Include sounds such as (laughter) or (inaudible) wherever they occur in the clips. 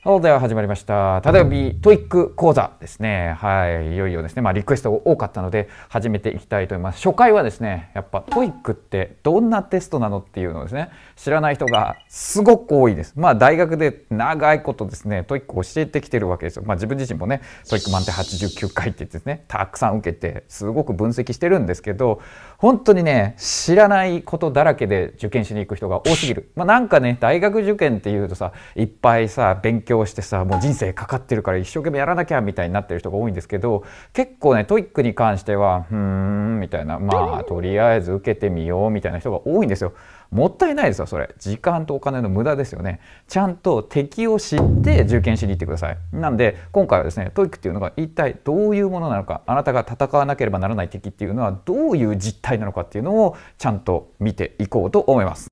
ハローでは始まりました。ただびトイック講座ですね。はい。いよいよですね。まあ、リクエストが多かったので始めていきたいと思います。初回はですね、やっぱトイックってどんなテストなのっていうのをですね、知らない人がすごく多いです。まあ大学で長いことですね、トイックを教えてきてるわけですよ。まあ自分自身もね、トイック満点89回って言ってですね、たくさん受けてすごく分析してるんですけど、本当にね、知らないことだらけで受験しに行く人が多すぎる。まあ、なんかね、大学受験っていうとさ、いっぱいさ、勉強してさ、もう人生かかってるから一生懸命やらなきゃみたいになってる人が多いんですけど、結構ね、トイックに関しては、うーん、みたいな、まあ、とりあえず受けてみようみたいな人が多いんですよ。もったいないですよそれ時間とお金の無駄ですよねちゃんと敵を知って受験しに行ってくださいなんで今回はですねトイックっていうのが一体どういうものなのかあなたが戦わなければならない敵っていうのはどういう実態なのかっていうのをちゃんと見ていこうと思います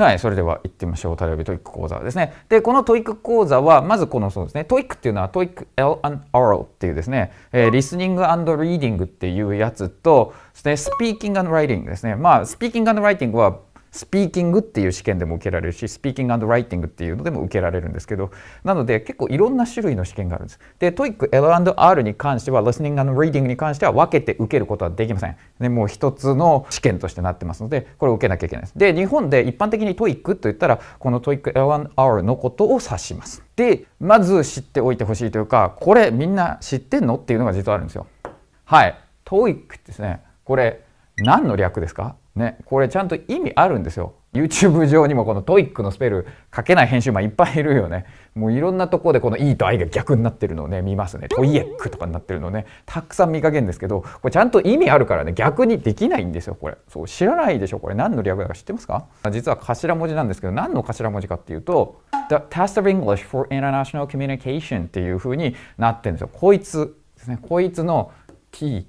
はい、それでは行ってみましょう。タレビトイック講座ですね。で、このトイック講座は、まずこのそうですね、トイックっていうのはトイック L&R っていうですね、えー、リスニングリーディングっていうやつと、ですね、スピーキングライ t ィングですね。まあ、スピーキングライティングはスピーキングっていう試験でも受けられるしスピーキングライティングっていうのでも受けられるんですけどなので結構いろんな種類の試験があるんですで TOEIC L&R に関しては Listening and Reading に関しては分けて受けることはできませんでもう一つの試験としてなってますのでこれを受けなきゃいけないですで日本で一般的に t o ッ i c と言ったらこの TOEIC L&R のことを指しますでまず知っておいてほしいというかこれみんな知ってんのっていうのが実はあるんですよはい TOEIC ですねこれ何の略ですかね、これちゃんと意味あるんですよ。YouTube 上にもこのトイックのスペル書けない編集マンいっぱいいるよね。もういろんなとこでこの E と I が逆になってるのをね、見ますね。トイエックとかになってるのね、たくさん見かけるんですけど、これちゃんと意味あるからね、逆にできないんですよ、これ。そう、知らないでしょ、これ。何の略だか知ってますか実は頭文字なんですけど、何の頭文字かっていうと、The Test of English for International Communication っていうふうになってるんですよ。こいつですね。こいつの T,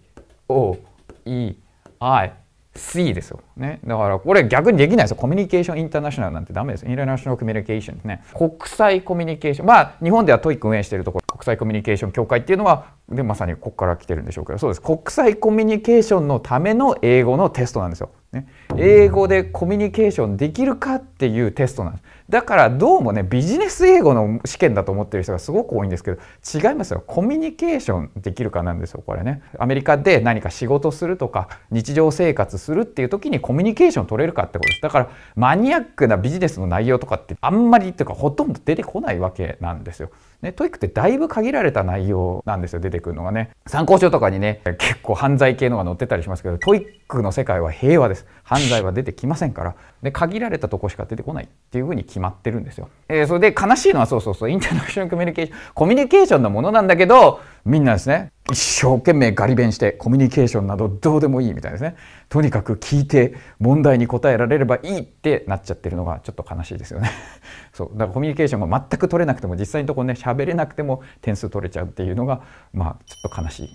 O, E, I C ですよ。ね。だからこれ逆にできないですよ。コミュニケーションインターナショナルなんてダメです。インターナショナルコミュニケーションですね。国際コミュニケーション。まあ日本ではトイック運営しているところ、国際コミュニケーション協会っていうのは、でまさにここから来てるんでしょうけど、そうです。国際コミュニケーションのための英語のテストなんですよ。ね、英語でコミュニケーションできるかっていうテストなんです。だからどうもねビジネス英語の試験だと思ってる人がすごく多いんですけど違いますよコミュニケーションできるかなんですよこれねアメリカで何か仕事するとか日常生活するっていう時にコミュニケーション取れるかってことですだからマニアックなビジネスの内容とかってあんまりっていうかほとんど出てこないわけなんですよね、トイックってだいぶ限られた内容なんですよ、出てくるのがね。参考書とかにね、結構犯罪系のが載ってたりしますけど、トイックの世界は平和です。犯罪は出てきませんから。で、限られたとこしか出てこないっていうふうに決まってるんですよ。えー、それで悲しいのはそうそうそう、インターナショナルコミュニケーション、コミュニケーションのものなんだけど、みんなですね一生懸命ガリ勉してコミュニケーションなどどうでもいいみたいですねとにかく聞いて問題に答えられればいいってなっちゃってるのがちょっと悲しいですよね (laughs) そうだからコミュニケーションが全く取れなくても実際のところね喋れなくても点数取れちゃうっていうのがまあちょっと悲しい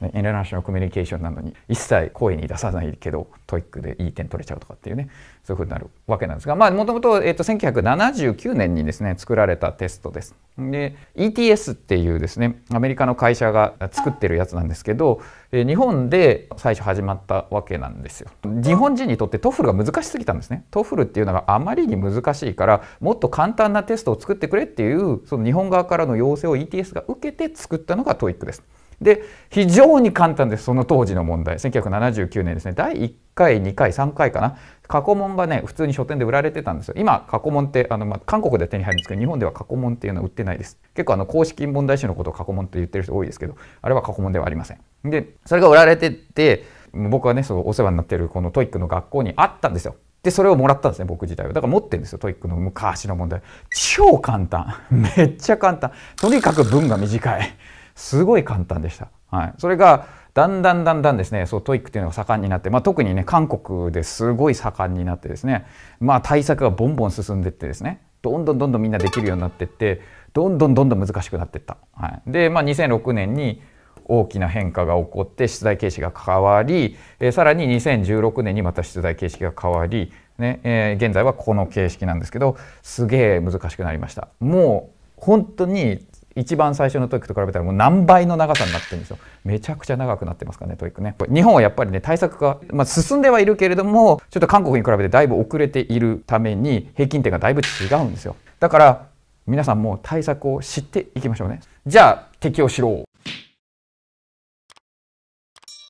インターナショナルコミュニケーションなのに一切声に出さないけどトイックでいい点取れちゃうとかっていうねそういうふうになるわけなんですがまあもともと1979年にですね作られたテストです。で ETS っていうですねアメリカの会社が作ってるやつなんですけど日本で最初始まったわけなんですよ。日本人にとってトフルが難しすぎたんですね。トフルっていうのがあまりに難しいからもっと簡単なテストを作ってくれっていうその日本側からの要請を ETS が受けて作ったのがトイックです。で非常に簡単ですその当時の問題1979年ですね第1回2回3回かな過去問がね普通に書店で売られてたんですよ今過去問ってあの、まあ、韓国で手に入るんですけど日本では過去問っていうのは売ってないです結構あの公式問題集のことを過去問って言ってる人多いですけどあれは過去問ではありませんでそれが売られてて僕はねそのお世話になってるこのトイックの学校にあったんですよでそれをもらったんですね僕自体はだから持ってるんですよトイックの昔の問題超簡単めっちゃ簡単とにかく文が短いすごい簡単でした。はい、それがだんだんだんだんですねそうトイックというのが盛んになって、まあ、特にね韓国ですごい盛んになってですね、まあ、対策がボンボン進んでってですねどんどんどんどんみんなできるようになってってどんどんどんどん難しくなっていった。はい、で、まあ、2006年に大きな変化が起こって出題形式が変わり、えさらに2016年にまた出題形式が変わり、ねえー、現在はこの形式なんですけどすげえ難しくなりました。もう本当に一番最初のトイックと比べたらもう何倍の長さになってるんですよめちゃくちゃ長くなってますかねトイックね日本はやっぱりね対策が、まあ、進んではいるけれどもちょっと韓国に比べてだいぶ遅れているために平均点がだいぶ違うんですよだから皆さんも対策を知っていきましょうねじゃあ適用しろ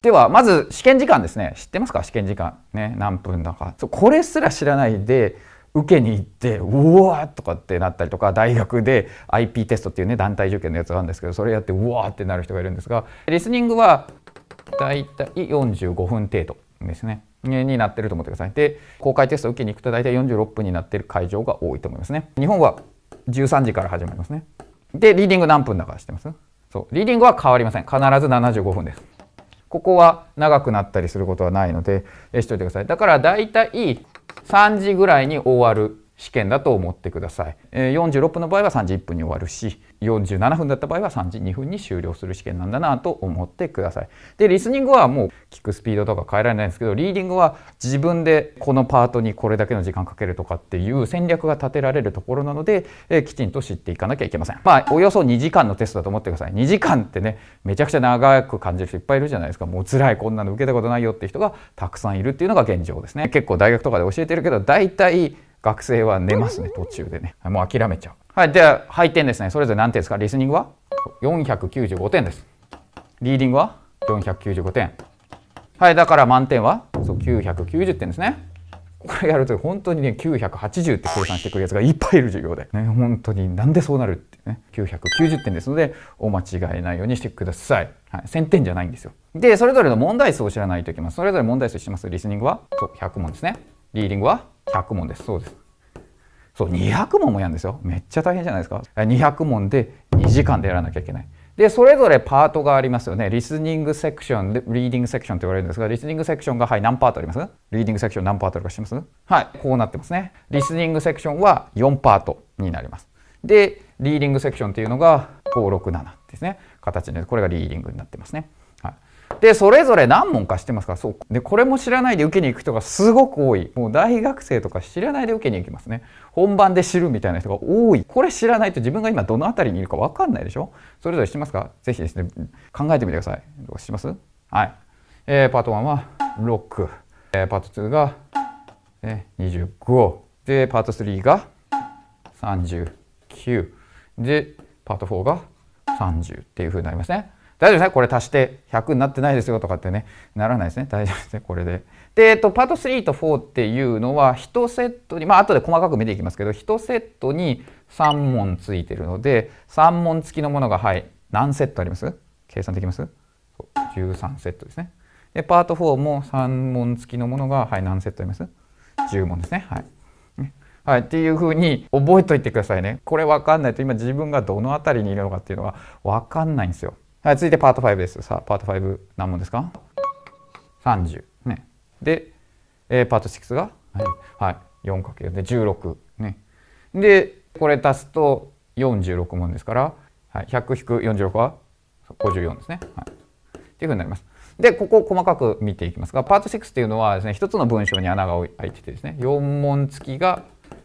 ではまず試験時間ですね知ってますか試験時間ね何分だかこれすら知らないで受けに行ってうわーとかってなったりとか大学で IP テストっていうね団体受験のやつがあるんですけどそれやってうわーってなる人がいるんですがリスニングはだいたい45分程度ですねになってると思ってくださいで公開テスト受けに行くと大体46分になってる会場が多いと思いますね日本は13時から始まりますねでリーディング何分だか知ってますそうリーディングは変わりません必ず75分ですここは長くなったりすることはないので、しといてください。だからだいたい3時ぐらいに終わる試験だと思ってください。46分の場合は31分に終わるし、47分だった場合は32分に終了する試験なんだなと思ってください。で、リスニングはもう聞くスピードとか変えられないんですけど、リーディングは自分でこのパートにこれだけの時間かけるとかっていう戦略が立てられるところなので、えきちんと知っていかなきゃいけません。まあ、およそ2時間のテストだと思ってください。2時間ってね、めちゃくちゃ長く感じる人いっぱいいるじゃないですか。もう辛い、こんなの受けたことないよって人がたくさんいるっていうのが現状ですね。結構大学とかで教えてるけど、大体学生は寝ますね途中でね、はい、もう諦めちゃうはいでは配点ですねそれぞれ何点ですかリスニングは495点ですリーディングは495点はいだから満点はそう990点ですねこれやると本当にね980って計算してくるやつがいっぱいいる授業で、ね、本当になんでそうなるってね990点ですのでお間違えないようにしてください、はい、1000点じゃないんですよでそれぞれの問題数を知らないといけますそれぞれ問題数知ってますリスニングはそう100問ですねリーディングは100問です。そうです。そう、200問もやるんですよ。めっちゃ大変じゃないですか。200問で2時間でやらなきゃいけない。で、それぞれパートがありますよね。リスニングセクション、リーディングセクションと言われるんですが、リスニングセクションが、はい、何パートありますリーディングセクション何パートあるかしますはい、こうなってますね。リスニングセクションは4パートになります。で、リーディングセクションっていうのが567ですね。形で、これがリーディングになってますね。でそれぞれ何問かしてますからそうでこれも知らないで受けに行く人がすごく多いもう大学生とか知らないで受けに行きますね本番で知るみたいな人が多いこれ知らないと自分が今どの辺りにいるか分かんないでしょそれぞれ知ってますか是非ですね考えてみてくださいどうしますはい、えー、パート1は6、えー、パート2が、ね、25でパート3が39でパート4が30っていうふうになりますね大丈夫ですね。これ足して100になってないですよとかってね、ならないですね。大丈夫ですね。これで。で、えっと、パート3と4っていうのは、1セットに、まあ、後で細かく見ていきますけど、1セットに3問ついてるので、3問付きのものが、はい、何セットあります計算できます ?13 セットですね。で、パート4も3問付きのものが、はい、何セットあります ?10 問ですね。はい。はい、っていうふうに覚えといてくださいね。これ分かんないと今自分がどの辺りにいるのかっていうのは分かんないんですよ。はい、続いてパート5です。さあ、パート5何問ですか ?30。ね。で、えー、パート6が、はい、はい、4×4 で16。ね。で、これ足すと46問ですから、はい、100-46は54ですね。はい。っていうふうになります。で、ここを細かく見ていきますが、パート6っていうのはですね、一つの文章に穴が開いててですね、4問付きが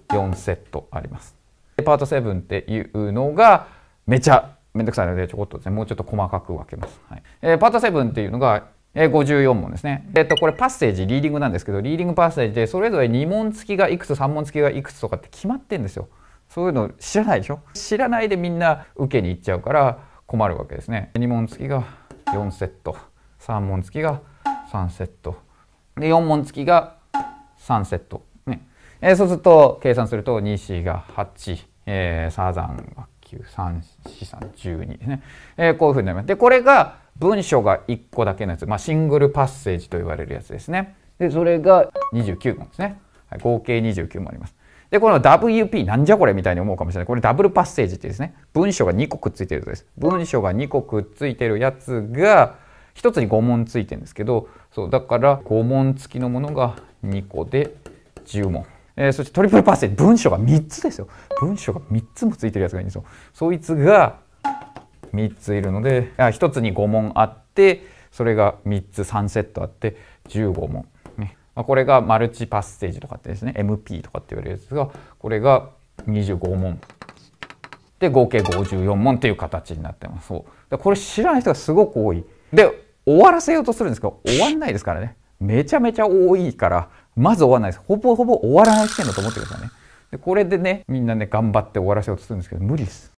4セットあります。でパート7っていうのが、めちゃめんどくさいのでちょこっとですね、もうちょっと細かく分けます。はいえー、パート7っていうのが、え54問ですね。えっ、と、これパッセージ、リーディングなんですけど、リーディングパッセージでそれぞれ2問付きがいくつ、3問付きがいくつとかって決まってんですよ。そういうの知らないでしょ知らないでみんな受けに行っちゃうから困るわけですね。2問付きが4セット、3問付きが3セット、で、4問付きが3セット。ねえー、そうすると、計算すると、西が8、えー、サザンが9 2ですね、えー、こういうふうになりますでこれが文章が1個だけのやつ、まあ、シングルパッセージと言われるやつですねでそれが29問ですね、はい、合計29問ありますで、この WP、なんじゃこれみたいに思うかもしれない。これダブルパッセージってですね、文章が2個くっついてるやつです。文章が2個くっついてるやつが、1つに5問ついてるんですけど、そう、だから5問付きのものが2個で10問。えー、そしてトリプルパスで文章が3つですよ。文章が3つもついてるやつがいいんですよ。そいつが3ついるので、あ1つに5問あって、それが3つ3セットあって15問。ね、これがマルチパッセージとかってですね、MP とかって言われるやつが、これが25問。で、合計54問っていう形になってます。そうでこれ知らない人がすごく多い。で、終わらせようとするんですけど、終わんないですからね。めちゃめちゃ多いから、まず終わらないです。ほぼほぼ終わらない試験だと思ってくださいね。でこれでね、みんなね、頑張って終わらせようとするんですけど、無理です。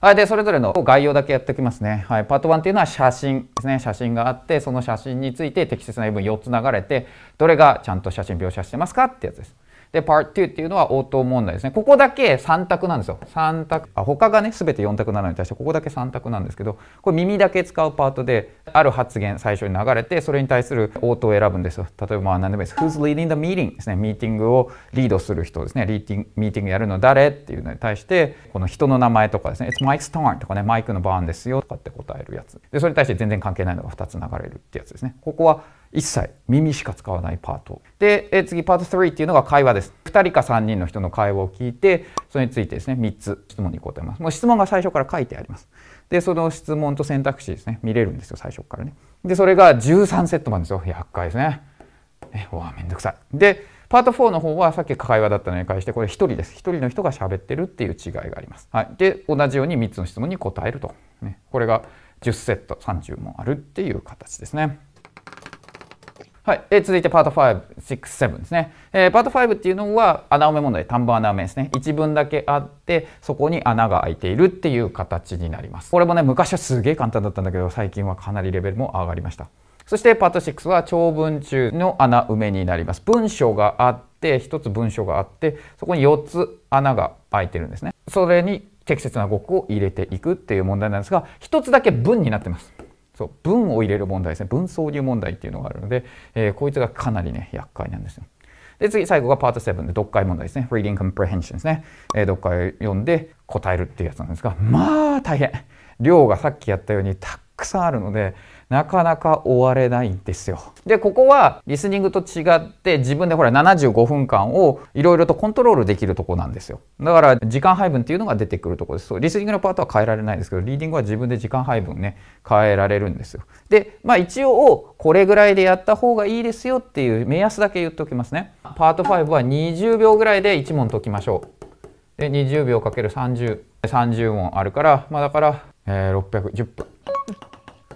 はい、で、それぞれの概要だけやっておきますね。はい、パート1っていうのは写真ですね。写真があって、その写真について適切な英文4つ流れて、どれがちゃんと写真描写してますかってやつです。で、part 2っていうのは応答問題ですね。ここだけ3択なんですよ。3択。あ、他がね、全て4択なのに対して、ここだけ3択なんですけど、これ耳だけ使うパートで、ある発言、最初に流れて、それに対する応答を選ぶんですよ。例えば、何でもいいです。Who's leading the meeting? ですね。ミーティングをリードする人ですね。リーティング、ミーティングやるの誰っていうのに対して、この人の名前とかですね。It's Mike's turn とかね、マイクの番ですよとかって答えるやつ。で、それに対して全然関係ないのが2つ流れるってやつですね。ここは一切耳しか使わないパートで、え次パート3っていうのが会話です2人か3人の人の会話を聞いてそれについてですね3つ質問に答えますもう質問が最初から書いてありますでその質問と選択肢ですね見れるんですよ最初からねでそれが13セットなんですよ100回ですねえ、うわめんどくさいでパート4の方はさっき会話だったのに対してこれ1人です1人の人が喋ってるっていう違いがあります、はい、で同じように3つの質問に答えると、ね、これが10セット30問あるっていう形ですねはい、え続いてパート5、6、7ですね、えー、パート5っていうのは穴埋め問題、単板穴埋めですね。一文だけあって、そこに穴が開いているっていう形になります。これもね、昔はすげえ簡単だったんだけど、最近はかなりレベルも上がりました。そしてパート6は長文中の穴埋めになります。文章があって、1つ文章があって、そこに4つ穴が開いてるんですね。それに適切な語句を入れていくっていう問題なんですが、1つだけ文になってます。そう文を入れる問題ですね文挿入問題っていうのがあるので、えー、こいつがかなりね厄介なんですよ。で次最後がパート7で読解問題ですね Reading Comprehension ですね、えー、読解読んで答えるっていうやつなんですがまあ大変量がさっきやったようにたくさんあるのでなかなか終われないんですよ。で、ここはリスニングと違って自分でほら75分間をいろいろとコントロールできるとこなんですよ。だから時間配分っていうのが出てくるとこです。リスニングのパートは変えられないですけど、リーディングは自分で時間配分ね、変えられるんですよ。で、まあ一応これぐらいでやった方がいいですよっていう目安だけ言っておきますね。パート5は20秒ぐらいで1問解きましょう。で、20秒 ×30、30問あるから、まあだから、えー、610分。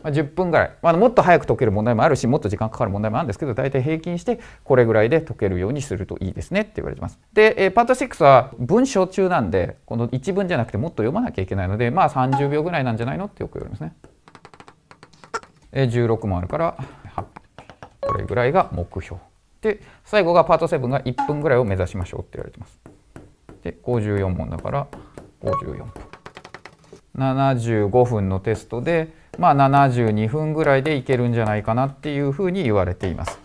まあ、10分ぐらい、まあ、もっと早く解ける問題もあるしもっと時間かかる問題もあるんですけど大体平均してこれぐらいで解けるようにするといいですねって言われてます。で、えパート6は文章中なんでこの一文じゃなくてもっと読まなきゃいけないのでまあ30秒ぐらいなんじゃないのってよく言われますね。え16もあるからこれぐらいが目標。で最後がパート7が1分ぐらいを目指しましょうって言われてます。で54問だから54分。75分のテストでまあ、72分ぐらいでいけるんじゃないかなっていうふうに言われています。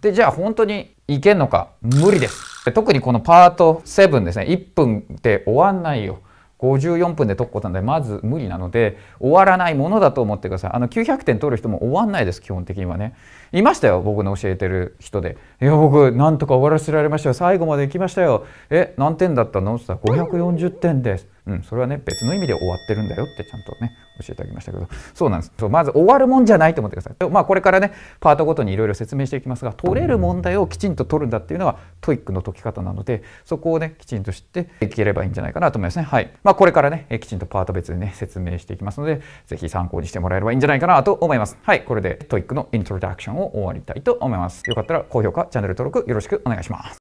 でじゃあ本当にいけんのか無理です。特にこのパート7ですね1分で終わんないよ。54分で解くことなんでまず無理なので終わらないものだと思ってくださいあの900点取る人も終わんないです基本的にはねいましたよ僕の教えてる人で「いや僕なんとか終わらせられましたよ最後まで行きましたよえ何点だったの?」って言ったら「540点です」うんそれはね別の意味で終わってるんだよってちゃんとね教えてあげましたけどそうなんですそうまず終わるもんじゃないと思ってくださいまあこれからねパートごとにいろいろ説明していきますが取れる問題をきちんと取るんだっていうのはトイックの解き方なのでそこをねきちんと知っていければいいんじゃないかなと思いますねはいまあこれからねきちんとパート別でね説明していきますので是非参考にしてもらえればいいんじゃないかなと思いますはいこれでトイックのイントロダクションを終わりたいと思います。よかったら高評価、チャンネル登録よろしくお願いします。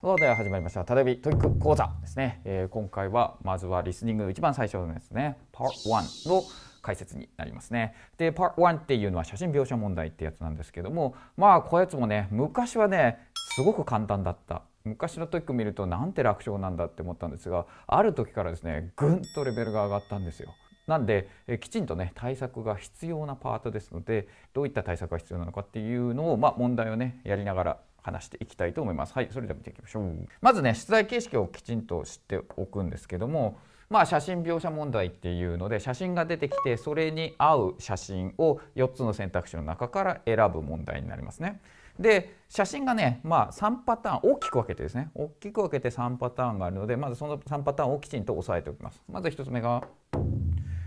そあでは始まりました「ただびトイック講座」ですね、えー、今回はまずはリスニング一番最初のですね Part1 の解説になりますね。で Part1 っていうのは写真描写問題ってやつなんですけどもまあこやつもね昔はねすごく簡単だった昔のトイック見るとなんて楽勝なんだって思ったんですがある時からですねぐんとレベルが上がったんですよ。なんで、えきちんとね対策が必要なパートですのでどういった対策が必要なのかっていうのを、まあ、問題をねやりながら話していきたいと思います。はい、それでは見ていきましょう。まずね出題形式をきちんと知っておくんですけどもまあ、写真描写問題っていうので写真が出てきてそれに合う写真を4つの選択肢の中から選ぶ問題になりますね。で写真がね、まあ、3パターン大きく分けてですね大きく分けて3パターンがあるのでまずその3パターンをきちんと押さえておきます。まず1つ目が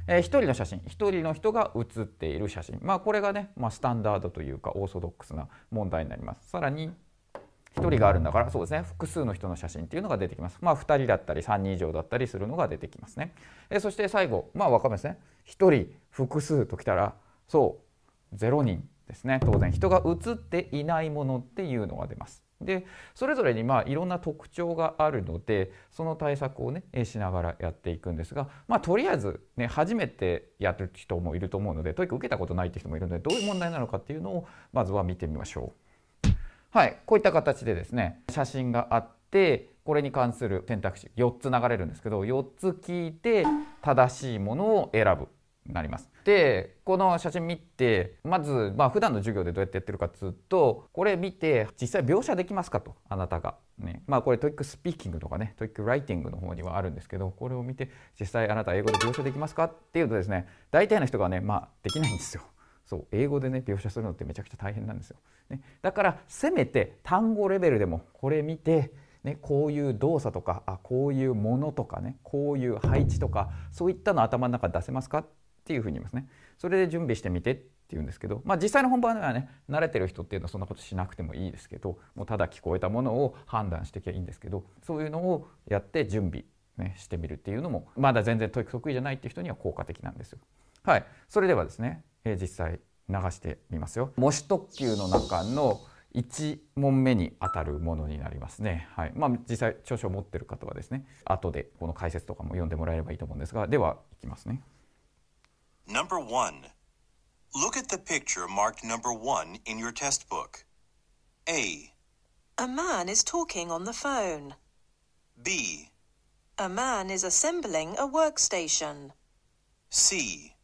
えー、1人の写真1人の人が写っている写真、まあ、これがね、まあ、スタンダードというかオーソドックスな問題になります。さらに1人があるんだからそうですね複数の人の写真っていうのが出てきます。まあ、2人だったり3人以上だったりするのが出てきますね。えー、そして最後まあ分かんまですね1人複数ときたらそう0人ですね当然人が写っていないものっていうのが出ます。でそれぞれにまあいろんな特徴があるのでその対策をねしながらやっていくんですが、まあ、とりあえず、ね、初めてやる人もいると思うのでトイック受けたことないって人もいるのでどういう問題なのかっていうのをまずは見てみましょう。はい、こういった形でですね写真があってこれに関する選択肢4つ流れるんですけど4つ聞いて正しいものを選ぶなります。でこの写真見てまずまあ普段の授業でどうやってやってるかっつうとこれ見て実際描写できますかとあなたが。ね、まあこれトイックスピーキングとかねトイックライティングの方にはあるんですけどこれを見て実際あなた英語で描写できますかっていうとですね大体の人がねまあできないんですよ。そう英語でね描写するのってめちゃくちゃ大変なんですよ。ね、だからせめて単語レベルでもこれ見てね、こういう動作とかあこういうものとかねこういう配置とかそういったの頭の中出せますかっっていうふうに言いますね。それで準備してみてって言うんですけど、まあ、実際の本番ではね慣れてる人っていうのはそんなことしなくてもいいですけどもうただ聞こえたものを判断していきゃいいんですけどそういうのをやって準備、ね、してみるっていうのもまだ全然得意じゃないっていう人には効果的なんですよ。はい、それではですね、えー、実際流してみますよ。模試特急の中の1問目に当たるものになりますね。はいまあ、実際著書を持ってる方はですね後でこの解説とかも読んでもらえればいいと思うんですがではいきますね。Number 1. Look at the picture marked number 1 in your test book. A. A man is talking on the phone. B. A man is assembling a workstation. C.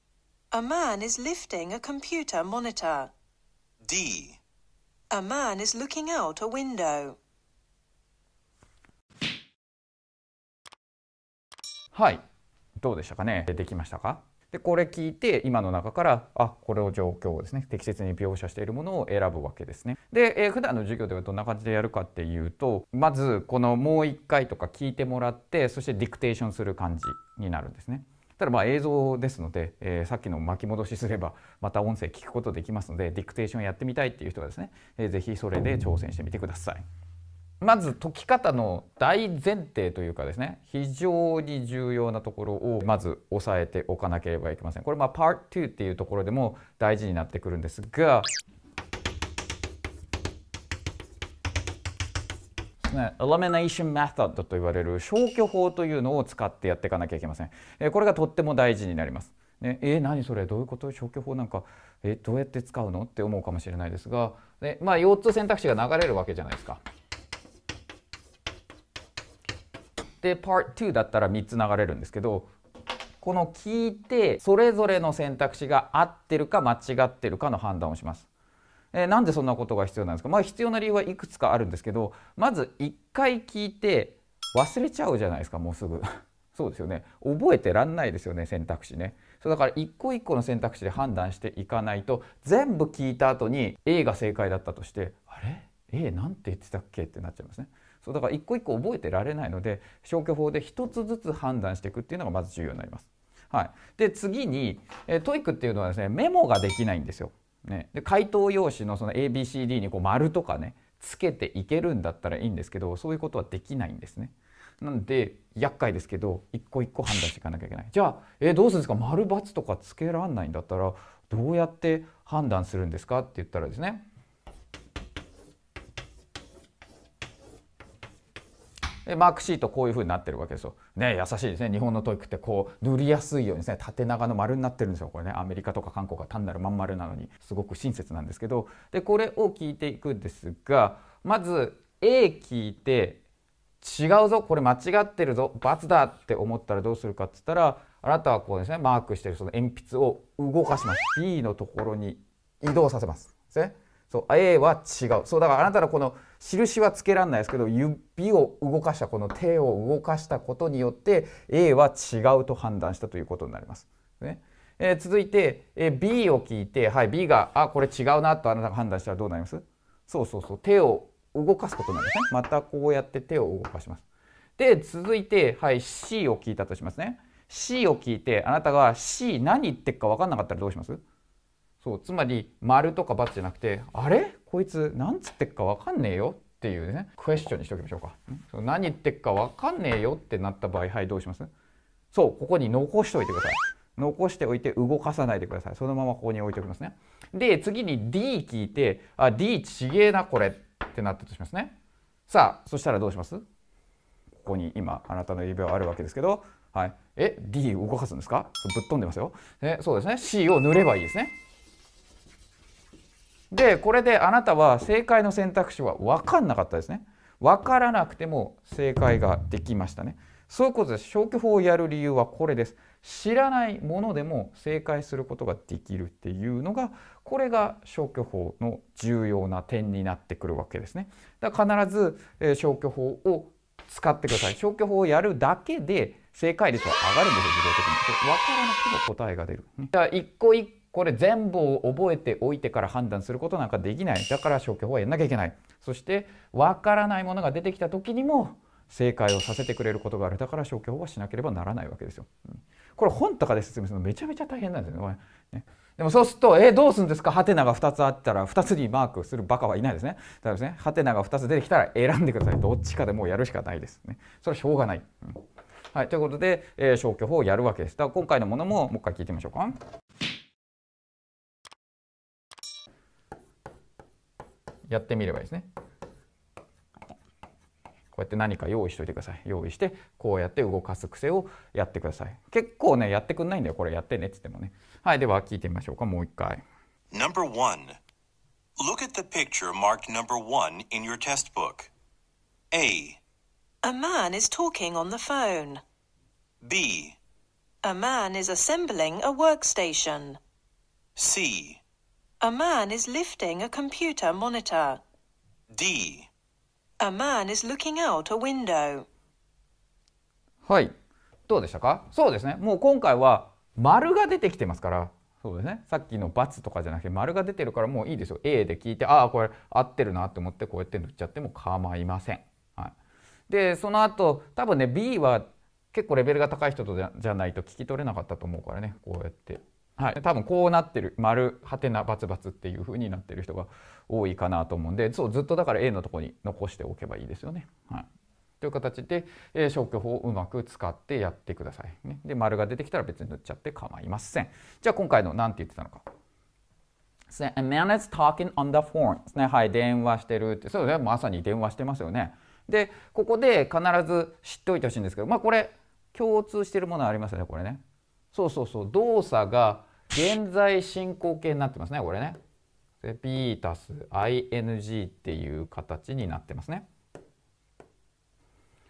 A man is lifting a computer monitor. D. A man is looking out a window. Hi. でこれ聞いて今の中からあこれを状況をですね適切に描写しているものを選ぶわけですね。で、えー、普段の授業ではどんな感じでやるかっていうとまずこのもう一回とか聞いてもらってそしてディクテーションする感じになるんですね。ただまあ映像ですので、えー、さっきの巻き戻しすればまた音声聞くことできますのでディクテーションやってみたいっていう人はですね、えー、ぜひそれで挑戦してみてください。まず解き方の大前提というかですね非常に重要なところをまず押さえておかなければいけませんこれまあ Part2 っていうところでも大事になってくるんですがね、elimination と言われる消去法というのを使ってやっていかなきゃいけません。えこれがとっても大事になります。ね、えー、何それどういうこと消去法なんか、えどうやって使うのって思うかもしれないですが、でまあ、4つ選択肢が流れるわけじゃないですか。で Part2 だったら3つ流れるんですけどこの聞いてそれぞれの選択肢が合ってるか間違ってるかの判断をします。えー、なんでそんなことが必要なんですか、まあ、必要な理由はいくつかあるんですけどまず1回聞いて忘れちゃうじゃないですかもうすぐ (laughs) そうですよね覚えてらんないですよね選択肢ねそうだから一個一個の選択肢で判断していかないと全部聞いた後に A が正解だったとしてあれ A なんて言ってたっけってなっちゃいますね。そうだから一個一個覚えてられないので消去法で一つずつ判断していくっていうのがまず重要になります。はい、で次に、えトイックっていうのはですねメモができないんですよ。ね、で回答用紙のその ABCD にこう丸とかねつけていけるんだったらいいんですけどそういうことはできないんですね。なんで厄介ですけど一個一個判断していかなきゃいけない。じゃあ、えどうするんですか丸×とかつけらんないんだったらどうやって判断するんですかって言ったらですねマークシートこういう風になってるわけですよ。ね優しいですね日本のトイックってこう塗りやすいようにですね縦長の丸になってるんですよこれねアメリカとか韓国が単なるまん丸なのにすごく親切なんですけどでこれを聞いていくんですがまず A 聞いて違うぞこれ間違ってるぞ×だって思ったらどうするかっつったらあなたはこうですねマークしてるその鉛筆を動かします B のところに移動させます。ですねそう A は違うそうだからあなたのこの印はつけられないですけど指を動かしたこの手を動かしたことによって A は違うと判断したということになります。ねえー、続いて、えー、B を聞いて、はい、B があこれ違うなとあなたが判断したらどうなりますそうそうそう手を動かすことなんですね。またこうやって手を動かします。で続いて、はい、C を聞いたとしますね。C を聞いてあなたが C 何言ってるか分かんなかったらどうしますそうつまり丸とか×じゃなくてあれこいつ何つってっか分かんねえよっていうねクエスチョンにしておきましょうかそう何言ってっか分かんねえよってなった場合はいどうしますそうここに残しておいてください残しておいて動かさないでくださいそのままここに置いておきますねで次に D 聞いてあ D ちげえなこれってなったとしますねさあそしたらどうしますここに今あなたの指輪あるわけですけどはいえ D 動かすんですかぶっ飛んでますよえそうですね C を塗ればいいですねでこれであなたは正解の選択肢は分かんなかったですね分からなくても正解ができましたねそういうことです消去法をやる理由はこれです知らないものでも正解することができるっていうのがこれが消去法の重要な点になってくるわけですねだから必ず、えー、消去法を使ってください消去法をやるだけで正解率は上がるんですよ自動的に分からなくても答えが出る、ね、だから一個一これ全部を覚えておいてから判断することなんかできないだから消去法はやんなきゃいけないそして分からないものが出てきた時にも正解をさせてくれることがあるだから消去法はしなければならないわけですよ、これ本とかで説明するのめちゃめちゃ大変なんですよねでもそうすると、えー、どうするんですかハテナが2つあったら、2つにマークするバカはいないですね。だですね、ハテナが2つ出てきたら選んでください。どっちかでもうやるしかないですね。それはしょうがない。うん、はい、ということで、えー、消去法をやるわけです。だから今回のものももう一回聞いてみましょうか。やってみればいいですね。こうやって何か用意しておいてください。用意して、こうやって動かす癖をやってください。結構ね、やってくんないんだよ。これやってねって言ってもね。はい、では聞いてみましょうか。もう一回。Number one. Look at the picture marked number one in your test book. A. A man is talking on the phone. B. A man is assembling a workstation. C. A man is lifting a computer monitor. D. A man is looking out a window. はい。どうでしたかそうですね。もう今回は丸が出てきてますから。そうですね。さっきの×とかじゃなくて丸が出てるからもういいですよ。A で聞いて、ああ、これ合ってるなって思ってこうやって塗っちゃっても構いません。はい、で、その後、多分ね、B は結構レベルが高い人とじゃじゃないと聞き取れなかったと思うからね、こうやって。はい、多分こうなってる丸はてなバツバツっていうふうになってる人が多いかなと思うんでそうずっとだから A のとこに残しておけばいいですよね。はい、という形で、えー、消去法をうまく使ってやってください。ね、で丸が出てきたら別に塗っちゃって構いません。じゃあ今回の何て言ってたのか。ですね。A man is talking on the phone ですね。はい、電話してるって。そうですね。まさに電話してますよね。で、ここで必ず知っておいてほしいんですけど、まあこれ共通してるものありますよね、これね。そうそうそう。動作が現在進行形になってますねこれね。でータス ING っていう形になってますね。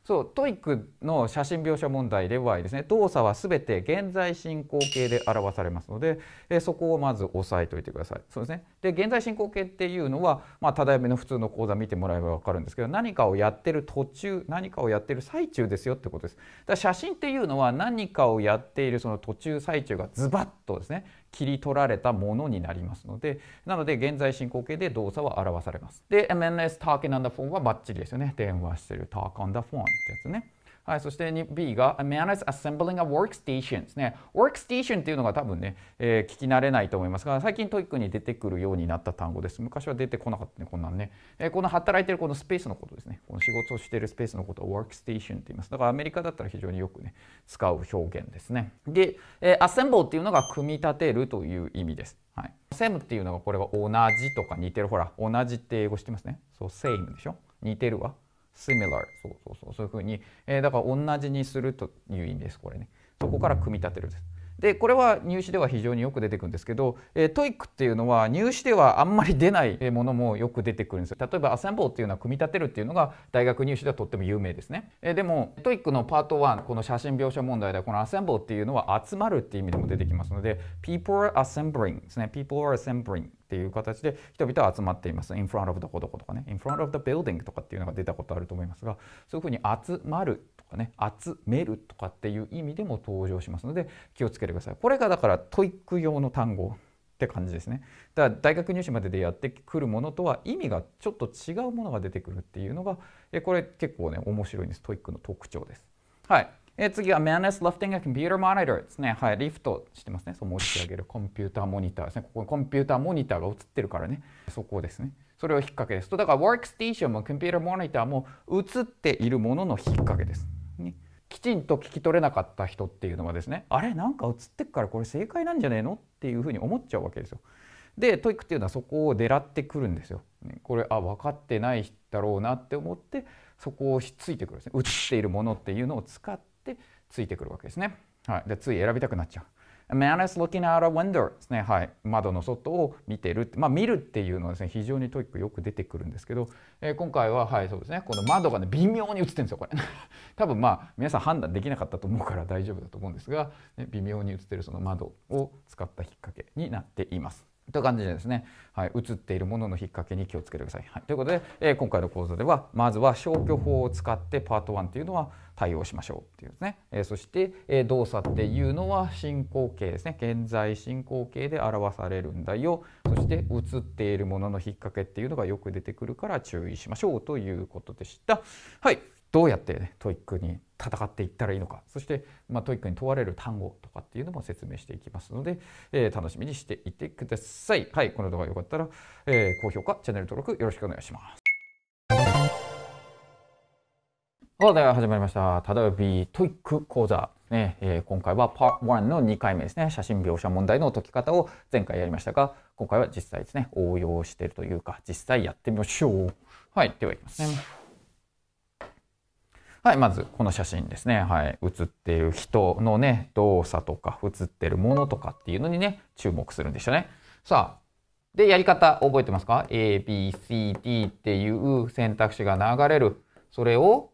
そうトイックの写真描写問題ではですね動作は全て現在進行形で表されますのででそこをまず押さえておいてください。そうですね、で現在進行形っていうのは、まあ、ただいまの普通の講座見てもらえば分かるんですけど何かをやってる途中何かをやってる最中ですよってことです。だ写真っていうのは何かをやっているその途中最中がズバッとですね切り取られたものになりますので、なので現在進行形で動作は表されます。で、MNS talking on the phone はバッチリですよね。電話してる talk on the phone ってやつね。はい、そして B が Man is assembling a workstation ですね。workstation っていうのが多分ね、えー、聞き慣れないと思いますが、最近トイックに出てくるようになった単語です。昔は出てこなかったね、こんなんね。えー、この働いてるこのスペースのことですね。この仕事をしているスペースのことを workstation って言います。だからアメリカだったら非常によくね、使う表現ですね。で、えー、assemble っていうのが組み立てるという意味です。はい。same っていうのがこれは同じとか似てる。ほら、同じって英語してますね。そう、same でしょ。似てるわ。similar そうそうそうそういうふうに、えー、だから同じにするという意味ですこれねそこから組み立てるですでこれは入試では非常によく出てくるんですけど、えー、トイックっていうのは入試ではあんまり出ないものもよく出てくるんですよ例えばアセンボーっていうのは組み立てるっていうのが大学入試ではとっても有名ですね、えー、でもトイックのパート1この写真描写問題ではこのアセンボーっていうのは集まるっていう意味でも出てきますので people are assembling ですね people are assembling っていう形で人々は集まっています。in front of どこどことかね in front of the building とかっていうのが出たことあると思いますがそういうふうに集まるとかね集めるとかっていう意味でも登場しますので気をつけてください。これがだからトイック用の単語って感じですね。だから大学入試まででやってくるものとは意味がちょっと違うものが出てくるっていうのがこれ結構ね面白いんです。トイックの特徴です。はい。え次は man u s lifting a computer monitor ですね。はい、リフトしてますね。そう持ち上げるコンピューターモニターですね。ここにコンピューターモニターが映ってるからね。そこですね。それを引っ掛けです。とだから workstation もコンピューターモニターも映っているものの引っ掛けです。ねきちんと聞き取れなかった人っていうのはですねあれなんか映ってっからこれ正解なんじゃねえのっていうふうに思っちゃうわけですよ。でトイックっていうのはそこを狙ってくるんですよ。これあ分かってないだろうなって思ってそこをひっついてくるんですね映っているものっていうのを使っで、ついてくるわけですね。はい、でつい選びたくなっちゃう。A man is looking out a window ですね。はい。窓の外を見てる。まあ、見るっていうのはですね、非常にトイックよく出てくるんですけど、えー、今回は、はい、そうですね。この窓がね、微妙に映ってるんですよ、これ。(laughs) 多分まあ、皆さん判断できなかったと思うから (laughs) 大丈夫だと思うんですが、ね、微妙に映ってるその窓を使ったきっかけになっています。という感じでですね、はい、映っているものの引っ掛けに気をつけてください。はい、ということで、えー、今回の講座ではまずは消去法を使ってパート1というのは対応しましょうっていうですね、えー、そして、えー、動作っていうのは進行形ですね現在進行形で表されるんだよそして映っているものの引っ掛けっていうのがよく出てくるから注意しましょうということでした。はいどうやってね、トイックに戦っていったらいいのかそして、まあ、トイックに問われる単語とかっていうのも説明していきますので、えー、楽しみにしていてください。はい、この動画よかったら、えー、高評価チャンネル登録よろしくお願いします。さあ、では始まりました。ただびトイック講座。ねえー、今回はパート1の2回目ですね。写真描写問題の解き方を前回やりましたが、今回は実際ですね、応用しているというか、実際やってみましょう。はい、ではいきますね。はい、まずこの写真ですね。はい、写っている人のね、動作とか、写ってるものとかっていうのにね、注目するんでしたね。さあ、で、やり方覚えてますか ?A, B, C, D っていう選択肢が流れる。それを、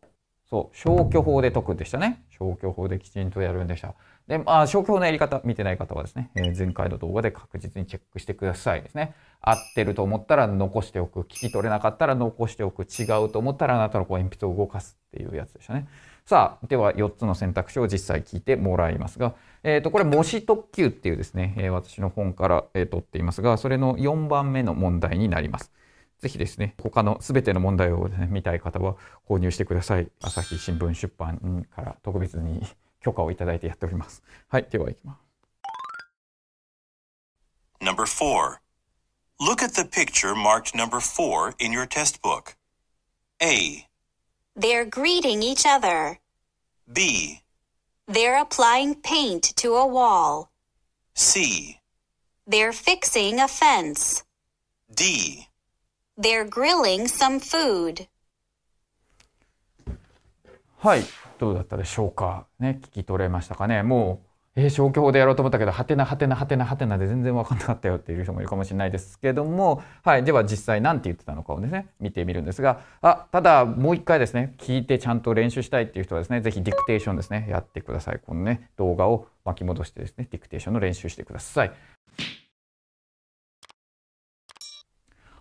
そう、消去法で解くんでしたね。消去法できちんとやるんでした。で、まあ、消去法のやり方、見てない方はですね、えー、前回の動画で確実にチェックしてくださいですね。合ってると思ったら残しておく聞き取れなかったら残しておく違うと思ったらあなたのこう鉛筆を動かすっていうやつでしたね。さあでは4つの選択肢を実際聞いてもらいますが、えー、とこれ「模試特急」っていうですね、え私の本から、えー、取っていますがそれの4番目の問題になります。ぜひですね他の全ての問題を、ね、見たい方は購入してください。朝日新聞出版から特別に許可をいただいてやっております。はいではいきます。Number 4 Look at the picture marked number 4 in your test book. A. They're greeting each other. B. They're applying paint to a wall. C. They're fixing a fence. D. They're grilling some food. はい、どうだったでしょうか。ね、聞き取れましたかね。もうえー、消去法でやろうと思ったけど、はてなはてなはてなはてなで全然わかんなかったよっていう人もいるかもしれないですけども、はい。では実際何て言ってたのかをですね、見てみるんですが、あ、ただもう一回ですね、聞いてちゃんと練習したいっていう人はですね、ぜひディクテーションですね、やってください。このね、動画を巻き戻してですね、ディクテーションの練習してください。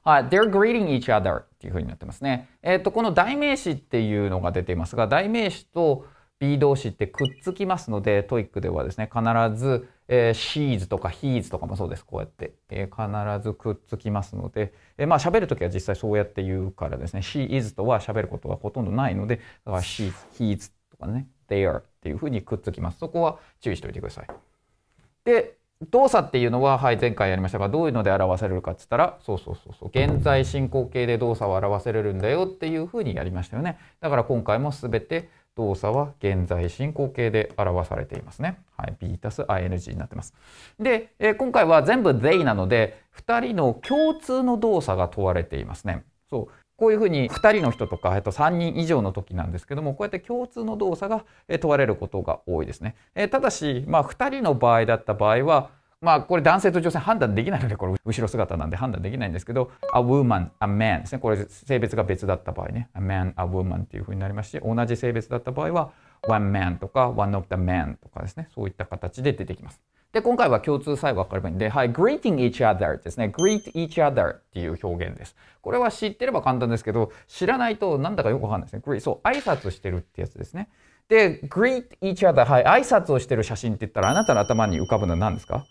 はい、they're greeting each other っていうふうになってますね。えっ、ー、と、この代名詞っていうのが出ていますが、代名詞と、B 動詞ってくっつきますので、トイックではですね、必ず、えー、she's とか he's とかもそうです。こうやって、えー、必ずくっつきますので、えー、まあ喋るときは実際そうやって言うからですね、she is とは喋ることはほとんどないので、だから she's, he's とかね、they are っていうふうにくっつきます。そこは注意しておいてください。で、動作っていうのは、はい、前回やりましたが、どういうので表されるかっつったら、そうそうそうそう、現在進行形で動作を表せれるんだよっていうふうにやりましたよね。だから今回も全て、動作は現在進行形で表されていますね。はい、B たす ING になってます。で、えー、今回は全部 they なので、2人の共通の動作が問われていますね。そう。こういうふうに2人の人とか、えっと、3人以上の時なんですけども、こうやって共通の動作が問われることが多いですね。えー、ただし、まあ、2人の場合だった場合は、まあこれ男性と女性判断できないのでこれ後ろ姿なんで判断できないんですけど a woman, a man ですねこれ性別が別だった場合ね a man, a woman っていうふうになりますし同じ性別だった場合は one man とか one of the m e n とかですねそういった形で出てきますで今回は共通さえ分かればいいんではい greeting each other ですね greet each other っていう表現ですこれは知ってれば簡単ですけど知らないとなんだかよくわかんないですねそう挨拶してるってやつですねで greet each other はい挨拶をしてる写真って言ったらあなたの頭に浮かぶのは何ですか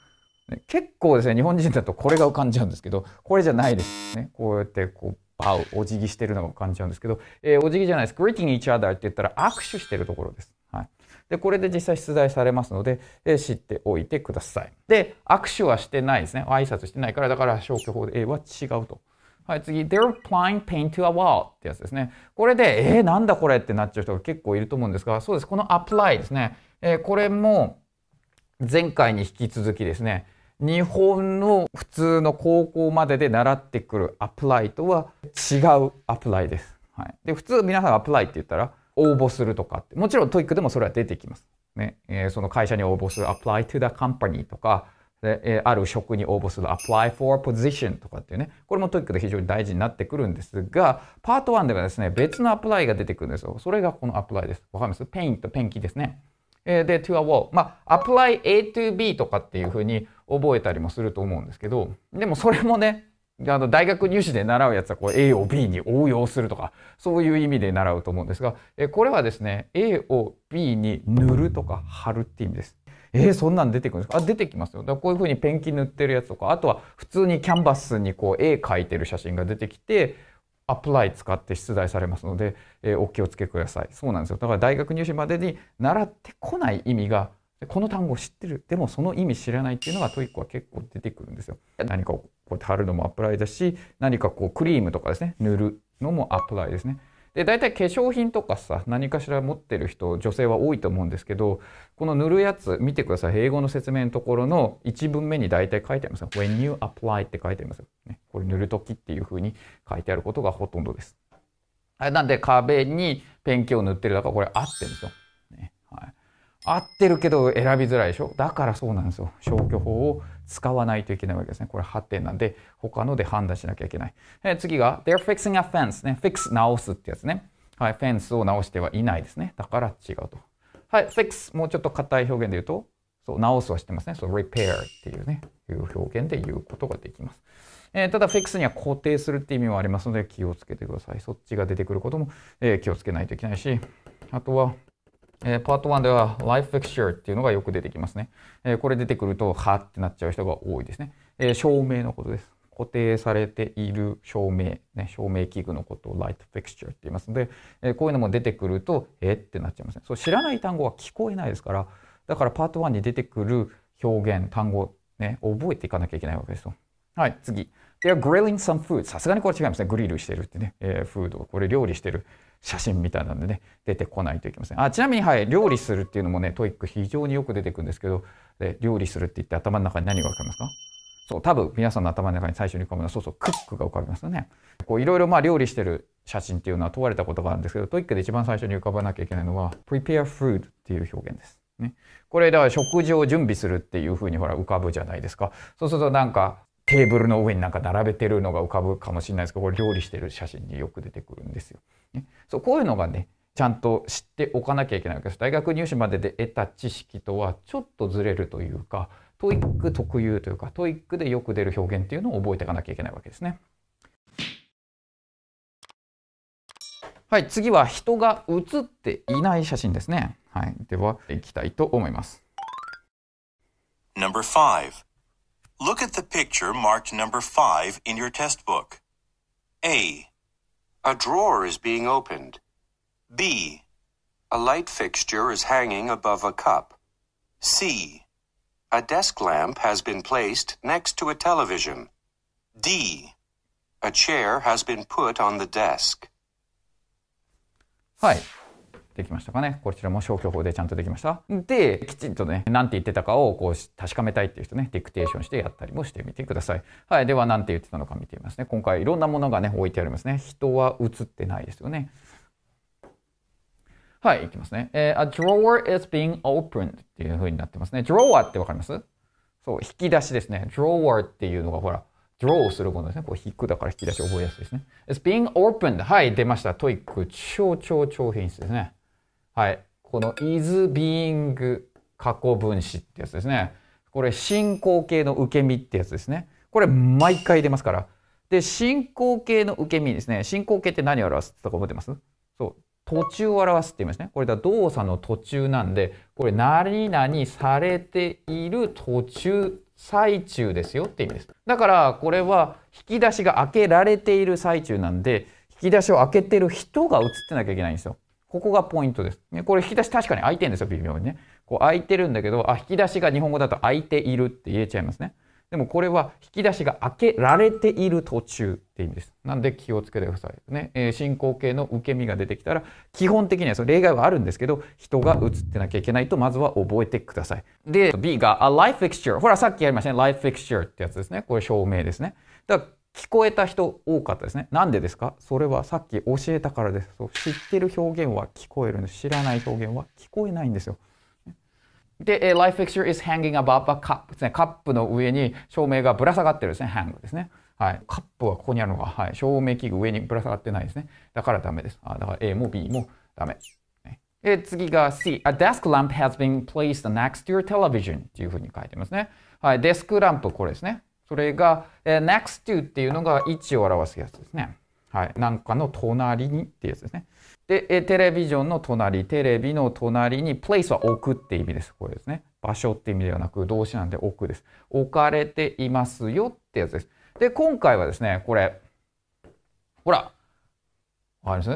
結構ですね日本人だとこれが浮かんじゃうんですけどこれじゃないですねこうやってこうバウお辞儀してるのが浮かんじゃうんですけど、えー、お辞儀じゃないです greeting each other って言ったら握手してるところです、はい、でこれで実際出題されますので、えー、知っておいてくださいで握手はしてないですね挨拶してないからだから消去法で A は違うとはい、次、they're applying paint to a wall ってやつですね。これで、えー、なんだこれってなっちゃう人が結構いると思うんですが、そうです。この apply ですね。えー、これも前回に引き続きですね、日本の普通の高校までで習ってくるアプライとは違うアプライです。はい、で普通皆さんアプライって言ったら応募するとかってもちろんトイックでもそれは出てきます。ねえー、その会社に応募する apply to the company とかで、えー、ある職に応募する apply for position とかっていうねこれもトイックで非常に大事になってくるんですがパート1ではですね別のアプライが出てくるんですよ。それがこのアプライです。わかりますペイントペンキですね。えー、で to a wall。まあ apply A to B とかっていうふうに覚えたりもすると思うんですけどでもそれもねあの大学入試で習うやつはこう A を B に応用するとかそういう意味で習うと思うんですがえこれはですね A を B に塗るとか貼るって意味です。えー、そんなん出てくるんですかあ出てきますよ。だからこういうふうにペンキ塗ってるやつとかあとは普通にキャンバスにこう絵描いてる写真が出てきてアプライ使って出題されますので、えー、お気をつけください。そうなんですよ。だから大学入試までに習ってこない意味がこの単語を知ってるでもその意味知らないっていうのがトイックは結構出てくるんですよ。何かをこうやって貼るのもアプライだし何かこうクリームとかですね塗るのもアプライですね。で大体化粧品とかさ何かしら持ってる人女性は多いと思うんですけどこの塗るやつ見てください英語の説明のところの1文目に大体書いてありますよ When you apply って書いてありますよ、ね、これ塗る時っていうふうに書いてあることがほとんどですなんで壁にペンキを塗ってるだからこれ合ってるんですよ合ってるけど選びづらいでしょだからそうなんですよ。消去法を使わないといけないわけですね。これ8点なんで、他ので判断しなきゃいけない。え次が、they're fixing a fence ね。fix 直すってやつね。はい、フェンスを直してはいないですね。だから違うと。はい、fix もうちょっと硬い表現で言うと、そう、直すはしてますね。そう、repair っていうね、いう表現で言うことができます。えー、ただ、fix には固定するって意味もありますので、気をつけてください。そっちが出てくることも、えー、気をつけないといけないし、あとは、えー、パート1では Life Fixture っていうのがよく出てきますね。えー、これ出てくると、はってなっちゃう人が多いですね。えー、照明のことです。固定されている照明、ね、照明器具のことを Light Fixture って言いますので、えこういうのも出てくると、えってなっちゃいますね。そう知らない単語は聞こえないですから、だからパート1に出てくる表現、単語、ね、覚えていかなきゃいけないわけですよ。はい、次。They are grilling some food. さすがにこれ違いますね。グリルしてるってね。えー、フード。これ料理してる。写真みたいなのでね出てこないといけませんあちなみにはい料理するっていうのもねトイック非常によく出てくるんですけどで料理するって言って頭の中に何が浮かびますかそう多分皆さんの頭の中に最初に浮かぶのはそうそうクックが浮かびますよねこういろいろまあ料理してる写真っていうのは問われたことがあるんですけどトイックで一番最初に浮かばなきゃいけないのは prepare food っていう表現ですね、これだから食事を準備するっていうふうにほら浮かぶじゃないですかそうするとなんかテーブルの上になんか並べてるのが浮かぶかもしれないですけどこれ料理してる写真によく出てくるんですよ。ね、そうこういうのがねちゃんと知っておかなきゃいけないわけです。大学入試までで得た知識とはちょっとずれるというか TOEIC 特有というか TOEIC でよく出る表現っていうのを覚えていかなきゃいけないわけですね。はい、次は人が写っていない写真ですね。はい、ではいきたいと思います。Number 5 Look at the picture marked number 5 in your test book. A. A drawer is being opened. B. A light fixture is hanging above a cup. C. A desk lamp has been placed next to a television. D. A chair has been put on the desk. Hi. できましたかね。こちらも消去法でちゃんとできました。で、きちんとね、なんて言ってたかをこう確かめたいっていう人ね、ディクテーションしてやったりもしてみてください。はい。では、なんて言ってたのか見てみますね。今回いろんなものがね、置いてありますね。人は映ってないですよね。はい、いきますね。えー、a drawer is being opened っていう風になってますね。drawer ってわかりますそう、引き出しですね。drawer っていうのがほら、draw するものですね。こう引くだから引き出し覚えやすいですね。is being opened. はい、出ました。トイック、超超超品質ですね。はい。この is being 過去分詞ってやつですね。これ進行形の受け身ってやつですね。これ毎回出ますから。で、進行形の受け身ですね。進行形って何を表すとか覚えてますそう。途中を表すって言いますね。これだ動作の途中なんで、これ何々されている途中、最中ですよって意味です。だからこれは引き出しが開けられている最中なんで、引き出しを開けてる人が映ってなきゃいけないんですよ。ここがポイントです。ね、これ引き出し確かに開いてるんですよ、微妙にね。こう開いてるんだけど、あ、引き出しが日本語だと開いているって言えちゃいますね。でもこれは引き出しが開けられている途中って意味です。なんで気をつけてください。ね、えー、進行形の受け身が出てきたら、基本的にはその例外はあるんですけど、人が映ってなきゃいけないと、まずは覚えてください。で、B が、a l i f e fixture。ほら、さっきやりましたね。l i f e fixture ってやつですね。これ証明ですね。だから聞こえた人多かったですね。なんでですかそれはさっき教えたからです。そう知ってる表現は聞こえるんです。知らない表現は聞こえないんですよ。で、life fixture is hanging above a cup ですね。カップの上に照明がぶら下がってるですね。hang ですね。はい。カップはここにあるのが、はい。照明器具上にぶら下がってないですね。だからダメです。あだから A も B もダメ。で、次が C。A desk lamp has been placed next to your television というふうに書いてますね。はい。デスクランプ、これですね。それが、えー、next to っていうのが位置を表すやつですね。はい。なんかの隣にっていうやつですね。で、えテレビジョンの隣、テレビの隣に place は置くって意味です。これですね。場所って意味ではなく動詞なんで置くです。置かれていますよってやつです。で、今回はですね、これ、ほら、わかります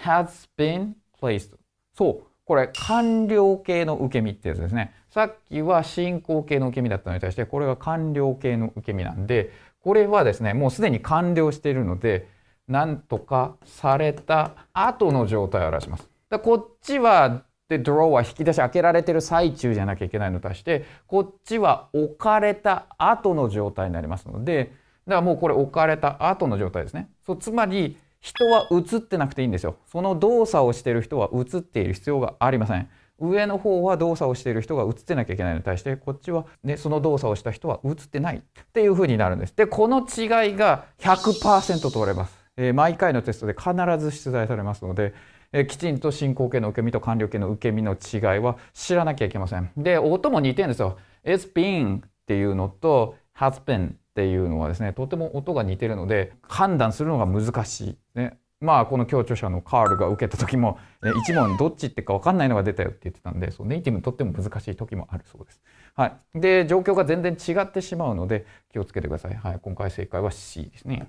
?has been placed. そう。これ、完了形の受け身ってやつですね。さっきは進行形の受け身だったのに対して、これが完了形の受け身なんで、これはですね、もうすでに完了しているので、なんとかされた後の状態を表します。だこっちは、で、ドローは引き出し開けられてる最中じゃなきゃいけないのに対して、こっちは置かれた後の状態になりますので、だからもうこれ置かれた後の状態ですね。そうつまり、人は映ってなくていいんですよ。その動作をしてる人は映っている必要がありません。上の方は動作をしている人が映ってなきゃいけないのに対してこっちは、ね、その動作をした人は映ってないっていう風になるんです。でこの違いが100%取れます、えー、毎回のテストで必ず出題されますので、えー、きちんと進行形の受け身と完了形の受け身の違いは知らなきゃいけません。で音も似てるんですよ。It's been っていうのと has been っていうのはですねとても音が似てるので判断するのが難しい、ね、まあこの協調者のカールが受けた時も一問どっちってか分かんないのが出たよって言ってたんでそうネイティブにとっても難しい時もあるそうです。はい、で状況が全然違ってしまうので気をつけてください。はい、今回正解は C ですね。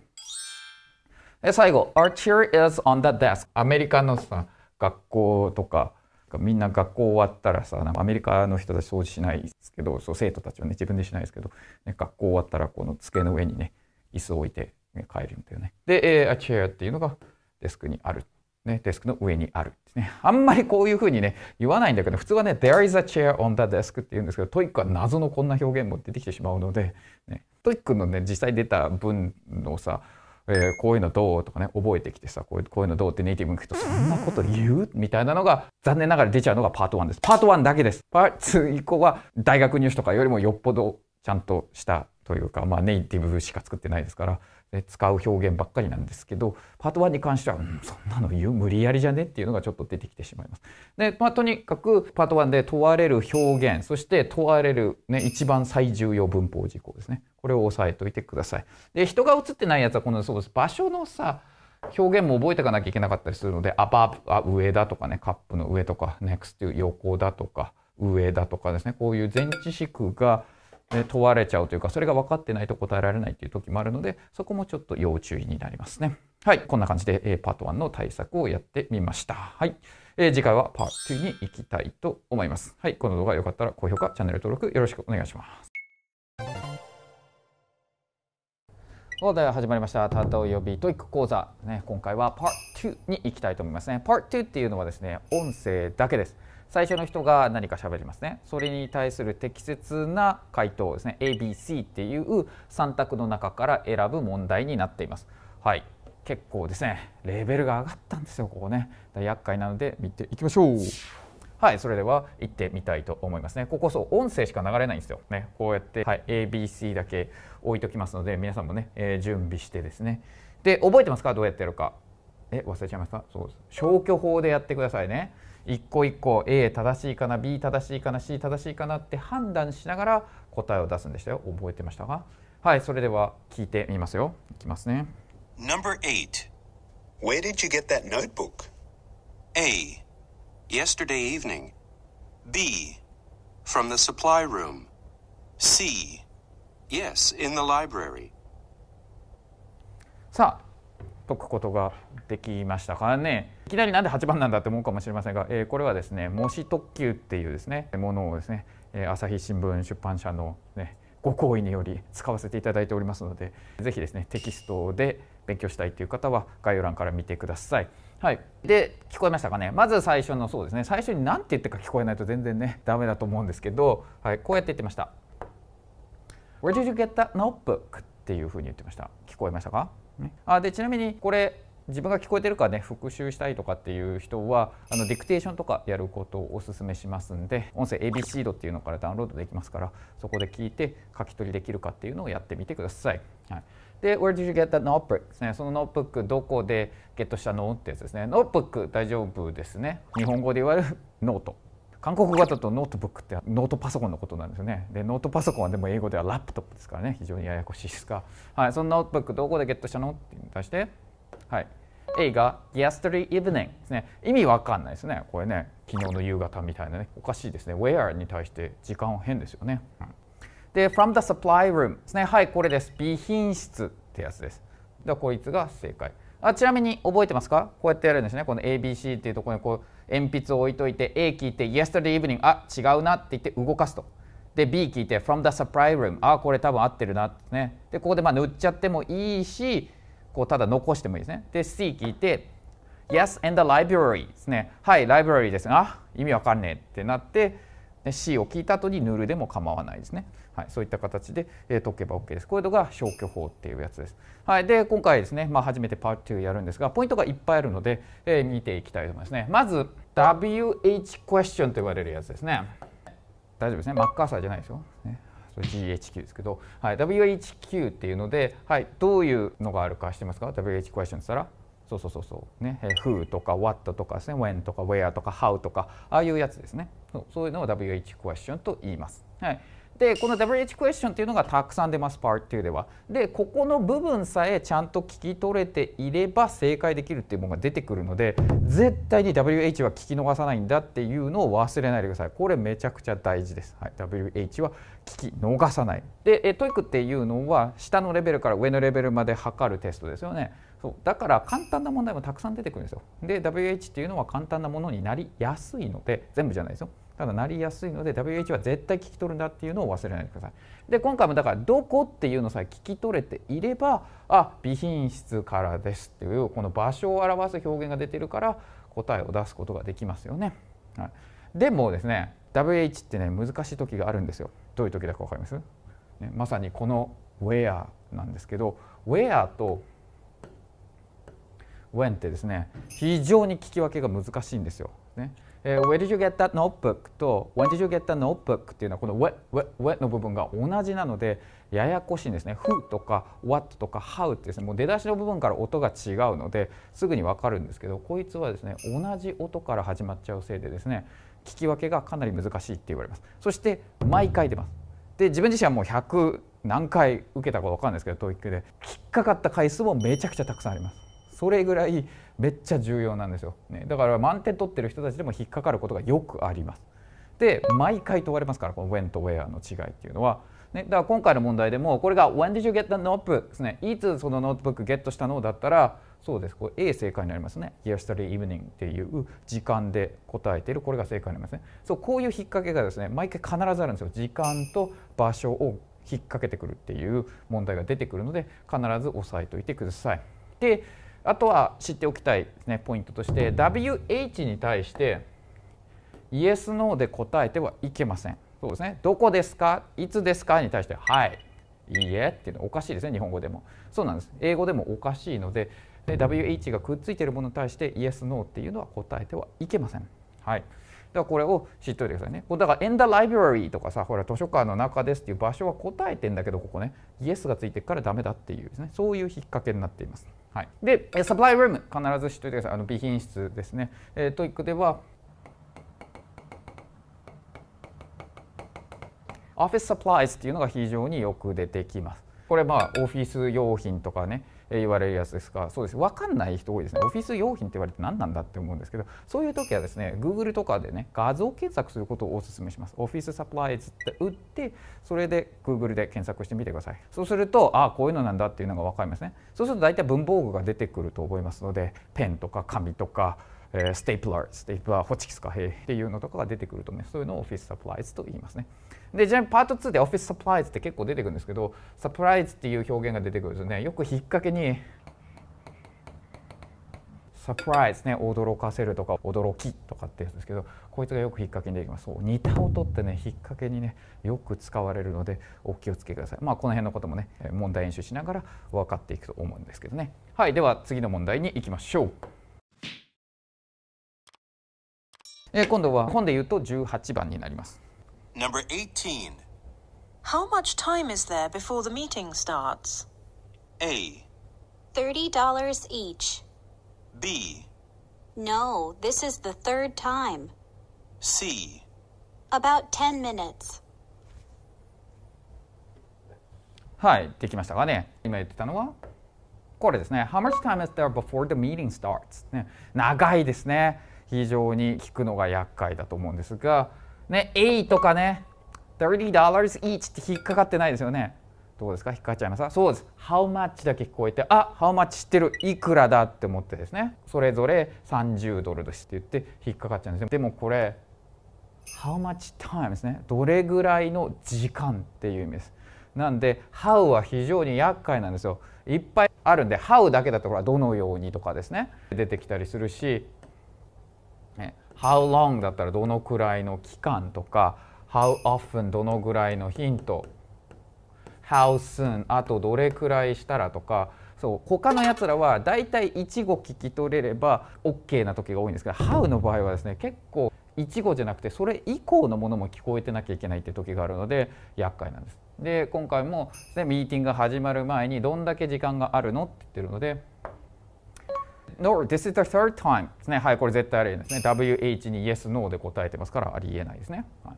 で最後「Our c h a i r is on the desk」アメリカのさ学校とかみんな学校終わったらさアメリカの人たち掃除しないですけどそう生徒たちはね自分でしないですけど、ね、学校終わったらこの机の上にね椅子を置いて、ね、帰るんだよね。で、えー、a chair っていうのが「デスクにある。ね、デスクの上にあるね。あんまりこういうふうにね、言わないんだけど、普通はね、there is a chair on the desk って言うんですけど、トイックは謎のこんな表現も出てきてしまうので、ね、トイックのね、実際出た文のさ、えー、こういうのどうとかね、覚えてきてさ、こういうこういうのどうってネイティブに聞くと、そんなこと言うみたいなのが、残念ながら出ちゃうのがパート1です。パート1だけです。パート2以降は、大学入試とかよりもよっぽどちゃんとしたというか、まあ、ネイティブしか作ってないですから、使う表現ばっかりなんですけどパート1に関しては、うん、そんなの言う無理やりじゃねっていうのがちょっと出てきてしまいます。で、まあ、とにかくパート1で問われる表現そして問われる、ね、一番最重要文法事項ですねこれを押さえておいてください。で人が写ってないやつはこのそうです場所のさ表現も覚えていかなきゃいけなかったりするので「アバあ上だ」とかね「カップの上」とか「ネクスト横だ」とか「上だ」とかですねこういう前置詞句が問われちゃうというか、それが分かってないと答えられないという時もあるので、そこもちょっと要注意になりますね。はい、こんな感じでパート1の対策をやってみました。はい。えー、次回はパート2に行きたいと思います。はい、この動画良かったら高評価、チャンネル登録よろしくお願いします。とでは始まりました。ただおよびトイック講座。ね、今回はパート2に行きたいと思いますね。パート2っていうのはですね、音声だけです。最初の人が何か喋りますねそれに対する適切な回答ですね ABC っていう3択の中から選ぶ問題になっていますはい結構ですねレベルが上がったんですよここね厄介なので見ていきましょうはいそれでは行ってみたいと思いますねここそう音声しか流れないんですよねこうやって、はい、ABC だけ置いときますので皆さんもね、えー、準備してですねで覚えてますかどうやってやるかえ忘れちゃいましたそうです消去法でやってくださいね一個一個 A 正しいかな B 正しいかな C 正しいかなって判断しながら答えを出すんでしたよ覚えてましたかはいそれでは聞いてみますよいきますね Number 8 Where did you get that notebook? A Yesterday evening B From the supply room C Yes in the library さあ解くことができましたかねいきなりなんで8番なんだって思うかもしれませんが、えー、これはですね模試特急っていうですねものをですね朝日新聞出版社の、ね、ご好意により使わせていただいておりますのでぜひですねテキストで勉強したいという方は概要欄から見てください。はい、で聞こえましたかねまず最初のそうですね最初に何て言ってか聞こえないと全然ねダメだと思うんですけど、はい、こうやって言ってました。Where did you get that notebook? っていうふうに言ってました。聞こえましたか、ね、あでちなみにこれ自分が聞こえてるかね復習したいとかっていう人はあのディクテーションとかやることをおすすめしますんで音声 ABC 度っていうのからダウンロードできますからそこで聞いて書き取りできるかっていうのをやってみてください。はい、で、Where did you get that notebook? ですね。そのノートブックどこでゲットしたのってやつですね。ノートブック大丈夫ですね。日本語で言われる (laughs) ノート。韓国語だとノートブックってノートパソコンのことなんですよね。で、ノートパソコンはでも英語ではラップトップですからね。非常にややこしいですが。はい、そのノートブックどこでゲットしたのってに対してはい、映画「Yesterday Evening」ですね意味わかんないですねこれね昨日の夕方みたいなねおかしいですね「Where」に対して時間は変ですよね、うん、で「From the Supply Room」ですねはいこれです備品室ってやつですでこいつが正解あちなみに覚えてますかこうやってやるんですねこの ABC っていうところにこう鉛筆を置いといて A 聞いて「Yesterday Evening」あ違うなって言って動かすとで B 聞いて「From the Supply Room」あこれ多分合ってるなってねでここでまあ塗っちゃってもいいしこうただ残してもいいですね。で、C 聞いて、Yes, and the library ですね。はい、ライブラリーですが、あ、意味わかんねえってなって、C を聞いた後に塗るでも構わないですね。はい、そういった形で、えー、解けば OK です。こういうのが消去法っていうやつです。はい、で今回ですね、まあ、初めてパート2やるんですがポイントがいっぱいあるので、えー、見ていきたいと思いますね。まず WH クエスチョンと言われるやつですね。大丈夫ですね。マッカーサーじゃないですよ。ね GHQ ですけど、はい、WHQ っていうので、はい、どういうのがあるか知ってますか ?WH クエスチョンしたら。そうそうそうそうね、Who とか What とかですね、When とか Where とか How とかああいうやつですね。そうそういうのを WH クエスチョンと言います。はい。でこの WH クエスチョンっていうのがたくさん出ます Part2 では。でここの部分さえちゃんと聞き取れていれば正解できるっていうものが出てくるので絶対に WH は聞き逃さないんだっていうのを忘れないでください。これめちゃくちゃ大事です。はい、WH は聞き逃さない。でトイックっていうのは下のレベルから上のレベルまで測るテストですよね。そうだから簡単な問題もたくさん出てくるんですよ。で WH っていうのは簡単なものになりやすいので全部じゃないですよ。ただなりやすいので w h は絶対聞き取るんだっていうのを忘れないでください。で今回もだからどこっていうのさえ聞き取れていればあ備品室からですっていうこの場所を表す表現が出てるから答えを出すことができますよね。はい、でもですね WH ってね難しい時があるんですよ。どういう時だか分かります、ね、まさにこの where なんですけど where と when ってですね非常に聞き分けが難しいんですよ。ね、えー、Where did you get that notebook? と When did you get that notebook? っていうのはこの Where, w h e r w h の部分が同じなのでややこしいんですね Who とか What とか How ってですねもう出だしの部分から音が違うのですぐに分かるんですけどこいつはですね同じ音から始まっちゃうせいでですね聞き分けがかなり難しいって言われますそして毎回出ますで自分自身はもう100何回受けたか分かんないですけど TOEIC で引っかかった回数もめちゃくちゃたくさんありますそれぐらいめっちゃ重要なんですよ、ね、だから満点取ってる人たちでも引っかかることがよくありますで毎回問われますからこの when と where の違いっていうのは、ね、だから今回の問題でもこれが when did you get the notebook ですねいつそのノートブックゲットしたのだったらそうですこれ A 正解になりますね yesterday evening っていう時間で答えているこれが正解になりますねそうこういう引っ掛けがですね毎回必ずあるんですよ時間と場所を引っ掛けてくるっていう問題が出てくるので必ず押さえておいてくださいであとは知っておきたいですねポイントとして WH に対してイエス・ノーで答えてはいけませんそうですねどこですかいつですかに対してはいいいえっていうのおかしいですね日本語でもそうなんです英語でもおかしいのでで WH がくっついているものに対してイエス・ノーっていうのは答えてはいけませんはい。だからこれを知っておいてくださいね。だから in the library とかさ、ほら図書館の中ですっていう場所は答えてんだけど、ここね、yes がついてるからダメだっていうですね、そういう引っ掛けになっています。はい、で、サプライルーム、必ず知っておいてください。あの備品室ですね。えー、トイックでは、オフィスサプライズっていうのが非常によく出てきます。これまあオフィス用品とかね言われるやつですがそうです分かんない人多いですねオフィス用品って言われて何なんだって思うんですけどそういう時はですね Google とかでね画像検索することをお勧めしますオフィスサプライズって打ってそれで Google で検索してみてくださいそうするとああこういうのなんだっていうのが分かりますねそうすると大体文房具が出てくると思いますのでペンとか紙とかえステープラー、ステープラー、ホチキスか、へっていうのとかが出てくると思います。そういうのをオフィスサプライズと言いますね。でじゃみパート2でオフィスサプライズって結構出てくるんですけどサプライズっていう表現が出てくるんですよねよく引っ掛けにサプライズね驚かせるとか驚きとかってやつですけどこいつがよく引っ掛けにできますそう似た音ってね引っ掛けにねよく使われるのでお気をつけくださいまあこの辺のこともね問題演習しながら分かっていくと思うんですけどねはいでは次の問題に行きましょうえ今度は本で言うと18番になります Number 18. How much time is there before the meeting starts? A. $30 each. B. No, this is the third time. C. About 10 minutes. はい、できましたかね。今言ってたのはこれですね。How much time is there before the meeting starts? ね、長いですね。非常に聞くのが厄介だと思うんですが。ね、8とかね、30 d o ー l a r s each って引っかかってないですよね。どうですか引っかかっちゃいますそうです。How much だけ聞こえて、あ、How much 知ってる、いくらだって思ってですね、それぞれ30ドルですって言って引っかかっちゃうんですよ。でもこれ、How much time ですね。どれぐらいの時間っていう意味です。なんで、How は非常に厄介なんですよ。いっぱいあるんで、How だけだとほら、どのようにとかですね、出てきたりするし、ね、how long だったらどのくらいの期間とか how often どのぐらいのヒント how soon あとどれくらいしたらとかそう他のやつらは大体1語聞き取れれば OK な時が多いんですけど How の場合はですね結構1語じゃなくてそれ以降のものも聞こえてなきゃいけないって時があるので厄介なんです。で今回もでミーティングが始まる前にどんだけ時間があるのって言ってるので No, this is the third time ですね。はい、これ絶対ありえないですね。WH に Yes, No で答えてますからありえないですね。はい、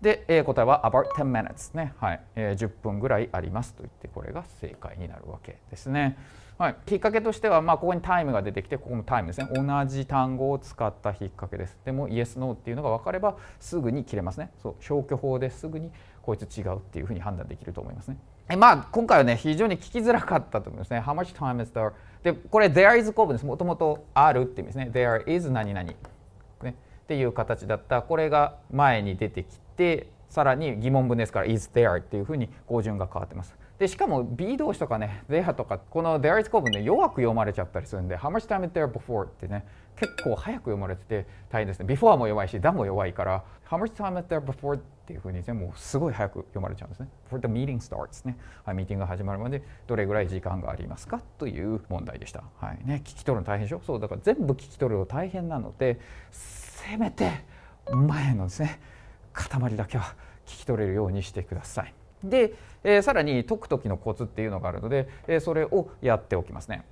で、えー、答えは about 10 minutes ね。はい、えー、10分ぐらいありますと言ってこれが正解になるわけですね。はい、きっかけとしては、まあ、ここにタイムが出てきてここもタイムですね同じ単語を使ったきっかけですでも Yes, No っていうのが分かればすぐに切れますねそう消去法ですぐにこいつ違うっていうふうに判断できると思いますね。まあ、今回はね非常に聞きづらかったと思いますね。How much time is there? でこれ there is 構文です。もともとあるって意味ですね。There is 何々、ね、っていう形だった。これが前に出てきてさらに疑問文ですから is there っていうふうに語順が変わってます。でしかも B 動詞とかね there とかこの there is 構文で弱く読まれちゃったりするんで how much time is there before ってね結構早く読まれてて大変ですね before も弱いし t h も弱いから how much time is there before っていうふうにねもうすごい早く読まれちゃうんですね for the meeting starts ね、はい、ミーティングが始まるまでどれぐらい時間がありますかという問題でしたはいね聞き取るの大変でしょそうだから全部聞き取るの大変なのでせめて前のですね塊だけは聞き取れるようにしてくださいで、えー、さらに解く時のコツっていうのがあるので、えー、それをやっておきますね。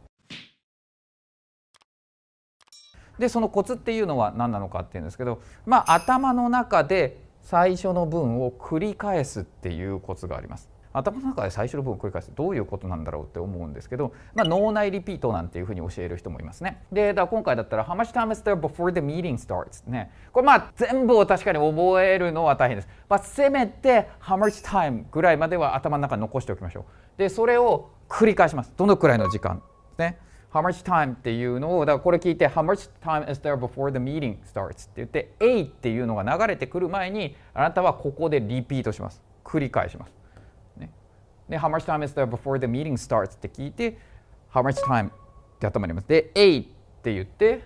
でそのコツっていうのは何なのかっていうんですけど、まあ、頭の中で最初の文を繰り返すっていうコツがあります。頭の中で最初の部分を繰り返すどういうことなんだろうって思うんですけど、まあ、脳内リピートなんていうふうに教える人もいますね。で、だ今回だったら、How much time is there before the meeting starts? ね。これまあ全部を確かに覚えるのは大変です。まあ、せめて How much time ぐらいまでは頭の中に残しておきましょう。で、それを繰り返します。どのくらいの時間ね。How much time っていうのを、だからこれ聞いて、How much time is there before the meeting starts? って言って、A っていうのが流れてくる前に、あなたはここでリピートします。繰り返します。で、How much time is there before the meeting starts? って聞いて、How much time? って頭にあります。で、A って言って、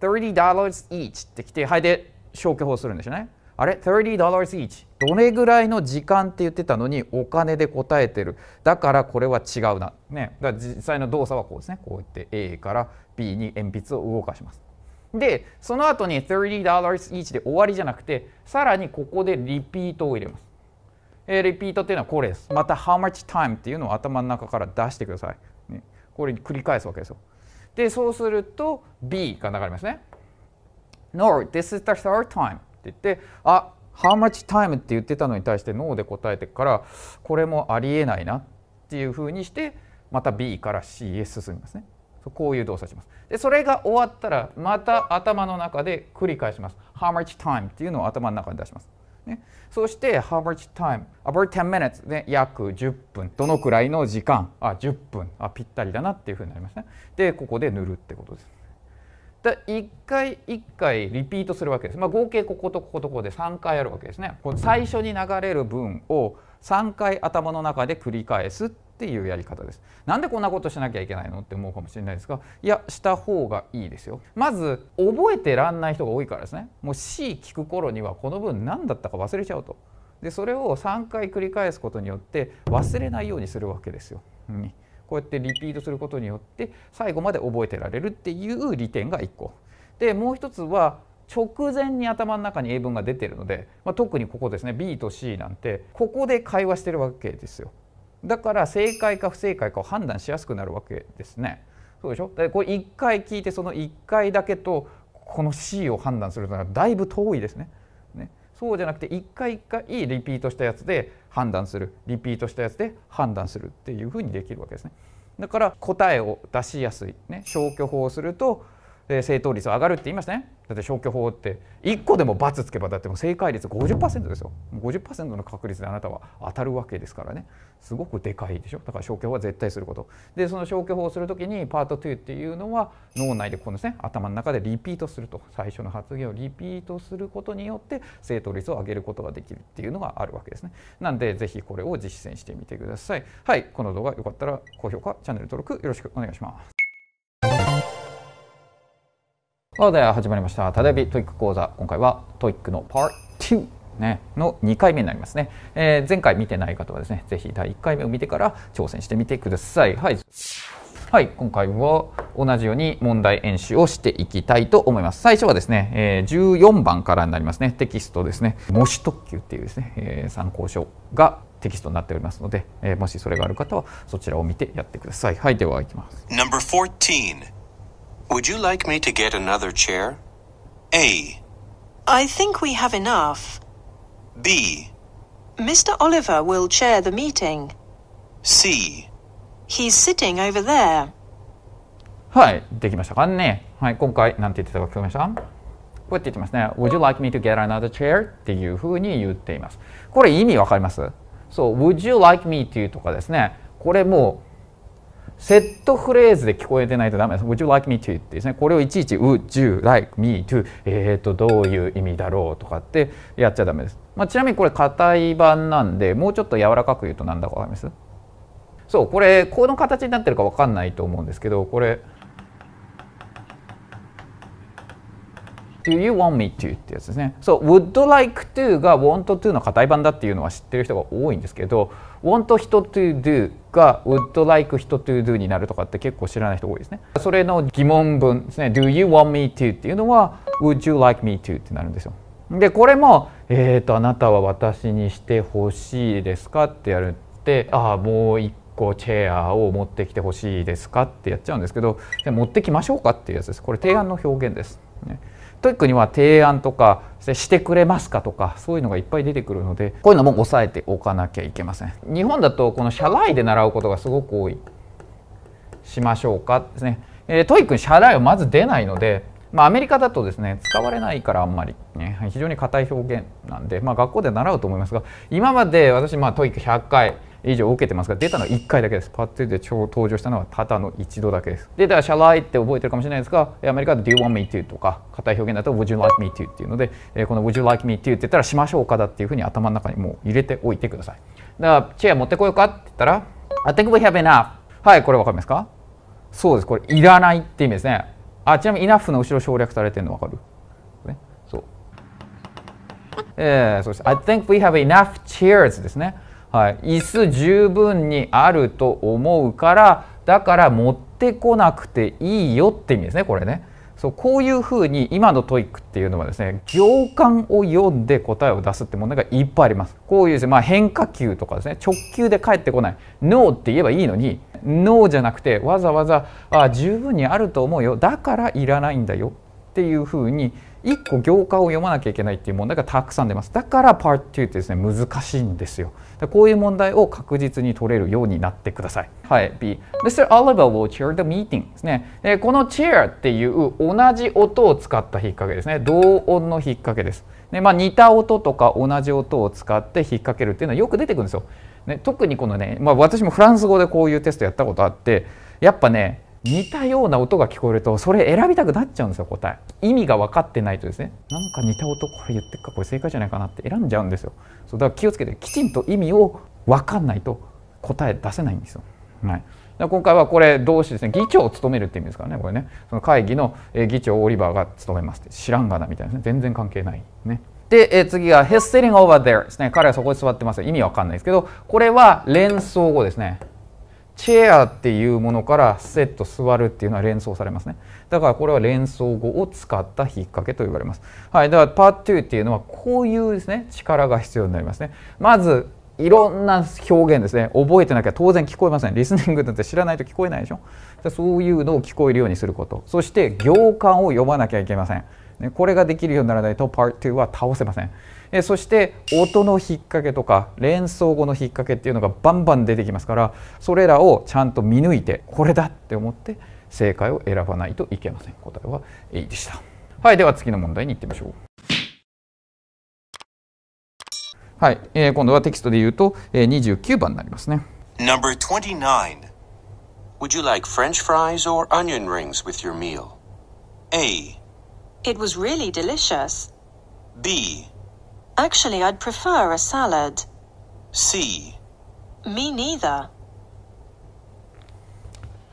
30 dollars each って来て、はい、で、消去法するんですよね。あれ ?30 dollars each。どれぐらいの時間って言ってたのに、お金で答えてる。だからこれは違うな。ね。だから実際の動作はこうですね。こうやって A から B に鉛筆を動かします。で、その後に30 dollars each で終わりじゃなくて、さらにここでリピートを入れます。えー、リピートっていうのはこれです。また how much time っていうのを頭の中から出してください。ね、これに繰り返すわけですよ。で、そうすると B が流れますね。No, this is the third time って言って、あ、how much time って言ってたのに対して No で答えてから、これもありえないなっていうふうにして、また B から C へ進みますね。こういう動作します。で、それが終わったら、また頭の中で繰り返します。How much time っていうのを頭の中に出します。ね、そして how much time about 10 minutes 約10分どのくらいの時間あ10分あぴったりだなっていうふうになりますねでここで塗るってことですで1回1回リピートするわけです、まあ、合計こことこことここで3回やるわけですね最初に流れる分を3回頭の中で繰り返すっっていうやり方です。なんでこんなことしなきゃいけないのって思うかもしれないですがいやした方がいいですよ。まず覚えてらんない人が多いからですねもう C 聞く頃にはこの文何だったか忘れちゃうと。でそれを3回繰り返すことによって忘れないようにするわけですよ。うん、こうやってリピートすることによって最後まで覚えてられるっていう利点が1個。でもう一つは直前に頭の中に英文が出てるので、まあ、特にここですね B と C なんてここで会話してるわけですよ。だから正解か不正解かを判断しやすくなるわけですね。そうでしょでこれ1回聞いてその1回だけとこの C を判断するのはだいぶ遠いですね。ねそうじゃなくて1回1回リピートしたやつで判断するリピートしたやつで判断するっていうふうにできるわけですね。だから答えを出しやすい、ね、消去法をすると正答率上がるって言いましたねだって消去法って1個でも×つけばだっても正解率50%ですよ50%の確率であなたは当たるわけですからねすごくでかいでしょだから消去法は絶対することでその消去法をする時にパート2っていうのは脳内でこのですね頭の中でリピートすると最初の発言をリピートすることによって正答率を上げることができるっていうのがあるわけですねなんで是非これを実践してみてくださいはいこの動画よかったら高評価チャンネル登録よろしくお願いしますはい、始まりました。ただびトイック講座。今回はトイックのパート2。ね、の2回目になりますね、えー、前回見てない方はですね是非第1回目を見てから挑戦してみてくださいはい、はい、今回は同じように問題演習をしていきたいと思います最初はですね、えー、14番からになりますねテキストですね模試特急っていうですね、えー、参考書がテキストになっておりますので、えもしそれがある方はそちらを見てやってくださいはいではいきます Number 14 Would you like me to get another chair? A. I think we have enough. B. Mr. Oliver will chair the meeting. C. He's sitting over there. はい、できましたかね。はい、今回なんて言ってたか聞こえましたこうやって言ってますね。Would you like me to get another chair? っていうふうに言っています。これ意味わかりますそう、Would you like me to とかですね。これもうセットフレーズで聞こえてないとダメです。Would you like me to? ってですね。これをいちいち Would you like me to? えっ、と、どういう意味だろうとかってやっちゃダメです。まあ、ちなみにこれ硬い版なんで、もうちょっと柔らかく言うと何だかわかりますそう、これ、この形になってるかわかんないと思うんですけど、これ、Do you want me to? ってやつですね。そう、would like to が want to の硬い版だっていうのは知ってる人が多いんですけど、want 人 to do が would like 人 to do になるとかって結構知らない人多いですね。それの疑問文ですね。Do you want me to? っていうのは would you like me to? ってなるんですよ。で、これも、えっ、ー、と、あなたは私にしてほしいですかってやるって、ああ、もう一個チェアを持ってきてほしいですかってやっちゃうんですけど、持ってきましょうかっていうやつです。これ提案の表現です。ねトイックには提案とかしてくれますかとかそういうのがいっぱい出てくるのでこういうのも押さえておかなきゃいけません日本だとこの社外で習うことがすごく多いしましょうかですね、えー、トイックに社外はまず出ないのでまあ、アメリカだとですね使われないからあんまり、ね、非常に硬い表現なんで、まあ、学校で習うと思いますが今まで私、まあ、トイック100回以上受けてますが出たのは1回だけですパッてで登場したのはただの一度だけですでだから「シャライ」って覚えてるかもしれないですがアメリカで「Do you want me to?」とか硬い表現だと「Would you like me to?」っていうのでこの「Would you like me to?」って言ったら「しましょうか」だっていうふうに頭の中にもう入れておいてくださいだからチェア持ってこようかって言ったら「I think we have enough」はいこれ分かりますかそうですこれ「いらない」って意味ですねあちなみに「enough」の後ろ省略されてるの分かるえー、そうです。I think we have enough chairs ですね。はい、椅子十分にあると思うからだから持ってこなくていいよって意味ですねこれね。そうこういうふうに今のトイックっていうのはですね行間を読んで答えを出すって問題がいっぱいありますこういうです、ね、まあ、変化球とかですね直球で返ってこない「NO」って言えばいいのに「NO」じゃなくてわざわざ「あ十分にあると思うよだからいらないんだよ」っていうふうに1個行間を読まなきゃいけないっていう問題がたくさん出ますだからパート2ってですね難しいんですよ。こういう問題を確実に取れるようになってください。はい、B。Mr. Oliver will cheer the meeting ですね。えこの cheer っていう同じ音を使った引っ掛けですね。同音の引っ掛けです。でまあ、似た音とか同じ音を使って引っ掛けるっていうのはよく出てくるんですよ。ね、特にこのね、まあ、私もフランス語でこういうテストやったことあってやっぱね似たような音が聞こえるとそれ選びたくなっちゃうんですよ答え意味が分かってないとですねなんか似た音これ言ってっかこれ正解じゃないかなって選んじゃうんですよそうだから気をつけてきちんと意味を分かんないと答え出せないんですよ、はい、今回はこれ同士ですね議長を務めるって意味ですからねこれねその会議の議長オリバーが務めますって知らんがなみたいなね全然関係ないねで、え次が He's sitting over there ですね彼はそこで座ってます意味わかんないですけどこれは連想語ですねチェアっていうものからセット座るっていうのは連想されますね。だからこれは連想語を使った引っ掛けと言われます。はい、だからパート2っていうのはこういうですね、力が必要になりますね。まず、いろんな表現ですね。覚えてなきゃ当然聞こえません。リスニングなんて知らないと聞こえないでしょ。そういうのを聞こえるようにすること。そして行間を読まなきゃいけません。これができるようにならないとパート2は倒せません。えそして音の引っ掛けとか連想語の引っ掛けっていうのがバンバン出てきますからそれらをちゃんと見抜いてこれだって思って正解を選ばないといけません答えは A でしたはいでは次の問題に行ってみましょうはい、えー、今度はテキストで言うと、えー、29番になりますね Number 29 Would you like french fries or onion rings with your meal? A It was really delicious. B. Actually, I'd prefer a salad. C. Me neither.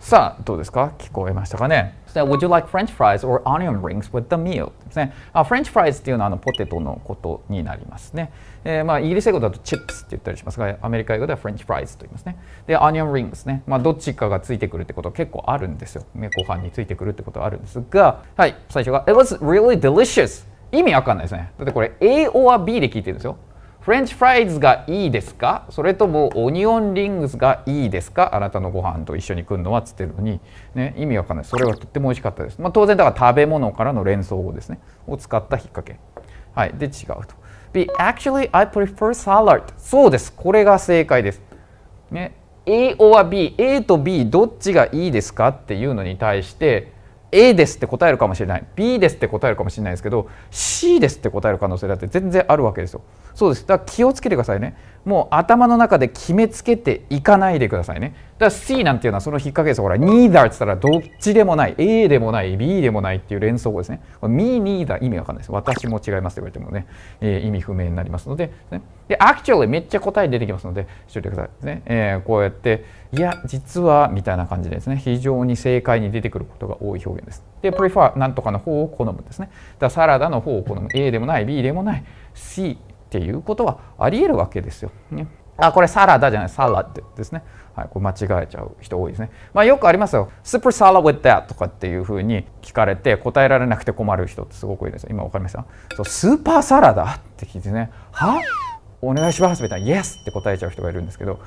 さあ、どうですか聞こえましたかねしては Would you like French fries or onion rings with the meal? ですね。あ、French fries っていうのはあのポテトのことになりますね。えー、まあイギリス英語だとチップスって言ったりしますが、アメリカ英語では French fries と言いますね。で、onion rings ね。まあどっちかがついてくるってこと結構あるんですよ。ね、ご飯についてくるってことはあるんですが、はい、最初が It was really delicious! 意味わかんないですね。だってこれ A or B で聞いてるんですよ。フレンチフライズがいいですかそれともオニオンリングスがいいですかあなたのご飯と一緒に来るのはつってるのに、ね、意味わかんないそれはとっても美味しかったです、まあ、当然だから食べ物からの連想語ですねを使った引っ掛けはいで違うと B actually I prefer salad そうですこれが正解ですね A or B A と B どっちがいいですかっていうのに対して A ですって答えるかもしれない B ですって答えるかもしれないですけど C ですって答える可能性だって全然あるわけですよそうですだから気をつけてくださいねもう頭の中で決めつけていかないでくださいねだから C なんていうのはその引っ掛けですほら neither って言ったらどっちでもない A でもない B でもないっていう連想語ですね me neither 意味わかんないです私も違いますって言われてもね、えー、意味不明になりますので、ね、で actually めっちゃ答え出てきますのでしといてくださいね、えー、こうやっていや実はみたいな感じでですね非常に正解に出てくることが多い表現ですで prefer なんとかの方を好むんですねだからサラダの方を好む A でもない B でもない C っていうことはありえるわけですよ。ね、あこれサラダじゃないサラダですね。はい、これ間違えちゃう人多いですね。まあ、よくありますよ。スープ e サ salad with that とかっていうふうに聞かれて答えられなくて困る人ってすごく多いです。今分かりましたそうスーパーサラダって聞いてね。はお願いしますみたいな Yes って答えちゃう人がいるんですけど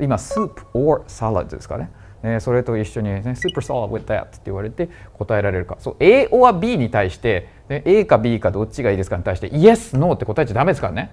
今スープ or サラダですかね。えそれと一緒に、ね、super solid with that って言われて答えられるかそう A or B に対して、ね、A か B かどっちがいいですかに対して Yes, No って答えちゃダメですからね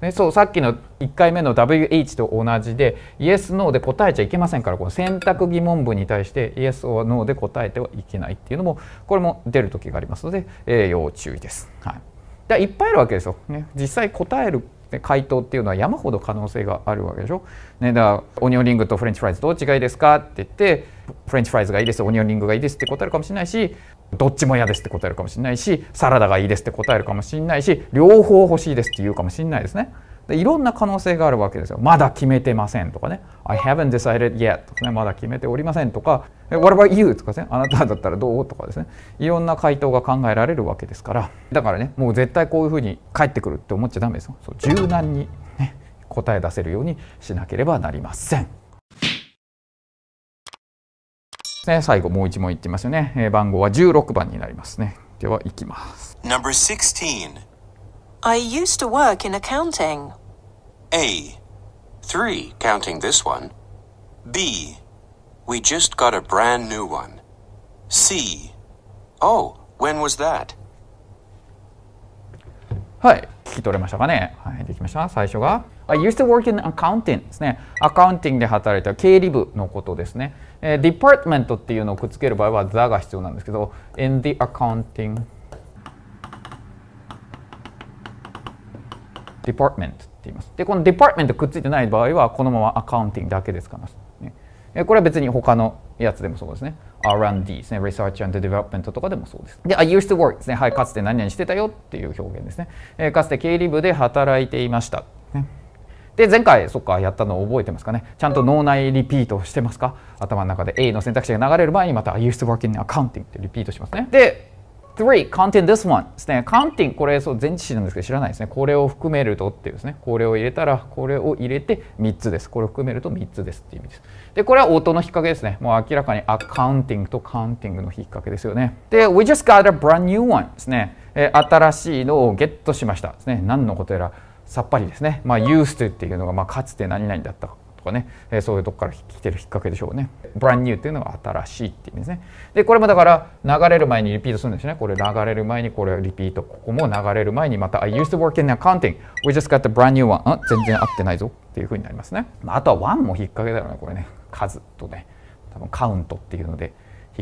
ねそうさっきの1回目の WH と同じで Yes, No で答えちゃいけませんからこの選択疑問文に対して Yes or No で答えてはいけないっていうのもこれも出る時がありますので、えー、要注意です。はい、だいっぱいあるわけですよ、ね、実際答えるで回答っていうのは山ほど可能性があるわけでしょ。ね、だからオニオンリングとフレンチフライズどっちがいいですかって言ってフレンチフライズがいいですオニオンリングがいいですって答えるかもしれないしどっちも嫌ですって答えるかもしれないしサラダがいいですって答えるかもしれないし両方欲しいですって言うかもしれないですね。でいろんな可能性があるわけですよ。まだ決めてませんとかね。I haven't decided yet とかね。まだ決めておりませんとか。What about you? とかね。あなただったらどうとかですね。いろんな回答が考えられるわけですから。だからね、もう絶対こういうふうに返ってくるって思っちゃダメですよ。そう柔軟に、ね、答え出せるようにしなければなりません。ね、最後もう一問いってみますよね、え番号は16番になりますね。では、いきます。Number 16 I used to work in accounting. A. 3. Counting this one. B. We just got a brand new one. C. Oh, when was that? はい、聞き取れましたかねはい、できました。最初が I used to work in accounting ですね。アカウンティングで働いた経理部のことですね。えー、ディパートメントっていうのをくっつける場合は the が必要なんですけど、in the accounting department って言います。で、この department くっついてない場合は、このまま accounting だけで使います。ね、これは別に他のやつでもそうですね。R&D ですね。Research and Development とかでもそうです。で、I used to work ですね。はい、かつて何々してたよっていう表現ですね。えー、かつて経理部で働いていました。ね、で、前回、そっか、やったのを覚えてますかね。ちゃんと脳内リピートしてますか頭の中で A の選択肢が流れる前にまた I used to work in accounting ってリピートしますね。で、3 counting this one ですね counting これそう前置詞なんですけど知らないですねこれを含めるとっていうですねこれを入れたらこれを入れて3つですこれを含めると3つですっていう意味ですでこれは音の引っ掛けですねもう明らかに accounting と counting の引っ掛けですよねで we just got a brand new one ですね、え新しいのをゲットしましたですね何のことやらさっぱりですねまあ used っていうのがまあかつて何々だったとかね、えそういうとこから来てる引っ掛けでしょうね。ブランニューっていうのは新しいっていう意味ですね。で、これもだから流れる前にリピートするんですね。これ流れる前にこれリピート。ここも流れる前にまた I used to work in accounting. We just got the brand new one. あ全然合ってないぞっていうふうになりますね。まあ、あとは1も引っ掛けだよね、これね。数とね、多分カウントっていうので引っ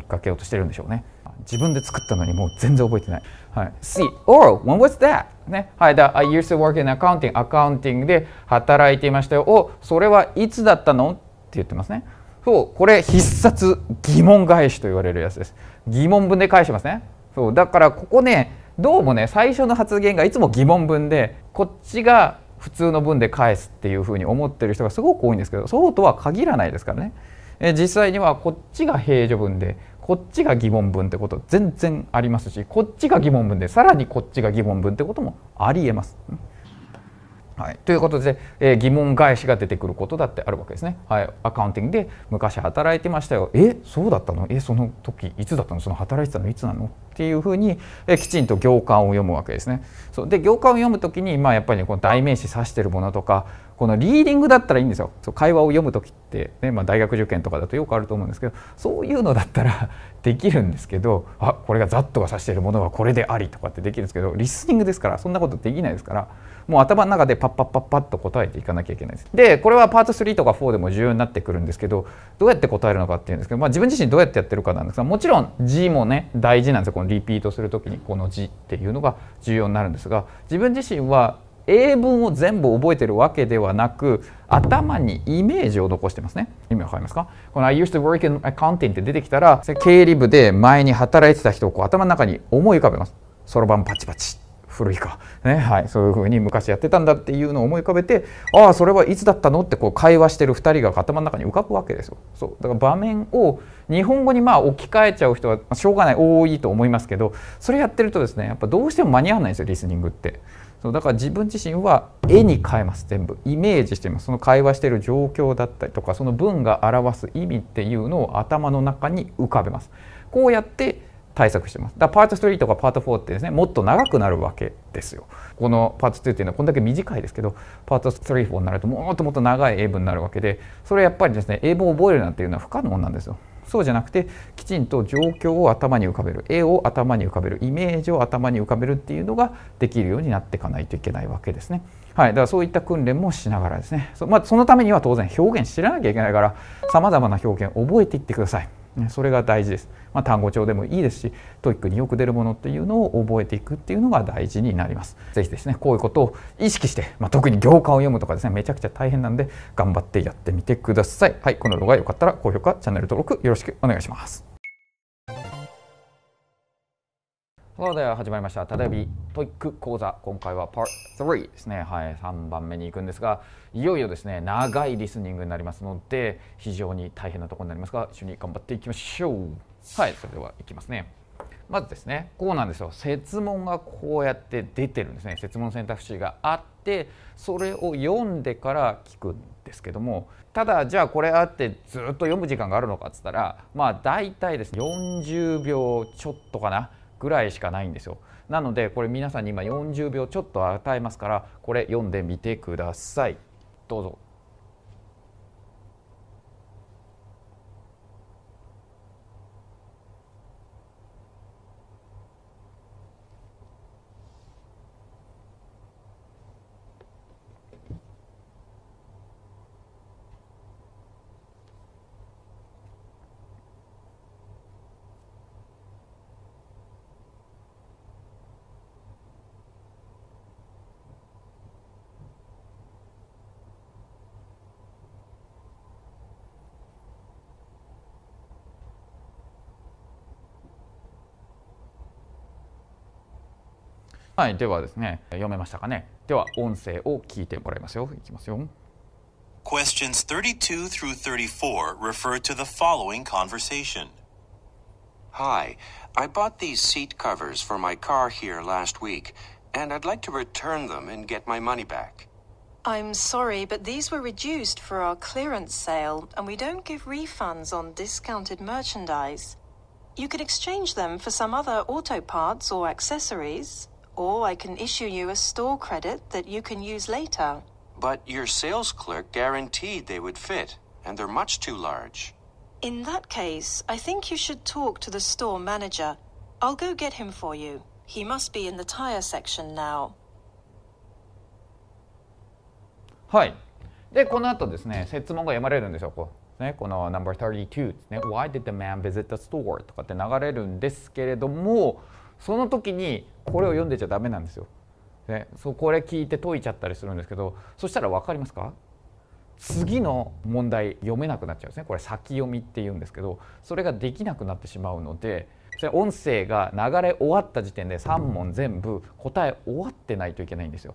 掛けようとしてるんでしょうね。自分で作ったのにもう全然覚えてない。はい、C or when was that? ね、はい、だ I used to work in accounting アカウンティングで働いていましたよ。おそれはいつだったのって言ってますね。そうこれ必殺疑問返しと言われるやつです。疑問文で返しますね。そうだからここねどうもね最初の発言がいつも疑問文でこっちが普通の文で返すっていうふうに思ってる人がすごく多いんですけどそうとは限らないですからね。え実際にはこっちが平序文でこっちが疑問文ってこと全然ありますしこっちが疑問文でさらにこっちが疑問文ってこともありえます。はい、ということで、えー、疑問返しが出てくることだってあるわけですね。はい、アカウンティングで昔働いてましたよ。え、そうだったのえ、その時いつだったのその働いてたのいつなのっていうふうに、えー、きちんと行間を読むわけですね。そうで行間を読むときに、まあ、やっぱりこの代名詞指してるものとか、このリーディングだったらいいんですよそう会話を読む時ってね、まあ、大学受験とかだとよくあると思うんですけどそういうのだったら (laughs) できるんですけどあこれがざっとが指しているものはこれでありとかってできるんですけどリスニングですからそんなことできないですからもう頭の中でパッパッパッパッと答えていかなきゃいけないです。でこれはパート3とか4でも重要になってくるんですけどどうやって答えるのかっていうんですけど、まあ、自分自身どうやってやってるかなんですがもちろん字もね大事なんですよこのリピートする時にこの字っていうのが重要になるんですが自分自身は英文を全部覚えてるわけではなく頭にイメージを残してますね意味わかりますかこの I used to work in accounting って出てきたら経理部で前に働いてた人をこう頭の中に思い浮かべますそろばんパチパチ古いか、ねはい、そういうふうに昔やってたんだっていうのを思い浮かべてああそれはいつだったのってこう会話してる2人が頭の中に浮かぶわけですよそうだから場面を日本語にまあ置き換えちゃう人はしょうがない多いと思いますけどそれやってるとですねやっぱどうしても間に合わないんですよリスニングって。そうだから自分自身は絵に変えます全部イメージしてますその会話してる状況だったりとかその文が表す意味っていうのを頭の中に浮かべますこうやって対策してますだからパート3とかパート4ってですねもっと長くなるわけですよこのパート2っていうのはこんだけ短いですけどパート34になるともっともっと長い英文になるわけでそれはやっぱりですね英文を覚えるなんていうのは不可能なんですよそうじゃなくてきちんと状況を頭に浮かべる絵を頭に浮かべるイメージを頭に浮かべるっていうのができるようになっていかないといけないわけですね。はい、だからそういった訓練もしながらですねそ,、まあ、そのためには当然表現知らなきゃいけないからさまざまな表現を覚えていってください。それが大事です、まあ、単語帳でもいいですしトイックによく出るものっていうのを覚えていくっていうのが大事になります是非ですねこういうことを意識して、まあ、特に行間を読むとかですねめちゃくちゃ大変なんで頑張ってやってみてくださいはいこの動画が良かったら高評価チャンネル登録よろしくお願いしますさあでは始まりました「ただびトイック講座」今回はパ a r t 3ですねはい3番目に行くんですがいよいよですね長いリスニングになりますので非常に大変なところになりますが一緒に頑張っていきましょうはいそれでは行きますねまずですねこうなんですよ設問がこうやって出てるんですね設問選択肢があってそれを読んでから聞くんですけどもただじゃあこれあってずっと読む時間があるのかって言ったらまあ大体ですね40秒ちょっとかなぐらいしかないんですよなのでこれ皆さんに今40秒ちょっと与えますからこれ読んでみてくださいどうぞはい、ではですね、読めましたかね。では音声を聞いてもらいますよ。いきますよ。Questions 32 through 34 refer to the following conversation. Hi, I bought these seat covers for my car here last week, and I'd like to return them and get my money back. I'm sorry, but these were reduced for our clearance sale, and we don't give refunds on discounted merchandise. You can exchange them for some other auto parts or accessories. Or I can issue you a store credit that you can use later. But your sales clerk guaranteed they would fit, and they're much too large. In that case, I think you should talk to the store manager. I'll go get him for you. He must be in the tire section now. はい。で、この後ですね、質問が読まれるんですよ。こうね、この No.32 ですね。Why did the man visit the store? とかって流れるんですけれども、その時にこれを読んでちゃダメなんですよ。ね、そうこれ聞いて解いちゃったりするんですけどそしたら分かりますか次の問題読めなくなっちゃうんですねこれ先読みって言うんですけどそれができなくなってしまうのでそれ音声が流れ終わった時点で3問全部答え終わってないといけないんですよ。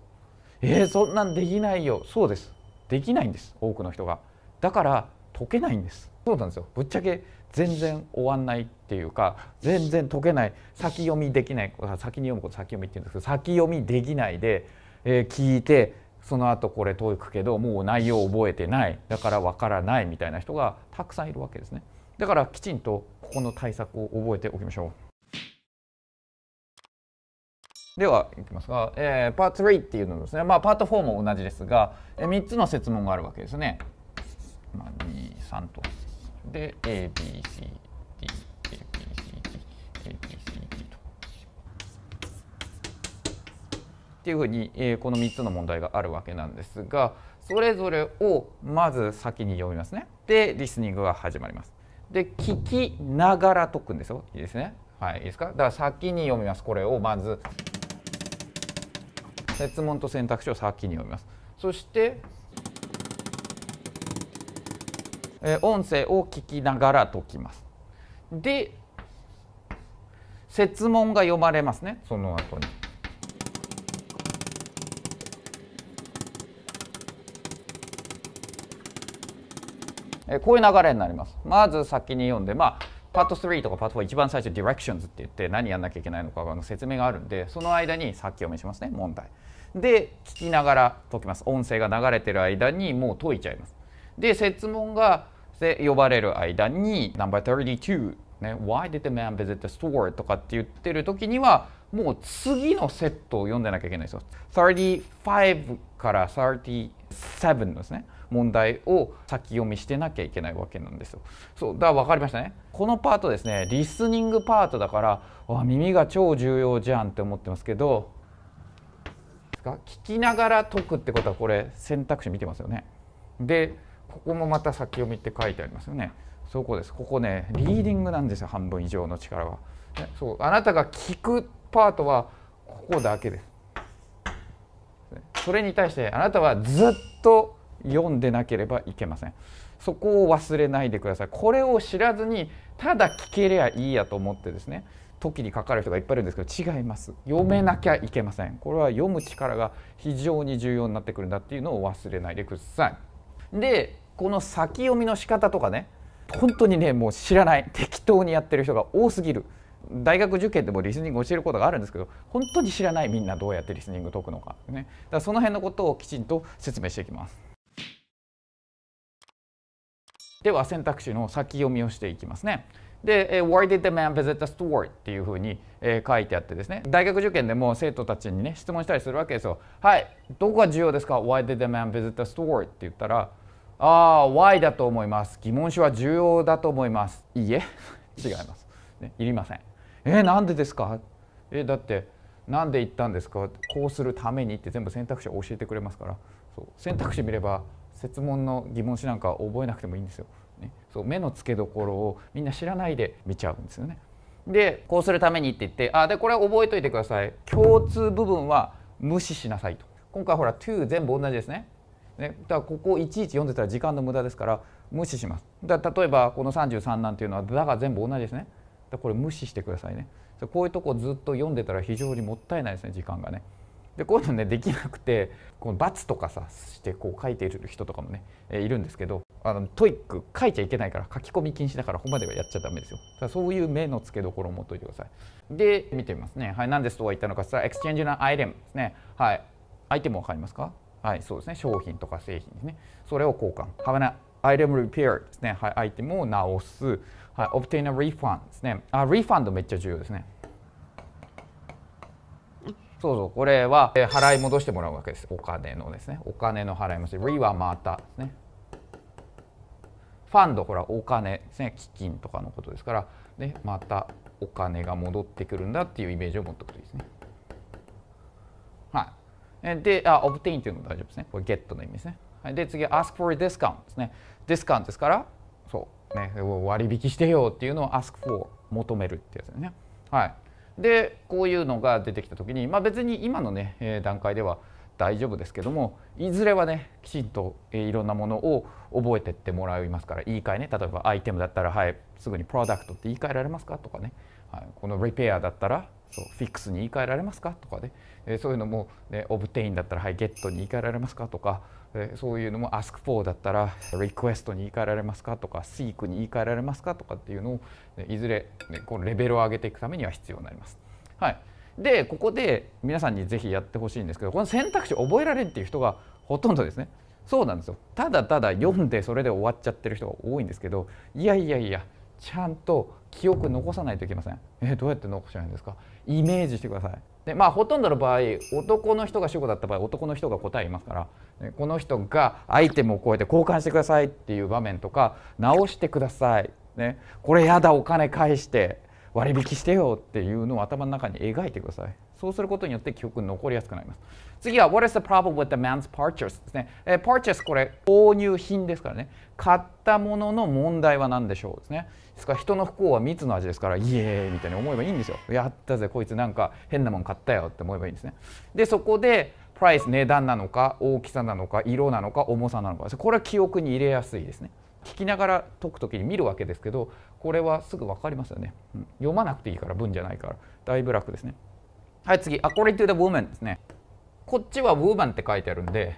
えー、そんなんできないよそうですできないんです多くの人がだから解けないんですそうなんですよぶっちゃけ全然終わんないっていうか全然解けない先読みできない先に読むこと先読みって言うんですけど先読みできないで、えー、聞いてその後これ解くけどもう内容覚えてないだからわからないみたいな人がたくさんいるわけですね。だからきちんとここの対策を覚えておきましょう。ではいきますが、えー、パート3っていうのですね、まあ、パート4も同じですが、えー、3つの設問があるわけですね。まあ、2、3と。で ABCD ABCD ABCD と。っていうふうに、えー、この3つの問題があるわけなんですがそれぞれをまず先に読みますね。でリスニングが始まります。で聞きながら解くんですよ。いいですね。はい、いいですかだから先に読みます。これをまず。設問と選択肢を先に読みます。そしてえ音声を聞きながら解きます。で設問が読まれますねその後に。こういう流れになります。まず先に読んで、まあ、パート3とかパート4一番最初「Directions」って言って何やんなきゃいけないのかの説明があるんでその間に先読みしますね問題。で聞きながら解きます。音声が流れてる間にもう解いちゃいます。で説問が呼ばれる間に No.32 ね、Why did the man visit the store? とかって言ってる時にはもう次のセットを読んでなきゃいけないですよ。35から37のですね問題を先読みしてなきゃいけないわけなんですよ。そうだから分かりましたね。このパートですねリスニングパートだからわ耳が超重要じゃんって思ってますけど聞きながら解くってことはこれ選択肢見てますよね。でここもまた先読みって書いてありますよね。そこです。ここね、リーディングなんですよ、半分以上の力は。ね、そう、あなたが聞くパートはここだけです。それに対してあなたはずっと読んでなければいけません。そこを忘れないでください。これを知らずにただ聞けりゃいいやと思ってですね、時にかかる人がいっぱいいるんですけど違います。読めなきゃいけません。これは読む力が非常に重要になってくるんだっていうのを忘れないでください。でこの先読みの仕方とかね本当にねもう知らない適当にやってる人が多すぎる大学受験でもリスニング教えることがあるんですけど本当に知らないみんなどうやってリスニング解くのかねだからその辺のことをきちんと説明していきますでは選択肢の先読みをしていきますねで「Why did the man visit the store?」っていうふうに、え書いてあってですね大学受験でも生徒たちにね質問したりするわけですよ「はいどこが重要ですか Why did the man visit the store?」って言ったら「ああ Y だと思います疑問詞は重要だと思いますいいえ (laughs) 違います、ね、いりませんえー、なんでですかえー、だってなんで言ったんですかこうするためにって全部選択肢を教えてくれますからそう選択肢見れば設問の疑問詞なんか覚えなくてもいいんですよ、ね、そう目の付けどころをみんな知らないで見ちゃうんですよねでこうするためにって言ってあでこれ覚えといてください共通部分は無視しなさいと今回ほら to 全部同じですねね、だからここをいちいち読んでたら時間の無駄ですから無視しますだ例えばこの33なんていうのは「だ」が全部同じですねだこれ無視してくださいねこういうとこずっと読んでたら非常にもったいないですね時間がねでこういうのねできなくてこの×とかさしてこう書いている人とかもね、えいるんですけどあのトイック書いちゃいけないから書き込み禁止だからここまではやっちゃダメですよだそういう目の付けどころを持っといてくださいで見てみますねはい何ですとは言ったのかさエクスチェンジのアイテムですねはいアイテム分かりますかはい、そうですね、商品とか製品ですね。それを交換。Have an item repair ですね。はい、アイテムを直す。はい、obtain a refund ですね。あ、refund めっちゃ重要ですね。そうそう、これは、え払い戻してもらうわけです。お金のですね。お金の払い戻し。re はまたですね。ファンド、これはお金ですね。基金とかのことですから、ね、またお金が戻ってくるんだっていうイメージを持っておくといいですね。で、あ、obtain というのも大丈夫ですね。これ get の意味ですね。で、次は ask for a discount ですね。discount ですから、そう、ね、割引してよっていうのを ask for 求めるってやつですね。はい。で、こういうのが出てきた時に、まあ別に今のね、段階では大丈夫ですけども、いずれはね、きちんといろんなものを覚えてってもらいますから、言い換えね、例えばアイテムだったら、はい、すぐに product って言い換えられますかとかね、はい、この repair だったら、そうフィックスに言い換えられますかとかね、えー、そういうのも、ね、オブテインだったら、はい、ゲットに言い換えられますかとか、えー、そういうのも ask for だったら、リクエストに言い換えられますかとか、seek に言い換えられますかとかっていうのを、ね、いずれ、ね、このレベルを上げていくためには必要になります。はい、で、ここで皆さんにぜひやってほしいんですけど、この選択肢覚えられるっていう人がほとんどですね。そうなんですよ。ただただ読んでそれで終わっちゃってる人が多いんですけど、いやいやいや、ちゃんと記憶残さないといけません。えー、どうやって残しないんですかイメージしてください。でまあほとんどの場合男の人が主語だった場合男の人が答えいますから、ね、この人がアイテムをこうやって交換してくださいっていう場面とか直してください、ね、これやだお金返して割引してよっていうのを頭の中に描いてください。そうすることによって記憶残りやすくなります。次は What is the problem with the man's purchase? ですね、えー、purchase これ購入品ですからね買ったものの問題は何でしょうですねですから人の不幸は蜜の味ですからイエーイみたいに思えばいいんですよやったぜこいつなんか変なもん買ったよって思えばいいんですねでそこでプライス値段なのか大きさなのか色なのか重さなのかこれは記憶に入れやすいですね聞きながら解く時に見るわけですけどこれはすぐ分かりますよね、うん、読まなくていいから文じゃないからだいぶ楽ですねはい次 According to the woman ですねこっちは woman って書いてあるんで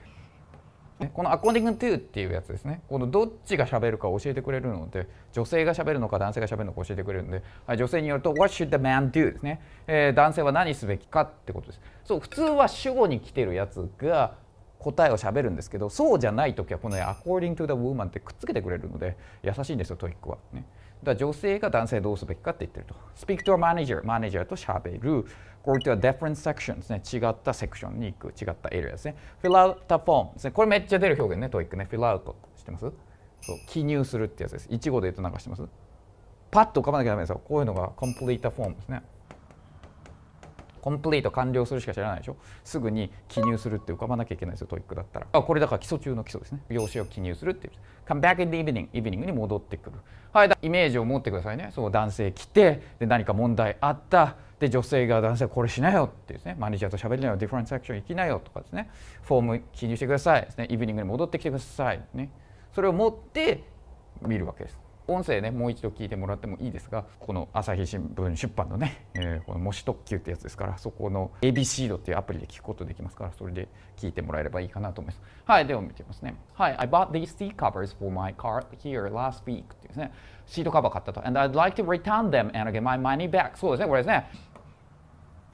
この according to っていうやつですねこのどっちが喋るか教えてくれるので女性が喋るのか男性が喋るのか教えてくれるので、はい、女性によると what should the man do ですね、えー、男性は何すべきかってことですそう普通は主語に来てるやつが答えを喋るんですけどそうじゃない時はこの、ア according to the woman ってくっつけてくれるので優しいんですよトイックは、ね、だから女性が男性どうすべきかって言ってると speak to a manager マネージャーと喋るこういった different s e c t i o n ね、違ったセクションに行く、違ったエリアですね。fill out a form ですね。これめっちゃ出る表現ね、トイックね。fill out てますそう、記入するってやつです。1号で言うとなんかしてますパッと浮かばなきゃダメですよ。こういうのが complete ー form ですね。コンプリート完了するしか知らないでしょすぐに記入するって浮かばなきゃいけないですよトイックだったらあこれだから基礎中の基礎ですね用紙を記入するっていう come back in the evening イビニングに戻ってくるはいイメージを持ってくださいねそう男性来てで何か問題あったで女性が男性これしなよってですねマネージャーと喋りなよディファレンスアクション行きなよとかですねフォーム記入してくださいですねイブニングに戻ってきてくださいねそれを持って見るわけです音声ねもう一度聞いてもらってもいいですがこの朝日新聞出版のね、えー、この模試特急ってやつですからそこの ABC ドっていうアプリで聞くことできますからそれで聞いてもらえればいいかなと思いますはいでは見てますねはい I bought these seat covers for my car here last week っていうですねシートカバー買ったと and I'd like to return them and get my money back そうですねこれですね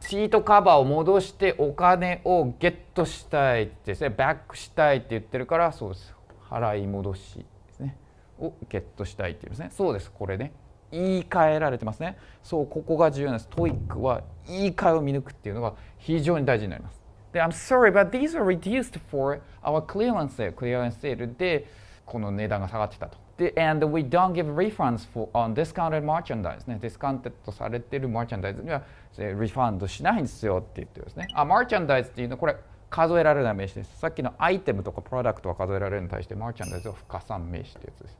シートカバーを戻してお金をゲットしたいですねバックしたいって言ってるからそうです払い戻しですねをゲットしたいって言うんですねそうですこれね言い換えられてますねそうここが重要なんですトイックは言い換えを見抜くっていうのが非常に大事になりますで I'm sorry but these are reduced for our clearance sale clearance sale でこの値段が下がってたとで、and we don't give refunds for on discounted merchandise ね、ディスカウントされてるマーチャンダイズにはリファンドしないんですよって言ってですね。あ、マーチャンダイズっていうのはこれ数えられない名詞です。さっきのアイテムとかプロダクトは数えられるに対してマーチャンダイズは不加算名詞ってやつです。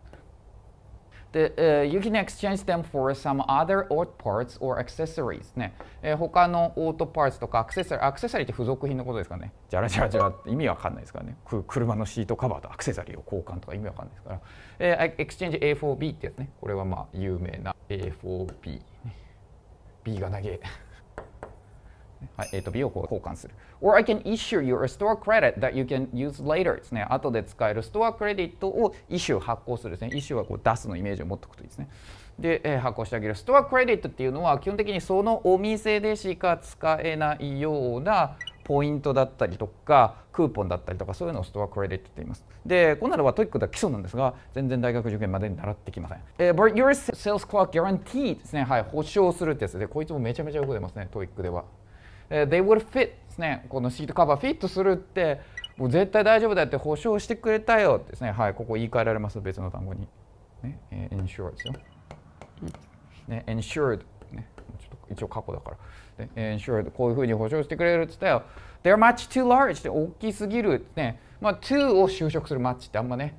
で、えー、you can exchange them for some other odd parts or accessories ね、えー、他のオートパーツとかアクセサリーアクセサリーって付属品のことですかねじゃらじゃらじゃらって意味わかんないですからね車のシートカバーとアクセサリーを交換とか意味わかんないですから、えー、exchange A4B ってやつねこれはまあ有名な A4B B が投げ (laughs) はい、A と B を交換する or I can issue you a store credit that you can use later ですね。後で使えるストアクレディットを issue 発行するですね。issue はこう出すのイメージを持っておくといいですね。で、えー、発行してあげる。ストアクレディットっていうのは基本的にそのお店でしか使えないようなポイントだったりとかクーポンだったりとかそういうのをストアクレディットって言います。で、こんなのはトイックでは基礎なんですが全然大学受験までに習ってきません。えー、But your sales clock guarantee ですね。はい、保証するってやつで、こいつもめちゃめちゃよく出ますね、トイックでは。えー、They would fit ですねこのシートカバーフィットするってもう絶対大丈夫だって保証してくれたよってですねはいここ言い換えられます別の単語にねえ n s u r e d ですよ、ね、n s u r e d ねちょっと一応過去だから、e n s u r e d こういうふうに保証してくれるって言ったよ they're much too large って大きすぎるねまあ too を就職する m ッ c h ってあんまね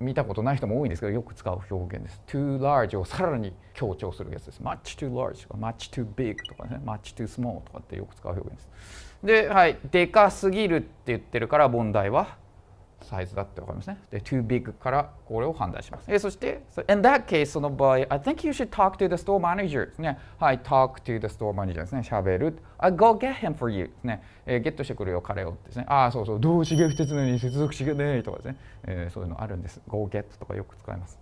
見たことない人も多いんですけどよく使う表現です。too large をさらに強調するやつです。much too large とか much too big とかね much too small とかってよく使う表現です。で、はい、でかすぎるって言ってるから問題はサイズだってわかりますね。で、too big からこれを判断します。えそして、so、in that case その場合、I think you should talk to the store manager ですね。はい、talk to the store manager ですね。喋る。I go get him for you ですね。えー、ゲットしてくるよ、彼をですね。ああ、そうそう、どうしげ二つのに接続しげねえとかですね、えー、そういうのあるんです。go get とかよく使います。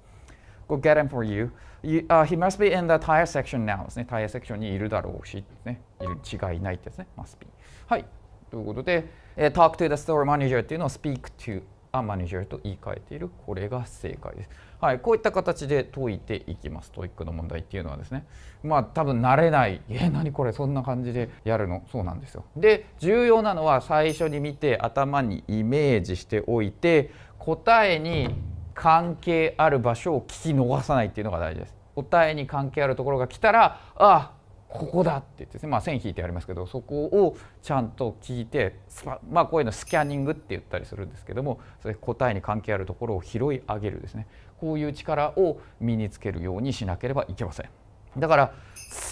go get him for you. you、uh, he must be in the tire section now ですね。タイヤセクションにいるだろうし、ね、いる違いないってですね。must be。はい。ということで、えー、talk to the store manager っていうのを speak to アマネージャーと言い換えているこれが正解です。はい、こういった形で解いていきます。トイックの問題っていうのはですね。まあ多分慣れない。え、何これそんな感じでやるのそうなんですよ。で、重要なのは最初に見て頭にイメージしておいて答えに関係ある場所を聞き逃さないっていうのが大事です。答えに関係あるところが来たら、ああ、ここだって言ってですね、まあ、線引いてありますけどそこをちゃんと聞いてまあ、こういうのスキャニングって言ったりするんですけどもそれ答えに関係あるところを拾い上げるですねこういう力を身につけるようにしなければいけません。だから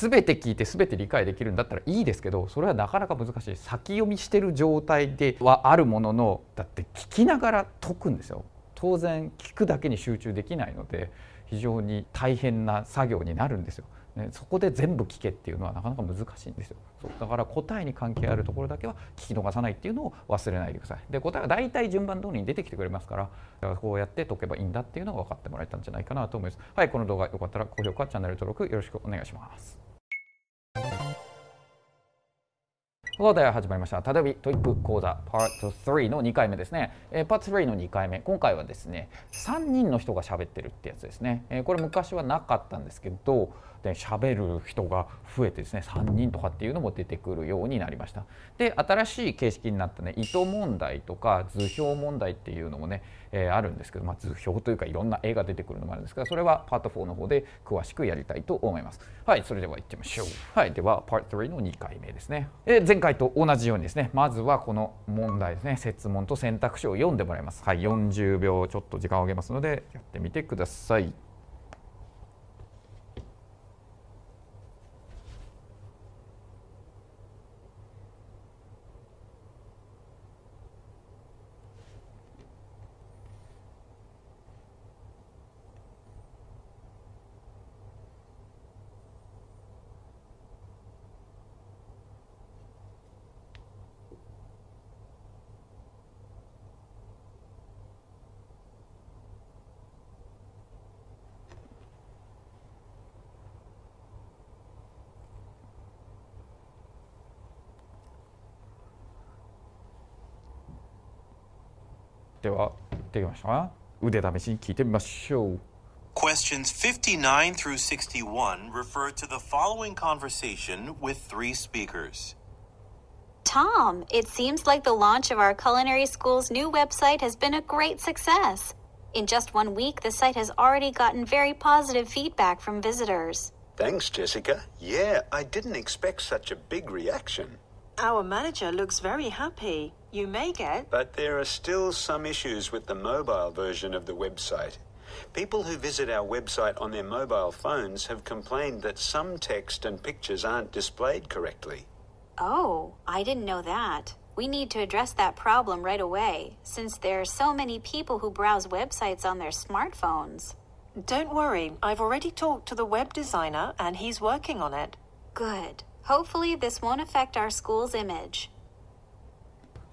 全て聞いて全て理解できるんだったらいいですけどそれはなかなか難しい先読みしてる状態ではあるもののだって聞きながら解くんですよ当然聞くだけに集中できないので非常に大変な作業になるんですよ。ね、そこで全部聞けっていうのはなかなか難しいんですよそうだから答えに関係あるところだけは聞き逃さないっていうのを忘れないでくださいで答えは大体順番通りに出てきてくれますからだからこうやって解けばいいんだっていうのが分かってもらえたんじゃないかなと思いますはいこの動画よかったら高評価チャンネル登録よろしくお願いしますさて始まりました。たどびトイック講座 Part 3の2回目ですね。えー、Part 3の2回目。今回はですね、3人の人が喋ってるってやつですね。えー、これ昔はなかったんですけど、って喋る人が増えてですね3人とかっていうのも出てくるようになりました。で新しい形式になったね糸問題とか図表問題っていうのもね、えー、あるんですけど、まあ、図表というかいろんな絵が出てくるのもあるんですがそれはパート4の方で詳しくやりたいと思います。はいそれではいってみましょう。はいではパート3の2回目ですね。えー、前回と同じようにですねまずはこの問題ですね設問と選択肢を読んでもらいます。はい40秒ちょっと時間をあげますのでやってみてください。Questions 59 through 61 refer to the following conversation with three speakers. Tom, it seems like the launch of our culinary school's new website has been a great success. In just one week, the site has already gotten very positive feedback from visitors. Thanks, Jessica. Yeah, I didn't expect such a big reaction. Our manager looks very happy. You may get... But there are still some issues with the mobile version of the website. People who visit our website on their mobile phones have complained that some text and pictures aren't displayed correctly. Oh, I didn't know that. We need to address that problem right away, since there are so many people who browse websites on their smartphones. Don't worry, I've already talked to the web designer and he's working on it. Good. Hopefully, this won't affect our school's image.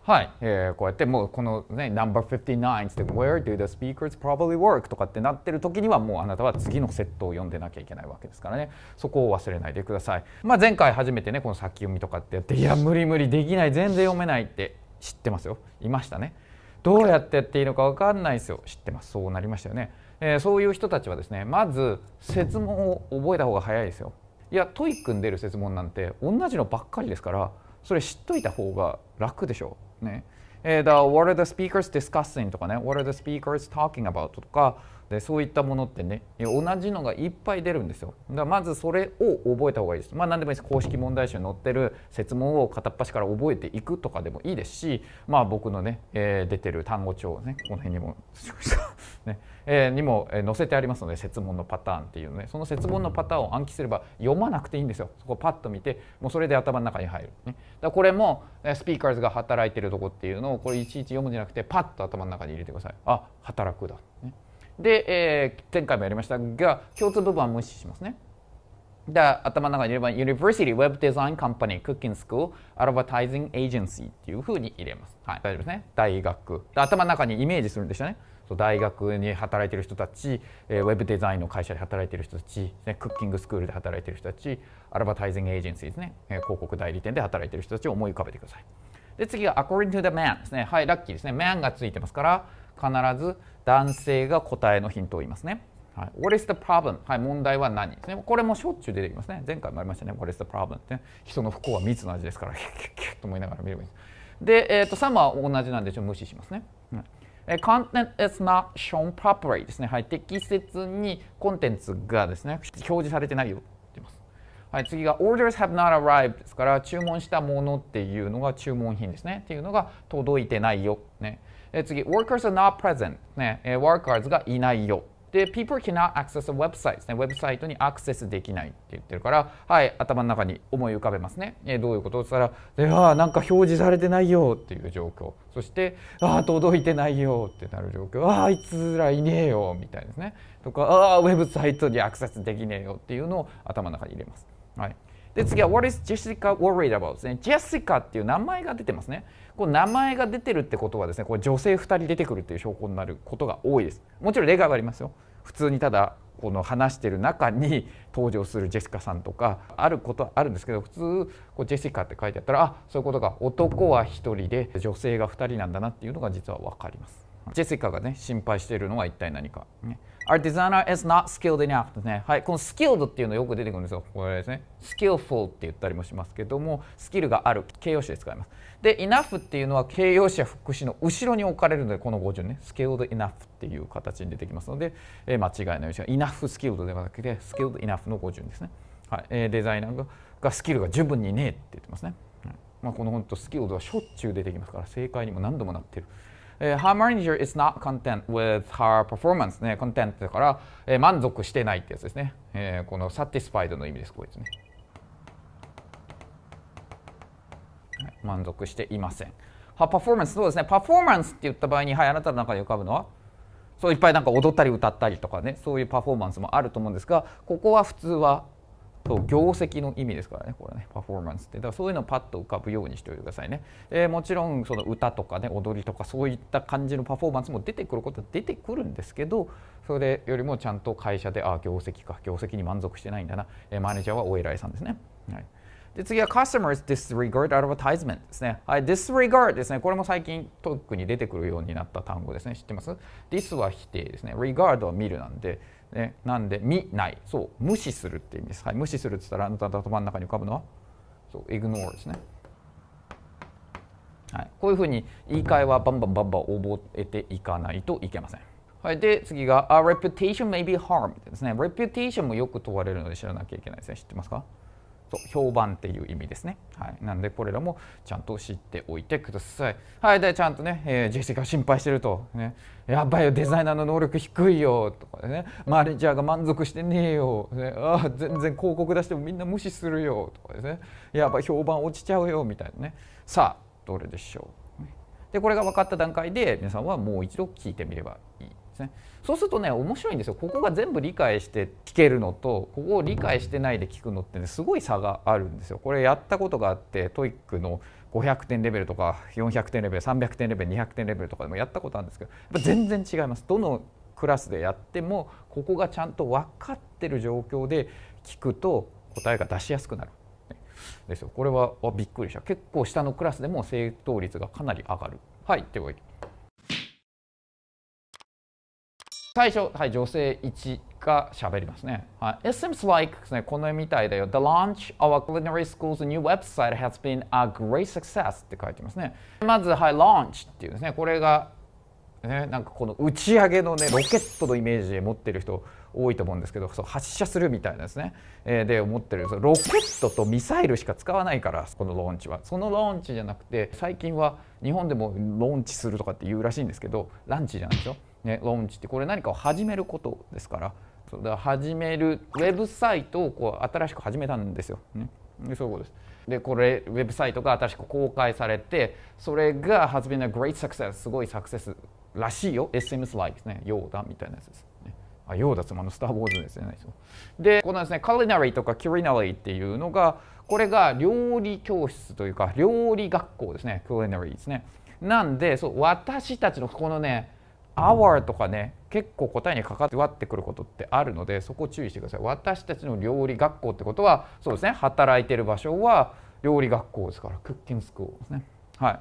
はい、えー、こうやってもうこのね No.59 って Where do the speakers probably work? とかってなってる時にはもうあなたは次のセットを読んでなきゃいけないわけですからねそこを忘れないでください、まあ、前回初めてねこの先読みとかってやっていや無理無理できない全然読めないって知ってますよいましたねどうやってやっていいのか分かんないですよ知ってますそうなりましたよね、えー、そういう人たちはですねまず説問を覚えた方が早いですよいやトイックに出る説問なんて同じのばっかりですからそれ知っといた方が楽でしょうね。えー、だ What are the speakers discussing? とかね、What are the speakers talking about? とか、でそういったものってね同じのがいっぱい出るんですよだからまずそれを覚えた方がいいですまあ何でもいいです公式問題集に載ってる設問を片っ端から覚えていくとかでもいいですしまあ僕のね、えー、出てる単語帳ねこの辺にも (laughs) ねえー、にも載せてありますので設問のパターンっていうねその設問のパターンを暗記すれば読まなくていいんですよそこパッと見てもうそれで頭の中に入る、ね、だこれもスピーカーズが働いてるとこっていうのをこれいちいち読むんじゃなくてパッと頭の中に入れてくださいあ働くだ、ねで、えー、前回もやりましたが、共通部分は無視しますね。で、頭の中に入れば、University, Web Design Company, Cooking School, Advertising Agency っていうふうに入れます。はい、大丈夫ですね。大学。頭の中にイメージするんでしたね。そう大学に働いてる人たち、えー、ウェブデザインの会社で働いてる人たち、ね、クッキングスクールで働いてる人たち、アルバタイジンエージェンシーですね、えー、広告代理店で働いてる人たちを思い浮かべてください。で、次が according to the man ですね。はい、ラッキーですね。man がついてますから、必ず男性が答えのヒントを言いますね。はい、What is the problem? はい、問題は何ですね。これもしょっちゅう出てきますね。前回もありましたね。What is the problem? って、ね、人の不幸は蜜の味ですから、キュッキュッキュッと思いながら見ればいいで。す。で、えーと、サマは同じなんでちょっと無視しますね。うん content is not shown properly ですね。はい、適切にコンテンツがですね、表示されてないよって言います。はい、次が orders have not arrived ですから、注文したものっていうのが注文品ですね。っていうのが届いてないよ。ね。え次、workers are not present、ねえー、workers がいないよ。で、people cannot access a website ですね。ウェブサイトにアクセスできないって言ってるから、はい、頭の中に思い浮かべますね。えー、どういうことって言ったら、であ、なんか表示されてないよっていう状況。そして、ああ、届いてないよってなる状況。ああ、いつらいねえよみたいですね。とか、ああ、ウェブサイトにアクセスできねえよっていうのを頭の中に入れます。はい。で、次は、What is Jessica worried about? ですね。Jessica っていう名前が出てますね。こう名前が出てるってことはですねこれ女性2人出てくるっていう証拠になることが多いですもちろん例外はありますよ普通にただこの話してる中に登場するジェシカさんとかあることあるんですけど普通こうジェシカって書いてあったらあそういうことか男は1人で女性が2人なんだなっていうのが実は分かります。ジェシカがね心配しているのは一体何か、ね、Our designer is not skilled enough ですねはいこの skilled っていうのよく出てくるんですよこれですね skillful って言ったりもしますけどもスキルがある形容詞で使いますで enough っていうのは形容詞や副詞の後ろに置かれるのでこの語順ね skilled enough っていう形に出てきますので、え間違いないですが「enough skilled ではなくて skilled enough の語順ですね、はいえデザイナーががスキルが十分にねえって言ってますね、うんまあ、この本当スキルドはしょっちゅう出てきますから正解にも何度もなってる、Her manager is not content with her performance ね content だから、えー、満足してないってやつですね、えー、この satisfied の意味ですこいつね満足していません。はパフォーマンスそうですねパフォーマンスって言った場合にはいあなたの中で浮かぶのはそういっぱいなんか踊ったり歌ったりとかねそういうパフォーマンスもあると思うんですがここは普通はそう業績の意味ですからねこれねパフォーマンスってだからそういうのをパッと浮かぶようにしておいてくださいね、えー、もちろんその歌とかね踊りとかそういった感じのパフォーマンスも出てくることは出てくるんですけどそれよりもちゃんと会社でああ業績か業績に満足してないんだな、えー、マネージャーはお偉いさんですね。はいで次は customers disregard advertisement ですね。はい、disregard ですね。これも最近特に出てくるようになった単語ですね。知ってます t h i s は否定ですね。regard は見るなんで、ね、なんで見ない。そう、無視するって意味です。はい、無視するって言ったらあなたの頭の中に浮かぶのはそう、ignore ですね。はい、こういうふうに言い換えはバンバンバンバン覚えていかないといけません。はい、で次が、A reputation may be harmed ですね。reputation もよく問われるので知らなきゃいけないですね。知ってますかそう評判っていう意味ですね、はい、なんでこれらもちゃんと知っておいてくださいはいでちゃんとね、えー、ジェシカ心配してると、ね「やばいよデザイナーの能力低いよ」とかね「マネージャーが満足してねえよ」ね「ああ全然広告出してもみんな無視するよ」とかですね「やばい評判落ちちゃうよ」みたいなねさあどれでしょうでこれが分かった段階で皆さんはもう一度聞いてみればいいですねそうするとね面白いんですよここが全部理解して聞けるのとここを理解してないで聞くのって、ね、すごい差があるんですよこれやったことがあってトイックの500点レベルとか400点レベル300点レベル200点レベルとかでもやったことあるんですけどやっぱ全然違いますどのクラスでやってもここがちゃんと分かってる状況で聞くと答えが出しやすくなるですよこれはびっくりした結構下のクラスでも正答率がかなり上がるはいでは最初、はい、女性1が喋りますね。はい、It seems like ですね、このみたいだよ。The launch of a u r culinary school's new website has been a great success って書いてますね。まず、はい、launch っていうですね、これが、ね、なんかこの打ち上げのね、ロケットのイメージで持ってる人多いと思うんですけど、そう発射するみたいなですね、えー、で思ってるそロケットとミサイルしか使わないから、このローンチは。そのローンチじゃなくて、最近は日本でもローンチするとかって言うらしいんですけど、ランチじゃないでしょ。ね、ローンチってこれ何かを始めることですからそうだ始めるウェブサイトをこう新しく始めたんですよ、ね、でそういうことですでこれウェブサイトが新しく公開されてそれが初めの Great Success すごいサクセスらしいよ SMS Like ですねようだみたいなやつですあ、ヨーダつまのスター・ウォーズですね。で、このですね、カリナリーとかキュリナリーっていうのが、これが料理教室というか、料理学校ですね、クリナリーですね。なんで、そう私たちのこのね、hour とかね結構答えにかかってってくることってあるのでそこ注意してください私たちの料理学校ってことはそうですね働いてる場所は料理学校ですからクッキングスクールですねはい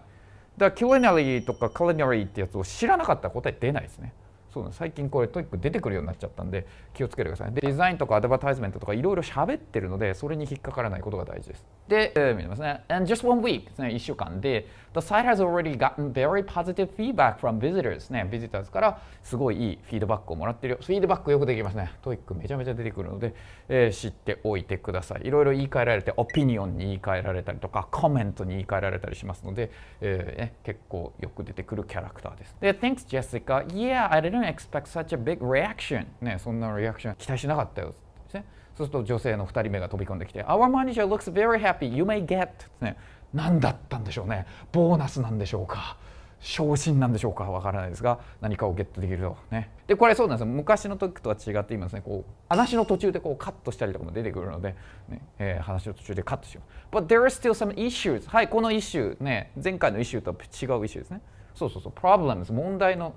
だから culinary とか culinary ってやつを知らなかったら答え出ないですねそうなんです最近これトイック出てくるようになっちゃったんで気をつけてくださいでデザインとかアドバタイズメントとかいろいろ喋ってるのでそれに引っかからないことが大事ですで、え見てますね and just one week ですね1週間で The site has already gotten very positive feedback from visitors ね、ビジターズからすごいいいフィードバックをもらってるよ。フィードバックよくできますね。トイックめちゃめちゃ出てくるので、えー、知っておいてください。いろいろ言い換えられて、オピニオンに言い換えられたりとか、コメントに言い換えられたりしますので、えーね、結構よく出てくるキャラクターです。で、Thanks Jessica. Yeah, I didn't expect such a big reaction. ね、そんなリアクション期待しなかったよ。ね、そうすると女性の2人目が飛び込んできて、Our manager looks very happy. You may get. ね何だったんでしょうねボーナスなんでしょうか昇進なんでしょうかわからないですが何かをゲットできるとねでこれそうなんですよ昔の時とは違って今ですねこう話の途中でこうカットしたりとかも出てくるので、ねえー、話の途中でカットしよう But there are still some issues はいこのイシューね前回のイシューとは違うイシューですねそうそうそう problems 問題の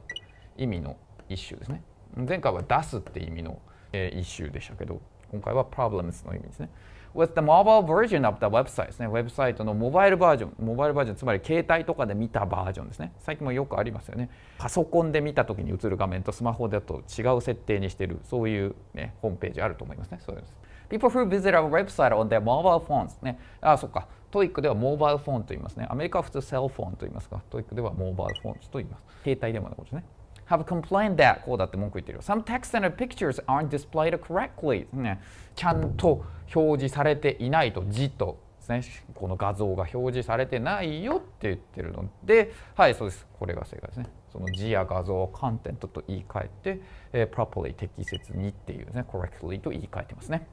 意味のイシューですね前回は出すって意味の、えー、イシューでしたけど今回は problems の意味ですね with the mobile version of the website ですね。ウェブサイトのモバイルバージョン、モバイルバージョン、つまり携帯とかで見たバージョンですね。最近もよくありますよね。パソコンで見た時に映る画面とスマホだと違う設定にしてる、そういう、ね、ホームページあると思いますね。そうです。People who visit our website on their mobile phones ね。ああ、そっか。トイックではモーバイルフォンと言いますね。アメリカは普通セルフォンと言いますか。トイックではモーバイルフォンと言います。携帯電話のことですね。have complained that こうだって文句言ってるよ。Some text and pictures aren't displayed correctly ね。ちゃんと表示されていないと字とですねこの画像が表示されてないよって言ってるのではいそうですこれが正解ですねその字や画像をコンテンツと言い換えて、えー、properly 適切にっていうね correctly と言い換えてますね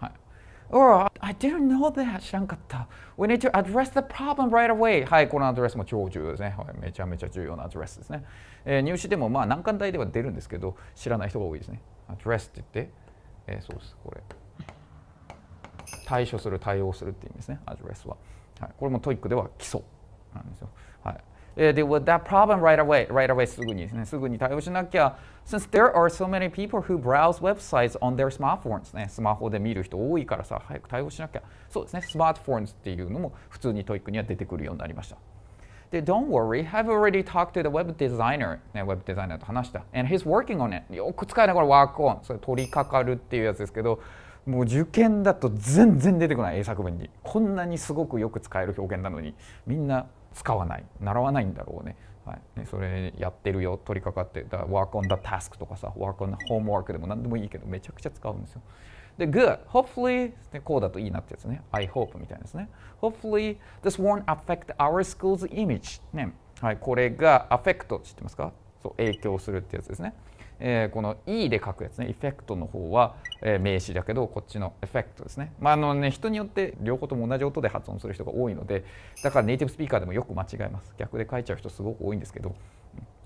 はい Or, I didn't know that 知らんかった We need to address the problem right away はいこのアドレスも超重要ですね、はい、めちゃめちゃ重要なアドレスですね、えー、入試でもまあ難関台では出るんですけど知らない人が多いですねアドレスって言ってえー、そうです、これ。対処する、対応するっていう意味ですね、アドレスは。はい、これもトイックでは基礎なんですよ。はい t h e with that problem right away, right away すぐにですね、すぐに対応しなきゃ、since there are so many people who browse websites on their smartphones ね、スマホで見る人多いからさ、早く対応しなきゃ、そうですね、スマートフォンっていうのも普通にトイックには出てくるようになりました。で、Don't worry, I've already talked to the web designer. ね、web designer と話した。And he's working on it. よく使いながら work on。それ取り掛かるっていうやつですけど、もう受験だと全然出てこない英作文に。こんなにすごくよく使える表現なのに、みんな使わない。習わないんだろうね。はい、ねそれやってるよ、取り掛かって。だ work on the task とかさ、work on the homework でも何でもいいけど、めちゃくちゃ使うんですよ。で、good. Hopefully こうだといいなってやつね。I hope みたいですね。Hopefully this won't affect our school's image. ね。はい、これが affect 知ってますかそう、影響するってやつですね。えー、この E で書くやつね、effect の方は、えー、名詞だけど、こっちの effect ですね。まあ、あのね、人によって両方とも同じ音で発音する人が多いので、だからネイティブスピーカーでもよく間違えます。逆で書いちゃう人すごく多いんですけど、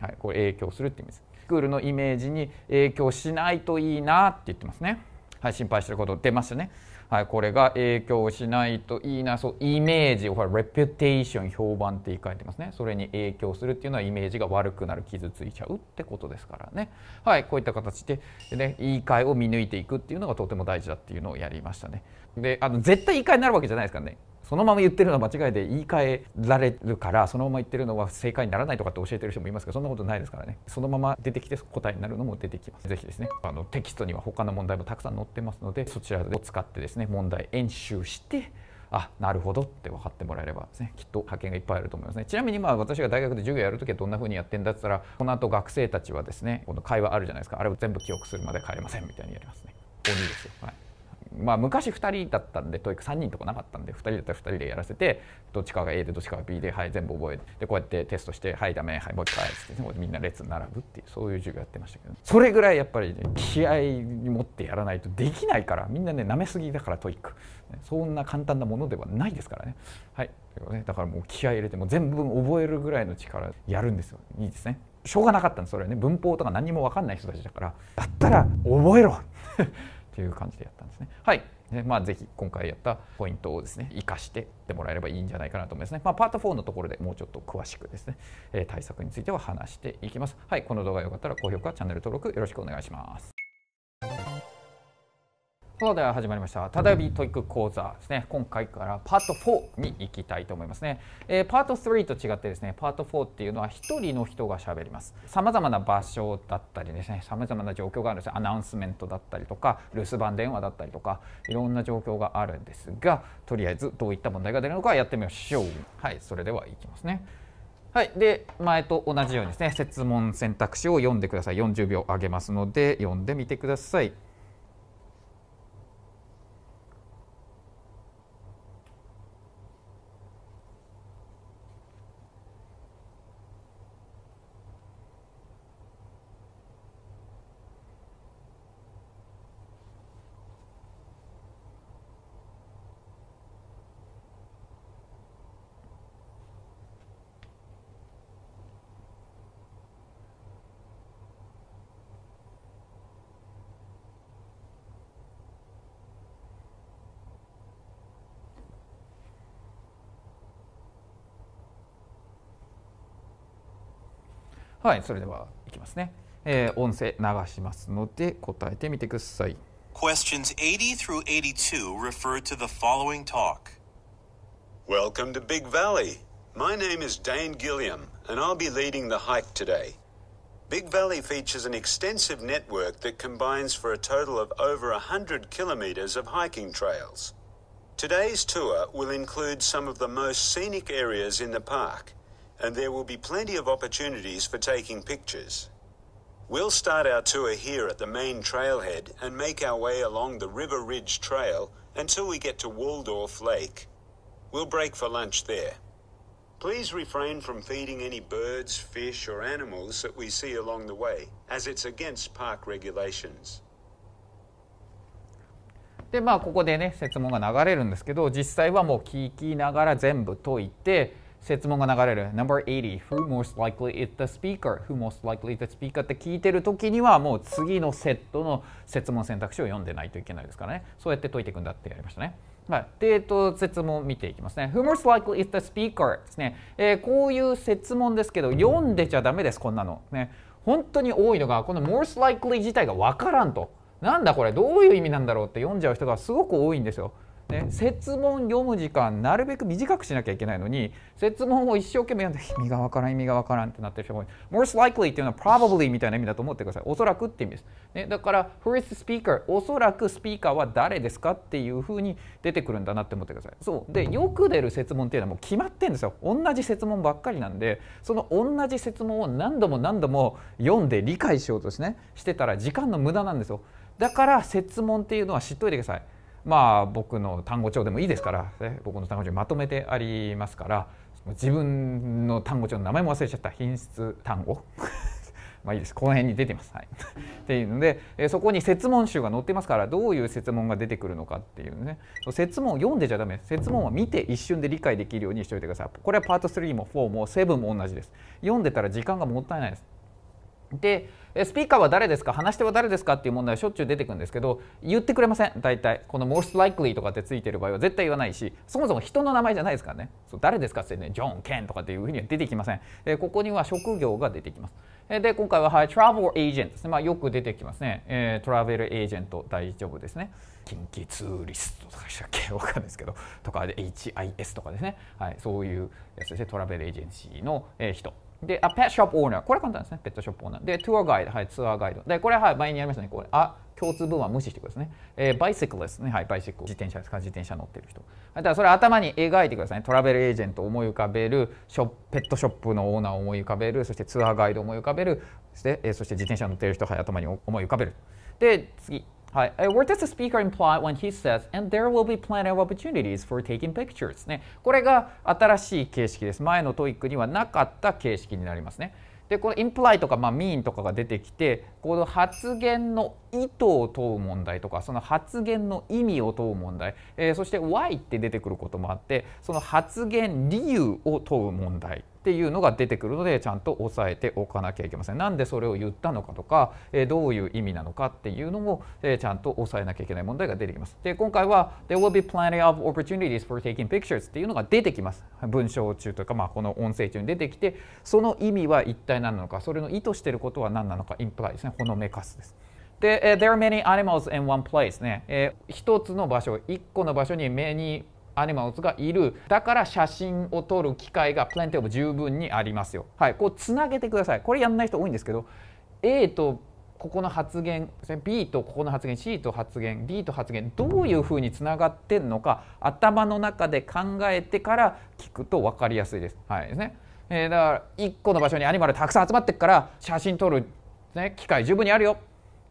はい、これ影響するって意味です。スクールのイメージに影響しないといいなって言ってますね。はい、心配してること出ましたね。はい、これが影響しないといいな、そう、イメージ、ほら、レピュテーション、評判って言い換えてますね。それに影響するっていうのはイメージが悪くなる、傷ついちゃうってことですからね。はい、こういった形で、ね、言い換えを見抜いていくっていうのがとても大事だっていうのをやりましたね。であの絶対言い換えになるわけじゃないですからねそのまま言ってるのは間違いで言い換えられるからそのまま言ってるのは正解にならないとかって教えてる人もいますけどそんなことないですからねそのまま出てきて答えになるのも出てきます是非ですねあのテキストには他の問題もたくさん載ってますのでそちらを使ってですね問題演習してあなるほどって分かってもらえればですねきっと発見がいっぱいあると思いますねちなみにまあ私が大学で授業やるときはどんな風にやってんだって言ったらこの後学生たちはですねこの会話あるじゃないですかあれを全部記憶するまで帰れませんみたいにやりますね鬼ですよはいまあ、昔2人だったんでトイック3人とかなかったんで2人だったら2人でやらせてどっちかが A でどっちかが B で、はい、全部覚えてこうやってテストして「はいダメはいもう一回」ってみんな列並ぶっていうそういう授業やってましたけどそれぐらいやっぱり、ね、気合に持ってやらないとできないからみんなねなめすぎだからトイックそんな簡単なものではないですからね。はいだからもう気合入れても全部覚えるぐらいの力やるんですよいいですね。しょうがなかったんですそれはね文法とか何も分かんない人たちだからだったら覚えろという感じでやったんですね。はい。ねまあ、ぜひ今回やったポイントをですね生かしてってもらえればいいんじゃないかなと思いますね。まあ、パート4のところでもうちょっと詳しくですね、え対策については話していきます。はい、この動画が良かったら高評価、チャンネル登録よろしくお願いします。こあでは始まりました「ただびトイック講座」ですね今回からパート4に行きたいと思いますね、えー、パート3と違ってですねパート4っていうのは1人の人がしゃべりますさまざまな場所だったりですねさまざまな状況があるんですアナウンスメントだったりとか留守番電話だったりとかいろんな状況があるんですがとりあえずどういった問題が出るのかやってみましょうはいそれではいきますねはい、で前と同じようにですね設問選択肢を読んでください40秒あげますので読んでみてくださいはいそれではいきますね、えー、音声流しますので答えてみてください Questions 80 through 82 refer to the following talk Welcome to Big Valley My name is Dane Gilliam and I'll be leading the hike today Big Valley features an extensive network that combines for a total of over 100 kilometres of hiking trails. Today's tour will include some of the most scenic areas in the park, and there will be plenty of opportunities for taking pictures. We'll start our tour here at the main trailhead and make our way along the River Ridge Trail until we get to Waldorf Lake. We'll break for lunch there. Please refrain from feeding any birds, fish, or animals that we see along the way, as it's against park regulations. でまあここでね説問が流れるんですけど実際はもう聞きながら全部解いて説問が流れる No.80 Who most likely is the speaker? Who most likely is the speaker? って聞いてる時にはもう次のセットの説問選択肢を読んでないといけないですからねそうやって解いていくんだってやりましたね。はい、で、えっと、説問見ていきますね。Who most likely is the speaker? ですね、えー、こういう説問ですけど読んでちゃダメですこんなの。ね本当に多いのがこの most likely 自体が分からんと。なんだこれどういう意味なんだろうって読んじゃう人がすごく多いんですよ。ね、説問読む時間なるべく短くしなきゃいけないのに説問を一生懸命読んで意味がわからん意味がわからんってなってる人も most likely っていうのは probably みたいな意味だと思ってくださいおそらくって意味です、ね、だから who is the speaker おそらくスピーカーは誰ですかっていうふうに出てくるんだなって思ってくださいそうでよく出る説問っていうのはもう決まってんですよ同じ説問ばっかりなんでその同じ説問を何度も何度も読んで理解しようとし,、ね、してたら時間の無駄なんですよだから説問っていうのは知っといてくださいまあ僕の単語帳でもいいですから、ね、僕の単語帳まとめてありますから自分の単語帳の名前も忘れちゃった品質単語 (laughs) まあいいですこの辺に出てます。はい、(laughs) っていうので、えそこに説問集が載ってますからどういう説問が出てくるのかっていうね説問読んでちゃダメ説問は見て一瞬で理解できるようにしておいてくださいこれはパート3も4も7も同じです読んでたら時間がもったいないですでスピーカーは誰ですか話し手は誰ですかっていう問題はしょっちゅう出てくるんですけど言ってくれません大体この most likely とかってついてる場合は絶対言わないしそもそも人の名前じゃないですからねそう誰ですかってねジョン・ケンとかっていうふうには出てきません、えここには職業が出てきますで今回は、はい、トラベルエージェントですね、まあ、よく出てきますね、えー、トラベルエージェント大丈夫ですね近畿ツーリストとかしたっけ (laughs) わかんないですけどとかで HIS とかですね、はい、そういうやつですねトラベルエージェンシーの、え人で、あ、ペットショップオーナー。これ簡単ですね。ペットショップオーナー。で、トゥアガイド。はい、ツアーガイド。で、これは、はい、前にやりましたね。これ。あ、共通文は無視してくださいね。えー、バイシクルですね。はい、バイシクル。自転車ですか自転車乗ってる人。はい、だからそれ頭に描いてくださいね。トラベルエージェントを思い浮かべる、ショペットショップのオーナーを思い浮かべる、そしてツアーガイドを思い浮かべる、そして、えー、そして自転車乗ってる人、はい、頭に思い浮かべる。で、次。はい、w h e r e does the speaker imply when he says, and there will be plenty of opportunities for taking pictures? ね、これが新しい形式です。前のトイックにはなかった形式になりますね。で、この imply とか、まあ、mean とかが出てきて、この発言の意図を問う問題とかその発言の意味を問う問題、えー、そして why って出てくることもあってその発言理由を問う問題っていうのが出てくるのでちゃんと押さえておかなきゃいけません。なんでそれを言ったのかとか、えー、どういう意味なのかっていうのも、えー、ちゃんと押さえなきゃいけない問題が出てきます。で今回は「There will be plenty of opportunities for taking pictures」っていうのが出てきます。文章中というか、まあ、この音声中に出てきてその意味は一体何なのかそれの意図してることは何なのかインプライですねほのめかすです。で、there are many animals in one place ね、えー、一つの場所、一個の場所に目にアニマルズがいるだから写真を撮る機会がプレンテオブ十分にありますよはいこうつなげてくださいこれやんない人多いんですけど A とここの発言 B とここの発言 C と発言 D と発言どういうふうにつながってんのか頭の中で考えてから聞くと分かりやすいですはいですね、えー、だから1個の場所にアニマルたくさん集まってっから写真撮る、ね、機会十分にあるよ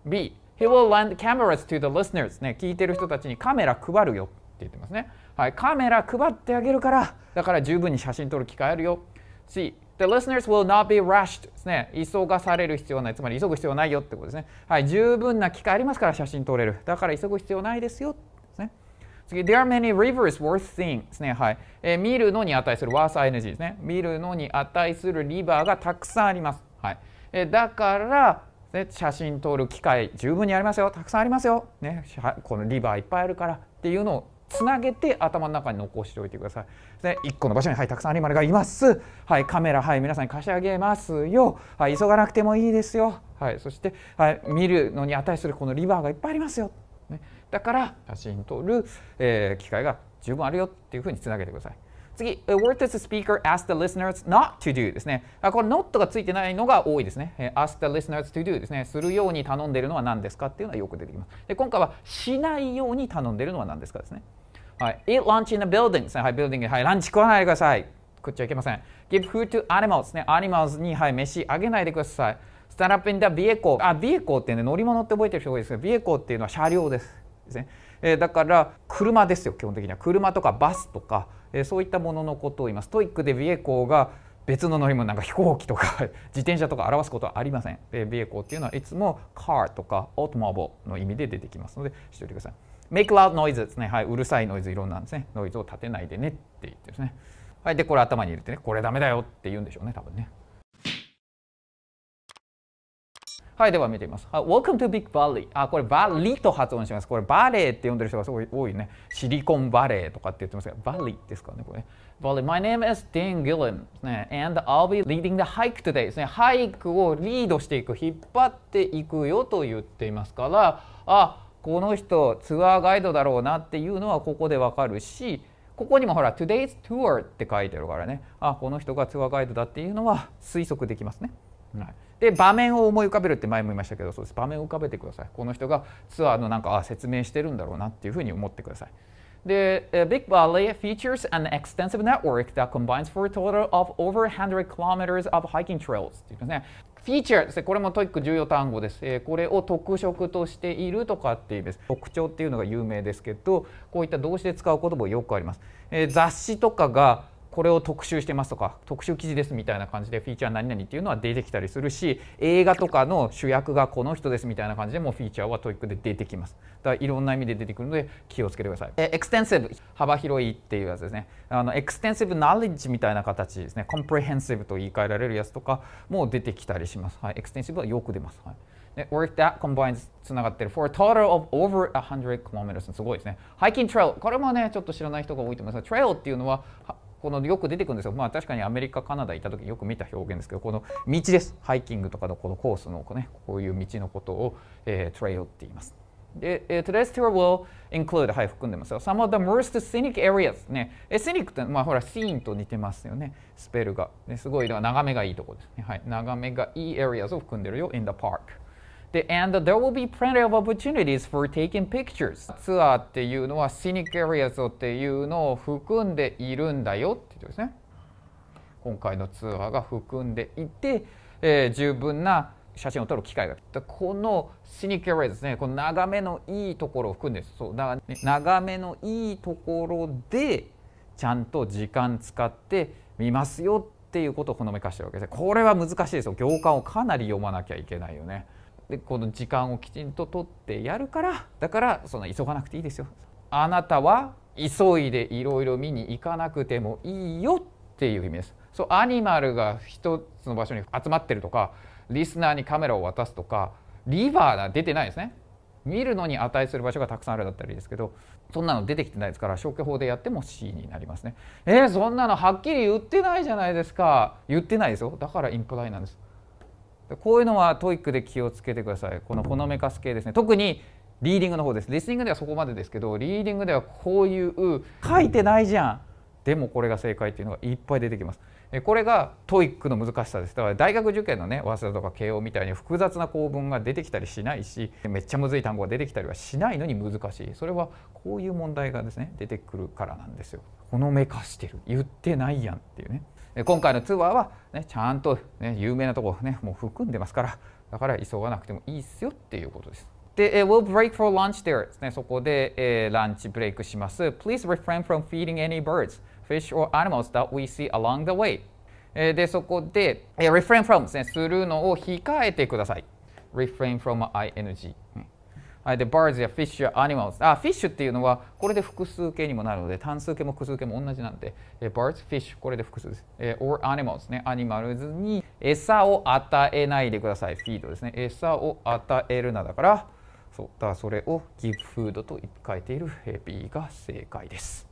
B He will lend cameras to the listeners ね聞いてる人たちにカメラ配るよって言ってますねはいカメラ配ってあげるからだから十分に写真撮る機会あるよ C The listeners will not be rushed ですね。急がされる必要ない。つまり急ぐ必要ないよってことですね。はい。十分な機会ありますから写真撮れる。だから急ぐ必要ないですよ。次、There are many rivers worth seeing ですね。はい。えー、見るのに値する w o r energy ですね。見るのに値するリバーがたくさんあります。はい。えー、だから、で写真撮る機会十分にありますよたくさんありますよ、ね、このリバーいっぱいあるからっていうのをつなげて頭の中に残しておいてください。で1個の場所に、はい、たくさんアニマルがいます。はい、カメラ、はい、皆さんに貸し上げますよ。はい、急がなくてもいいですよ。はい、そして、はい、見るのに値するこのリバーがいっぱいありますよ。ね、だから写真撮る、えー、機会が十分あるよっていうふうにつなげてください。次、word to speaker ask the listeners not to do ですね。これ not がついてないのが多いですね。ask the listeners to do ですね。するように頼んでるのは何ですかっていうのはよく出てきます。で今回はしないように頼んでるのは何ですかですね。はい、eat lunch in a building ですね。はい、building はい、ランチ食わないでください。食っちゃいけません。give food to animals ね。animals に、はい、飯あげないでください。stand up in the vehicle あ、vehicle ってね、乗り物って覚えてる人多いですけど、vehicle っていうのは車両です。ですね。えー、だから車ですよ基本的には車とかバスとかえそういったもののことを言います。トイックで美栄光が別の乗り物なんか飛行機とか (laughs) 自転車とか表すことはありません。で美栄光っていうのはいつも car とか automobile の意味で出てきますのでしておいてください。make loud noise ですね。はい、うるさいノイズいろんなんですね。ノイズを立てないでねって言ってですね。はい、でこれ頭に入れてねこれダメだよって言うんでしょうね多分ね。はい、では見てみます。Welcome to Big Valley。あ、これバリと発音します。これバレーって呼んでる人がすごい多いね。シリコンバレーとかって言ってますけど、バリですかね、これ。バリ。My name is Dan Gillen、And I'll be leading the hike today ですね。ハイクをリードしていく、引っ張っていくよと言っていますから、あ、この人ツアーガイドだろうなっていうのはここでわかるし、ここにもほら、Today's Tour って書いてるからね。あ、この人がツアーガイドだっていうのは推測できますね。はいで場面を思い浮かべるって前も言いましたけどそうです場面を浮かべてくださいこの人がツアーのなんかあ説明してるんだろうなっていうふうに思ってください。で Big Valley features an extensive network that combines for a total of over 100 kilometers of hiking trails. っていうね。Feature ですね。これもトイック重要単語です。えこれを特色としているとかっていうです。特徴っていうのが有名ですけど、こういった動詞で使う言葉よくあります。え雑誌とかがこれを特集してますとか特集記事ですみたいな感じでフィーチャー何々っていうのは出てきたりするし映画とかの主役がこの人ですみたいな感じでもフィーチャーはトイックで出てきますだからいろんな意味で出てくるので気をつけてくださいエクステンシブ幅広いっていうやつですねあのエクステンシブナレッジみたいな形ですねコンプレヘンシブと言い換えられるやつとかも出てきたりします、はい、エクステンシブはよく出ます、はい work that combines つながってる for a total of over 100 kilometers すごいですね。hiking trail これもねちょっと知らない人が多いと思いますが trail っていうのはこのよく出てくるんですよ、まあ、確かにアメリカカナダ行った時によく見た表現ですけどこの道ですハイキングとかのこのコースのこ,、ね、こういう道のことを、えー、トレイルって言います。で、えー、today's tour will include はい含んでますよ some of the most scenic areas ねえー、ニック n ってまあほらシーンと似てますよねスペルが、ね、すごい眺めがいいとこですねはい眺めがいい areas を含んでるよ in the park で、and there will be plenty of opportunities for taking pictures. ツアーっていうのはシニックエリアズっていうのを含んでいるんだよっていうことですね。今回のツアーが含んでいて、えー、十分な写真を撮る機会がこのシニックエリアですねこの眺めのいいところを含んでそうだね、眺めのいいところでちゃんと時間使って見ますよっていうことをほのめかしてるわけですこれは難しいですよ行間をかなり読まなきゃいけないよね。でこの時間をきちんと取ってやるからだからその急がなくていいですよあなたは急いでいろいろ見に行かなくてもいいよっていう意味ですそうアニマルが一つの場所に集まってるとかリスナーにカメラを渡すとかリバーが出てないですね見るのに値する場所がたくさんあるだったりですけどそんなの出てきてないですから消去法でやっても C になりますねえー、そんなのはっきり言ってないじゃないですか言ってないですよだからインプライなんですこういうのはトイックで気をつけてくださいこのほのめかす系ですね特にリーディングの方ですリスニングではそこまでですけどリーディングではこういう書いてないじゃんでもこれが正解っていうのがいっぱい出てきますこれがトイックの難しさですだから大学受験のね早稲田とか慶応みたいに複雑な構文が出てきたりしないしめっちゃむずい単語が出てきたりはしないのに難しいそれはこういう問題がですね出てくるからなんですよほのめかしてる言ってないやんっていうね今回のツアーは、ね、ちゃんと、ね、有名なところ、ね、もう含んでますから、だから急がなくてもいいっすよっていうことです。で、will break for lunch there ですね。そこで、えー、ランチブレイクします。Please refrain from feeding any birds, fish or animals that we see along the way. えで、そこで、えー、refrain from ですね。するのを控えてください。refrain from ing。はい、で、birds や fish や animals。あ、fish っていうのは、これで複数形にもなるので、単数形も複数形も同じなんで、え birds、fish、これで複数です。え or animals ね、アニマルズに餌を与えないでください。feed ですね。餌を与えるなだから、そう、だからそれを give food と書いている B が正解です。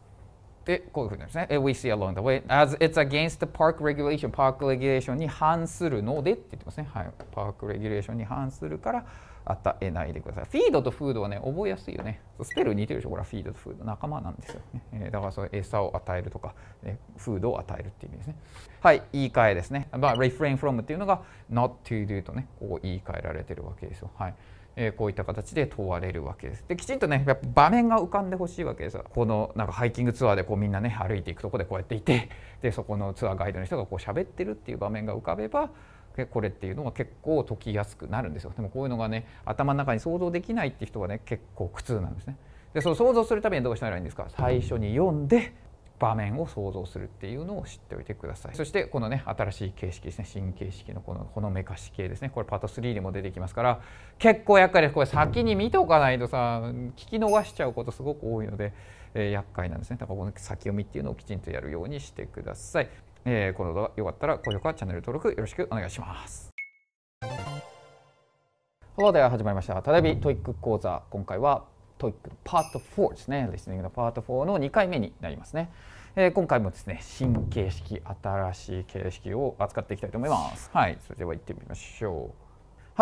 で、こういうふうにですね。We see along the way as it's against the park regulation. パークレギュレーションに反するのでって言ってますね。はい。パークレギュレーションに反するから、与えないでください。フィードとフードはね、覚えやすいよね。スペル似てるでしょ、これはフィードとフード。仲間なんですよ、ね。えー、だから、それ餌を与えるとか、えー、フードを与えるっていう意味ですね。はい、言い換えですね。まあ、refrain from っていうのが、not to do とね、こう言い換えられてるわけですよ。はい。えー、こういった形で問われるわけです。できちんとねやっぱ場面が浮かんでほしいわけですよ。このなんかハイキングツアーでこうみんなね歩いていくとこでこうやっていてでそこのツアーガイドの人がこう喋ってるっていう場面が浮かべばでこれっていうのは結構解きやすくなるんですよでもこういうのがね頭の中に想像できないって人はね結構苦痛なんですねでその想像するためにどうしたらいいんですか最初に読んで場面を想像するっていうのを知っておいてくださいそしてこのね新しい形式ですね新形式のこのほのめかし系ですねこれパート3にも出てきますから結構厄介ですこれ先に見ておかないとさ聞き逃しちゃうことすごく多いので、えー、厄介なんですねだからこの先読みっていうのをきちんとやるようにしてくださいえー、この動画良かったら高評価、チャンネル登録よろしくお願いします。h e では始まりました。ただびトイック講座。今回はトイックパート4ですね。リスニングのパート4の2回目になりますね。えー、今回もですね、新形式、新しい形式を扱っていきたいと思います。はい、それでは行ってみましょう。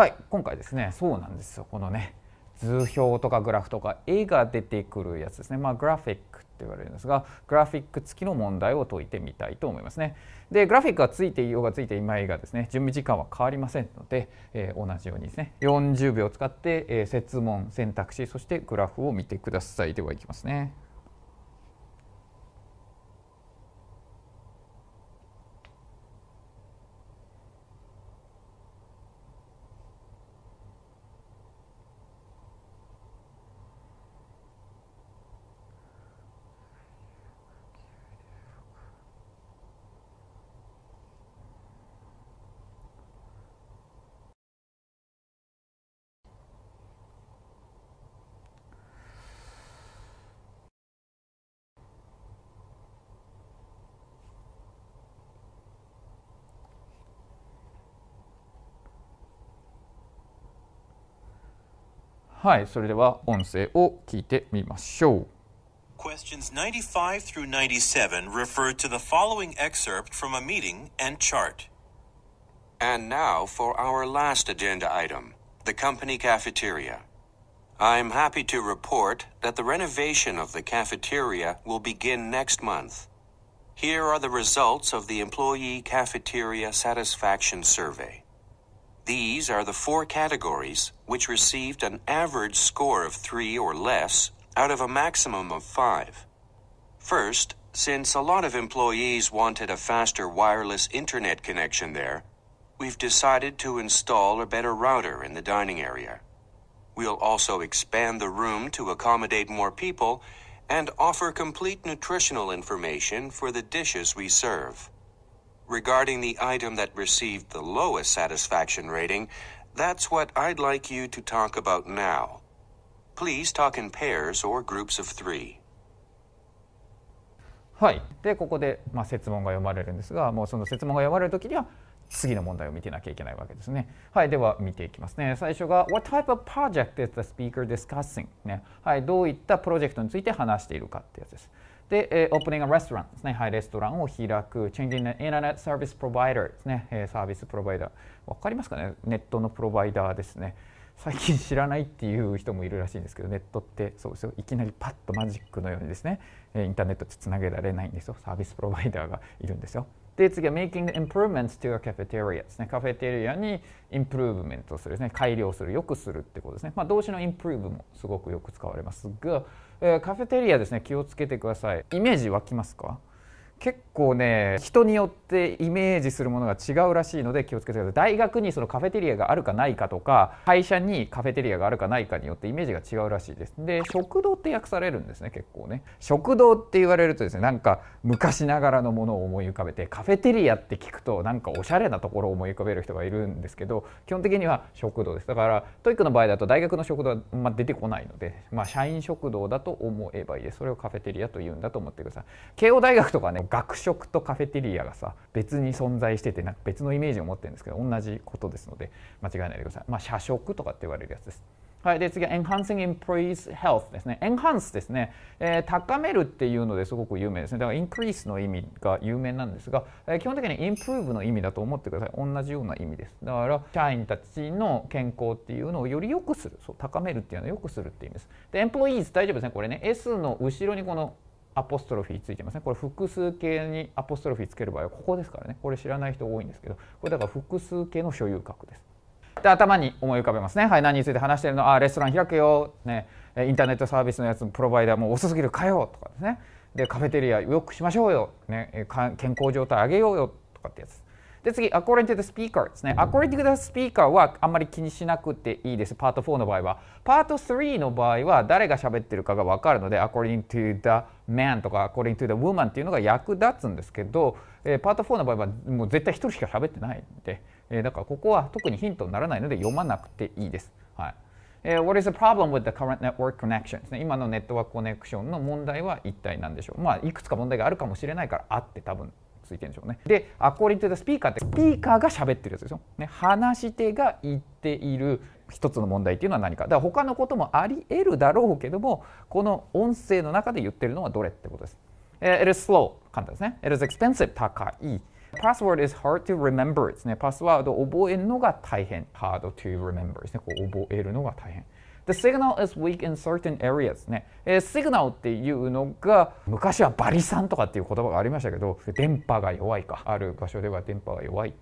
はい、今回ですね、そうなんですよ。このね、図表とかグラフとか絵が出てくるやつですね。まあ、グラフィックと言われるんですが、グラフィック付きの問題を解いてみたいと思いますね。で、グラフィックがついていようがついていまいがですね、準備時間は変わりませんので、えー、同じようにですね、40秒使って、えー、設問、選択肢、そしてグラフを見てください。ではいきますね。はい、それでは音声を聞いてみましょう。Questions 95 through 97 refer to the following excerpt from a meeting and chart. And now for our last agenda item the company cafeteria. I'm happy to report that the renovation of the cafeteria will begin next month. Here are the results of the Employee Cafeteria Satisfaction Survey. These are the four categories which received an average score of three or less out of a maximum of five. First, since a lot of employees wanted a faster wireless internet connection there, we've decided to install a better router in the dining area. We'll also expand the room to accommodate more people and offer complete nutritional information for the dishes we serve. Regarding the item that received the lowest satisfaction rating, that's what I'd like you to talk about now. Please talk in pairs or groups of three. はい、でここで、まあ、設問が読まれるんですがもうその設問が読まれる時には次の問題を見てなきゃいけないわけですね。はい、では見ていきますね。最初が What type of project is the speaker discussing? ね、はい、どういったプロジェクトについて話しているかってやつです。で、えー、オープニングレストランですね、はい、レストランを開く、changing the internet service provider ですね、えー、サービスプロバイダー。わかりますかねネットのプロバイダーですね。最近知らないっていう人もいるらしいんですけど、ネットってそうですよ、いきなりパッとマジックのようにですね、えー、インターネットってつなげられないんですよ。サービスプロバイダーがいるんですよ。で、次は making improvements to a cafeteria ですね。カフェテリアにインプルーブメントするですね。改良する、良くするってことですね。まあ、動詞の improve もすごくよく使われますが、カフェテリアですね気をつけてくださいイメージ湧きますか結構ね人によってイメージするものが違うらしいので気をつけてください大学にそのカフェテリアがあるかないかとか会社にカフェテリアがあるかないかによってイメージが違うらしいですで食堂って訳されるんですね結構ね食堂って言われるとですねなんか昔ながらのものを思い浮かべてカフェテリアって聞くとなんかおしゃれなところを思い浮かべる人がいるんですけど基本的には食堂ですだからトイックの場合だと大学の食堂は、ま出てこないので、まあ、社員食堂だと思えばいいですそれをカフェテリアというんだと思ってください慶応大学とかね学食とカフェテリアがさ別に存在しててなんか別のイメージを持ってるんですけど同じことですので間違えないでください、まあ、社食とかって言われるやつです。はい、で次は Enhancing Employees Health ですね。Enhance ですね、えー、高めるっていうのですごく有名ですね。だから Increase の意味が有名なんですが、えー、基本的に Improve の意味だと思ってください。同じような意味です。だから社員たちの健康っていうのをより良くする。そう高めるっていうのを良くするっていう意味です。で、Employees 大丈夫ですね。これね、S の後ろにこのアポストロフィーついてますねこれ複数形にアポストロフィーつける場合はここですからねこれ知らない人多いんですけどこれだから複数形の所有格ですで頭に思い浮かべますねはい何について話してるのあレストラン開けよねインターネットサービスのやつプロバイダーも遅すぎるかよとかですねでカフェテリアよくしましょうよ、ね、健康状態上げようよとかってやつで次、アコー r d i n g to the speaker ですね。アコー r d i n g to the speaker はあんまり気にしなくていいです。パート4の場合は。パート3の場合は誰が喋ってるかがわかるので、アコー r d i n g to the man とか according to the woman っていうのが役立つんですけど、えー、パート4の場合はもう絶対1人しか喋ってないんで、えー、だからここは特にヒントにならないので読まなくていいです。はいえ What is the problem with the current network connection?、ね、今のネットワークコネクションの問題は一体何でしょうまあいくつか問題があるかもしれないからあって多分ついてるんでしょうね。で、according to the speaker ってスピーカーが喋ってるやつですよ。ね、話し手が言っている、一つの問題っていうのは何かだから他のこともあり得るだろうけどもこの音声の中で言ってるのはどれってことです。え It is slow 簡単ですね。It is expensive 高い。Password is hard to remember ですね。パスワードを覚えるのが大変。hard to remember ですね。こう覚えるのが大変。The signal is weak in certain areas ね。えー、signal っていうのが昔はバリさんとかっていう言葉がありましたけど電波が弱いか。ある場所では電波が弱い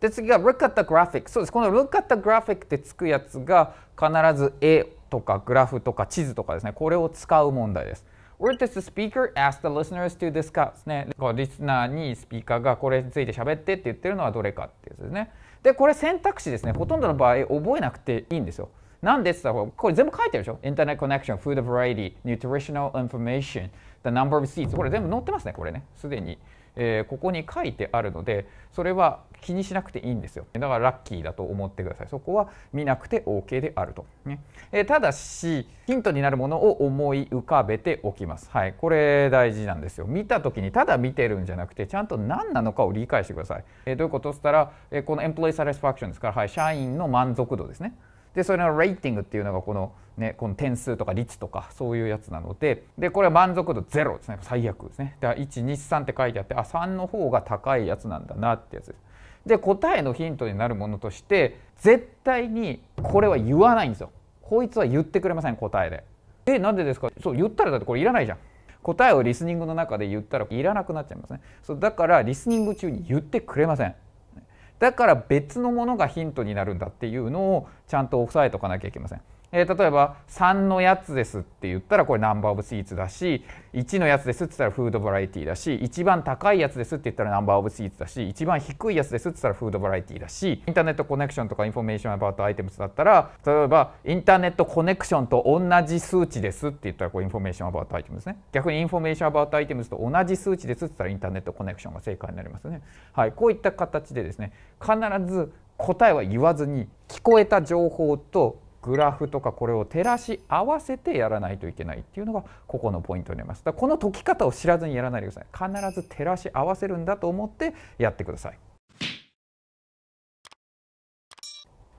で次が look at the graphic そうですこの look at the graphic ってつくやつが必ず絵とかグラフとか地図とかですねこれを使う問題です w h e r e does the speaker ask the listeners to discuss ねこリスナーにスピーカーがこれについて喋ってって言ってるのはどれかってやつですねでこれ選択肢ですねほとんどの場合覚えなくていいんですよなんでって言ったらこれ全部書いてるでしょインターネットコネクション、フードバ n エ o o d v a トリショナルインフォメーション、t the number of seats これ全部載ってますねこれねすでにえここに書いてあるのでそれは気にしなくていいんですよだからラッキーだと思ってくださいそこは見なくて OK であると、ねえただしヒントになるものを思い浮かべておきますはいこれ大事なんですよ見た時にただ見てるんじゃなくてちゃんと何なのかを理解してください、えどういうことっつったら、えこのエンプロイサティスファクションですから、はい、社員の満足度ですねでそれのレーティングっていうのがこの,、ね、この点数とか率とかそういうやつなのででこれは満足度0ですね最悪ですね123って書いてあってあ3の方が高いやつなんだなってやつですで答えのヒントになるものとして絶対にこれは言わないんですよこいつは言ってくれません答えでえなんでですかそう言ったらだってこれいらないじゃん答えをリスニングの中で言ったらいらなくなっちゃいますねそうだからリスニング中に言ってくれませんだから別のものがヒントになるんだっていうのをちゃんと押さえておかなきゃいけません。えー、例えば3のやつですって言ったらこれナンバーオブイーツだし1のやつですって言ったらフードバラエティだし一番高いやつですって言ったらナンバーオブイーツだし一番低いやつですって言ったらフードバラエティだしインターネットコネクションとかインフォメーションアバウトアイテムズだったら例えばインターネットコネクションと同じ数値ですって言ったらこれインフォメーションアバウトアイテムズね逆にインフォメーションアバウトアイテムズと同じ数値ですって言ったらインターネットコネクションが正解になりますねはいこういった形でですね必ず答えは言わずに聞こえた情報とグラフとかこれを照らし合わせてやらないといけないっていうのがここのポイントになりますだこの解き方を知らずにやらないでください必ず照らし合わせるんだと思ってやってください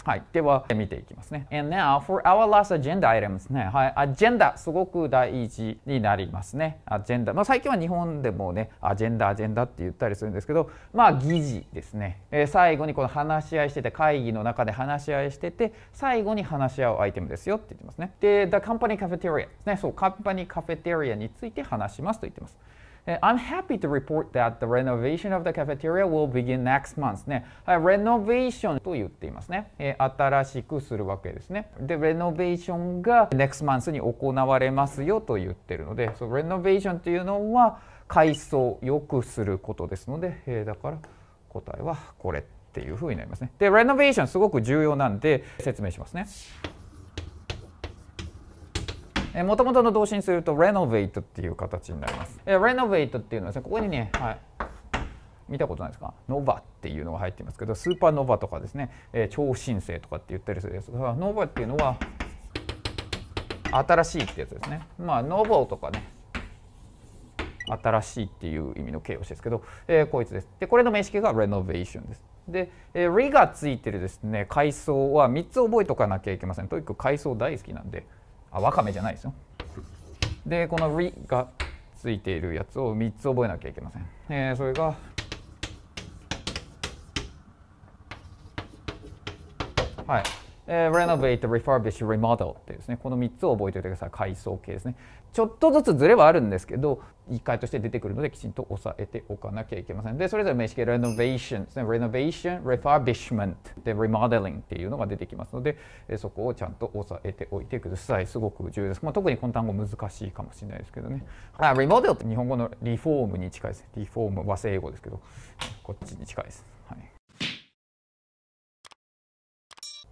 はい、では見ていきますね。And now for our last agenda item ですね。はい、アジェンダ、すごく大事になりますね。アジェンダ。まあ、最近は日本でもね、アジェンダ、アジェンダって言ったりするんですけど、まあ、議事ですね。えー、最後にこの話し合いしてて、会議の中で話し合いしてて、最後に話し合うアイテムですよって言ってますね。で、The Company Cafeteria ね。そう、カンパニーカフェテリアについて話しますと言ってます。I'm happy to report that the renovation of the cafeteria will begin next month ね。はい、renovation と言っていますね。え新しくするわけですね。で、renovation が next month に行われますよと言ってるので、so, renovation というのは改装、良くすることですので、えだから答えはこれっていうふうになりますね。で、renovation すごく重要なんで説明しますね。えともとの動詞にすると renovate っていう形になります、え renovate っていうのはですねここにね、はい、見たことないですか ?nova っていうのが入ってますけどスーパーノバとかですね、え超新星とかって言ったりするやつ nova っていうのは新しいってやつですねまあノ a とかね新しいっていう意味の形容詞ですけど、えー、こいつですでこれの名詞形が o v a t i o n ですで、えー、re がついてるですね階層は3つ覚えとかなきゃいけませんとにかく階層大好きなんであわかめじゃないですよでこの「re」がついているやつを3つ覚えなきゃいけません、えー、それがはい、renovate, refurbish, remodel ってですね、この3つを覚えておいてください。階層形ですね。ちょっとずつずれはあるんですけど、1回として出てくるのできちんと押さえておかなきゃいけません。で、それぞれ名詞形レノベーションですね。レノベーション、レファービッシュメント、で、リモデリンっていうのが出てきますので、そこをちゃんと押さえておいてください。すごく重要です。まあ、特にこの単語難しいかもしれないですけどね。m リモデルって日本語のリフォームに近いです。リフォーム、和製英語ですけど、こっちに近いです。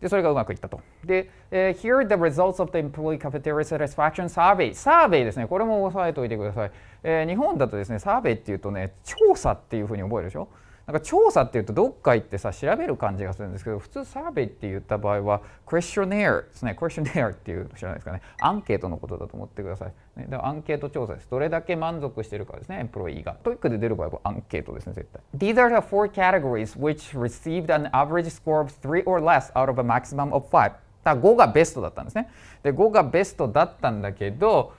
で、それがうまくいったと。で、えー、Here the results of the employee cafeteria satisfaction survey。サーベイですね。これも押さえておいてください。えー、日本だとですね、サーベイっていうとね、調査っていうふうに覚えるでしょ。なんか調査っていうとどっか行ってさ調べる感じがするんですけど普通サーベイって言った場合はクエスチョネアですねクエスチョネアっていう知らないですかねアンケートのことだと思ってください、ね、でアンケート調査ですどれだけ満足してるかですねエンプロイーがトイックで出る場合はアンケートですね絶対 These are the four categories which received an average score of three or less out of a maximum of five だ5がベストだったんですねで5がベストだったんだけど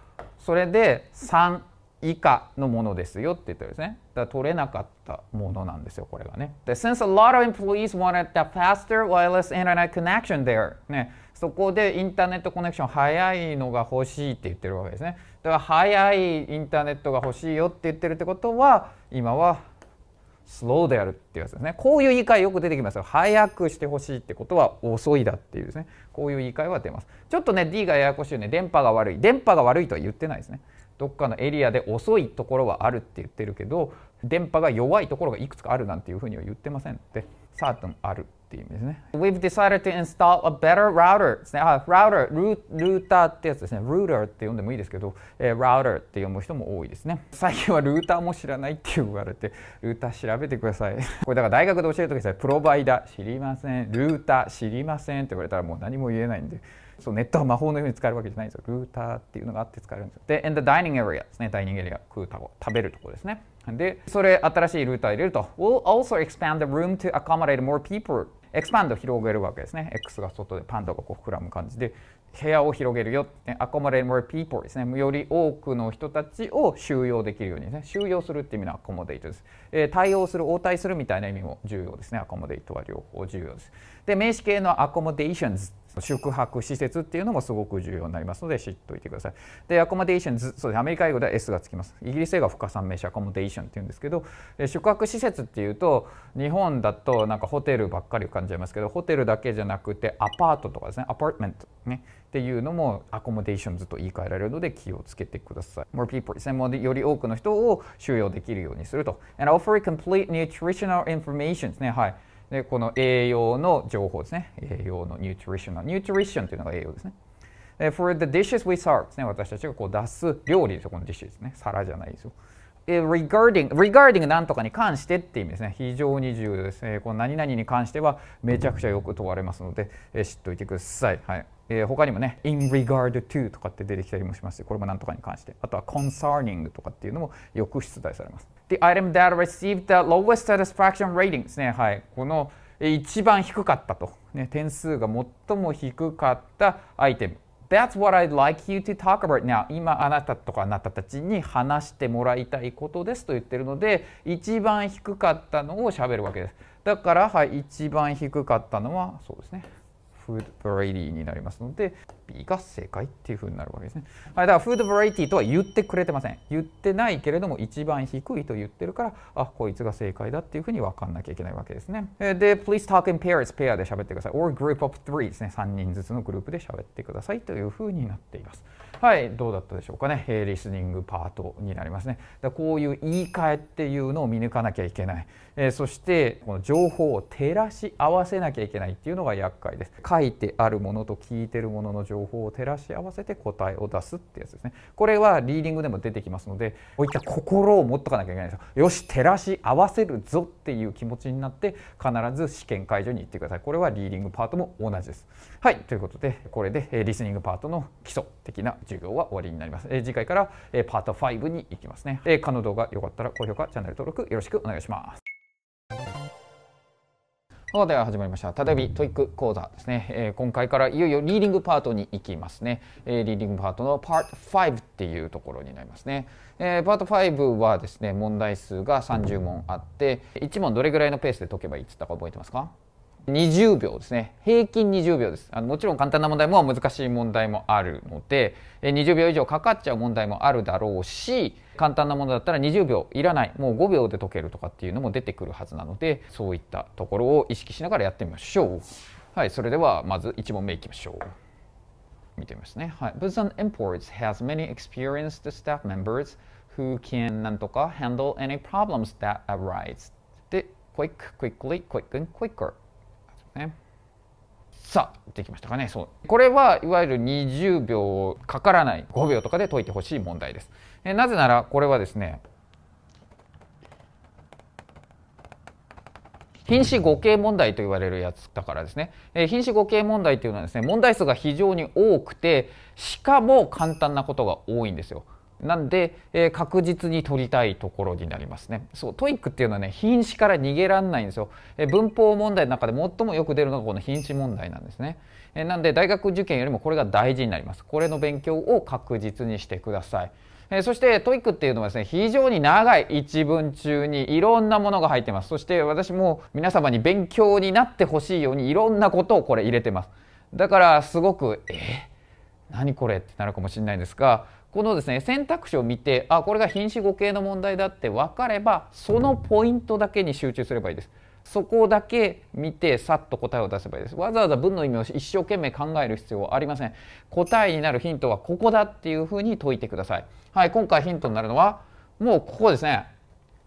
それで3以下のものですよって言ったんですねだ取れなかったものなんですよ、これがね。で、since a lot of employees wanted the faster wireless internet connection there、ね、そこでインターネットコネクション早いのが欲しいって言ってるわけですね。だから早いインターネットが欲しいよって言ってるってことは、今はスローであるっていうやつですね。こういう言い換えよく出てきますよ。早くしてほしいってことは遅いだっていうですね。こういう言い換えは出ます。ちょっとね、D がややこしいよね。電波が悪い。電波が悪いとは言ってないですね。どっかのエリアで遅いところはあるって言ってるけど、電波が弱いところがいくつかあるなんていうふうには言ってませんって。e r t a n あるっていう意味ですね We've decided to install a better router ですねあ router ルーターってやつですねルーターって呼んでもいいですけど、えー、router って読む人も多いですね最近はルーターも知らないって言われてルーター調べてください (laughs) これだから大学で教える時さプロバイダー知りませんルーター知りませんって言われたらもう何も言えないんでそうネットは魔法のように使えるわけじゃないんですよ。ルーターっていうのがあって使えるんですよ。で、in the dining area ですね。ダイニングエリア、食うた食べるところですね。で、それ新しいルーター入れると、will also expand the room to accommodate more people. エクスパンド広げるわけですね。X が外でパンダがこう膨らむ感じで、部屋を広げるよ。accommodate more people ですね。より多くの人たちを収容できるようにね。収容するっていう意味のアコモデートです。えー、対応する、応対するみたいな意味も重要ですね。アコモデートは両方重要です。で、名詞形のアコモデーションズ宿泊施設っていうのもすごく重要になりますので知っておいてください。で、アコモデーションズ、そうですアメリカ英語では S がつきます。イギリス英語は不可算名詞アコモデーションっていうんですけど、宿泊施設っていうと、日本だとなんかホテルばっかり浮かんじゃいますけど、ホテルだけじゃなくてアパートとかですね、アパートメントね。っていうのもアコモデーションずっと言い換えられるので気をつけてください。more people ですね。もうより多くの人を収容できるようにすると。and offer complete nutritional information ですね。はい。でこの栄養の情報ですね栄養のニュートリションのニュートリションというのが栄養ですね For the dishes we serve ですね私たちがこう出す料理ですよこの dish ですね皿じゃないですよ regarding, regarding 何とかに関してって意味ですね。非常に重要です。この何々に関してはめちゃくちゃよく問われますので、知っておいてください。はい。他にもね、in regard to とかって出てきたりもしますこれも何とかに関して。あとは concerning とかっていうのもよく出題されます。the item that received the lowest satisfaction rating ですね。はい。この一番低かったと。ね、点数が最も低かったアイテム。That's what I'd like you to talk about now. 今あなたとかあなたたちに話してもらいたいことですと言ってるので、一番低かったのを喋るわけです。だから、はい、一番低かったのは、そうですね。フードバラエティになりますので B が正解っていうふうになるわけですね、はい、だからフードバラエティとは言ってくれてません言ってないけれども一番低いと言ってるからあこいつが正解だっていうふうに分かんなきゃいけないわけですねで Please talk in pairs ペアで喋ってください or group of three ですね3人ずつのグループで喋ってくださいというふうになっていますはいどうだったでしょうかねリスニングパートになりますねだこういう言い換えっていうのを見抜かなきゃいけないえそしてこの情報を照らし合わせなきゃいけないっていうのが厄介です書いてあるものと聞いてるものの情報を照らし合わせて答えを出すってやつですねこれはリーディングでも出てきますのでこういった心を持っとかなきゃいけないんですよよし照らし合わせるぞっていう気持ちになって必ず試験会場に行ってくださいこれはリーディングパートも同じですはいということでこれでリスニングパートの基礎的な授業は終わりになります、え次回から、えパート5に行きますね、えー、この動画良かったら高評価チャンネル登録よろしくお願いしますさあでは始まりました「ただびトイック講座」ですね、えー、今回からいよいよリーディングパートに行きますね、えー、リーディングパートのパート5っていうところになりますね、えー、パート5はですね問題数が30問あって1問どれぐらいのペースで解けばいいっつったか覚えてますか20秒ですね平均20秒ですあのもちろん簡単な問題も難しい問題もあるので20秒以上かかっちゃう問題もあるだろうし簡単なものだったら20秒いらないもう5秒で解けるとかっていうのも出てくるはずなのでそういったところを意識しながらやってみましょうはいそれではまず1問目いきましょう見てみますねはい Busan Imports has many experienced staff members who can なんとか handle any problems that arise で quick quickly quick and quicker ね。さあできましたかねそうこれはいわゆる20秒かからない5秒とかで解いてほしい問題です。えなぜならこれはですね品詞語形問題と言われるやつだからですね、えー、品詞語形問題というのはですね問題数が非常に多くてしかも簡単なことが多いんですよ。なんで、えー、確実に取りたいところになりますね。そう、トイックっていうのはね、品詞から逃げらんないんですよ。えー、文法問題の中で最もよく出るのがこの品詞問題なんですね。えー、なんで、大学受験よりもこれが大事になります。これの勉強を確実にしてください。えそしてトイックっていうのはですね非常に長い一文中にいろんなものが入ってますそして私も皆様に勉強になってほしいようにいろんなことをこれ入れてますだからすごくえー、何これってなるかもしれないんですがこのですね選択肢を見てあこれが品詞語形の問題だって分かればそのポイントだけに集中すればいいです。そこだけ見てさっと答えを出せばいいですわざわざ文の意味を一生懸命考える必要はありません答えになるヒントはここだっていうふうに解いてくださいはい今回ヒントになるのはもうここですね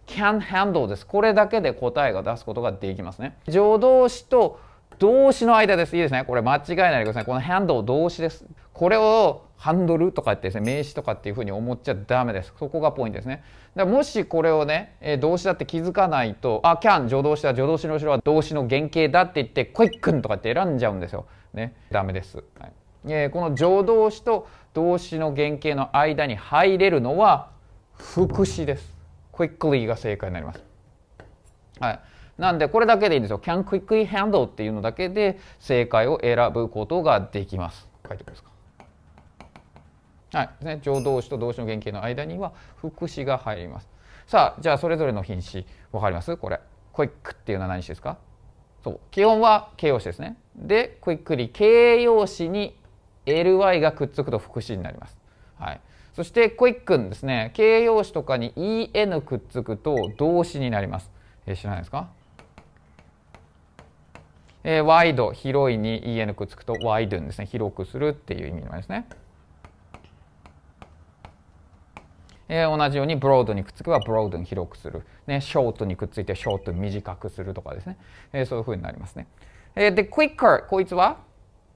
can handle ですこれだけで答えが出すことができますね助動詞と動詞の間ですいいですねこれ間違いないでくださいこの handle 動詞ですこれをハンドルとかってですね名詞とかっていうふうに思っちゃダメですそこがポイントですねだもしこれをね、え動詞だって気づかないとあ can 助動詞だ助動詞の後ろは動詞の原型だって言ってクイックンとかって選んじゃうんですよねダメです、はいえー、この助動詞と動詞の原型の間に入れるのは副詞ですクイックリーが正解になりますはいなんでこれだけでいいんですよ can quickly handle っていうのだけで正解を選ぶことができます書いてくますかはいですね、上動詞と動詞の原型の間には副詞が入ります。さあじゃあそれぞれの品詞分かりますこれ。クイックっていうのは何詞ですかそう基本は形容詞ですね。でクイックリ形容詞に ly がくっつくと副詞になります。はい、そしてクイックンですね形容詞とかに en くっつくと動詞になります。えー、知らないですかえー、ワイド広いに en くっつくとワイドンですね広くするっていう意味なんですね。えー、同じようにブロードにくっつけばブロードに広くする、ね、ショートにくっついてショートに短くするとかですね、えー、そういうふうになりますね。えー、で、quicker こいつは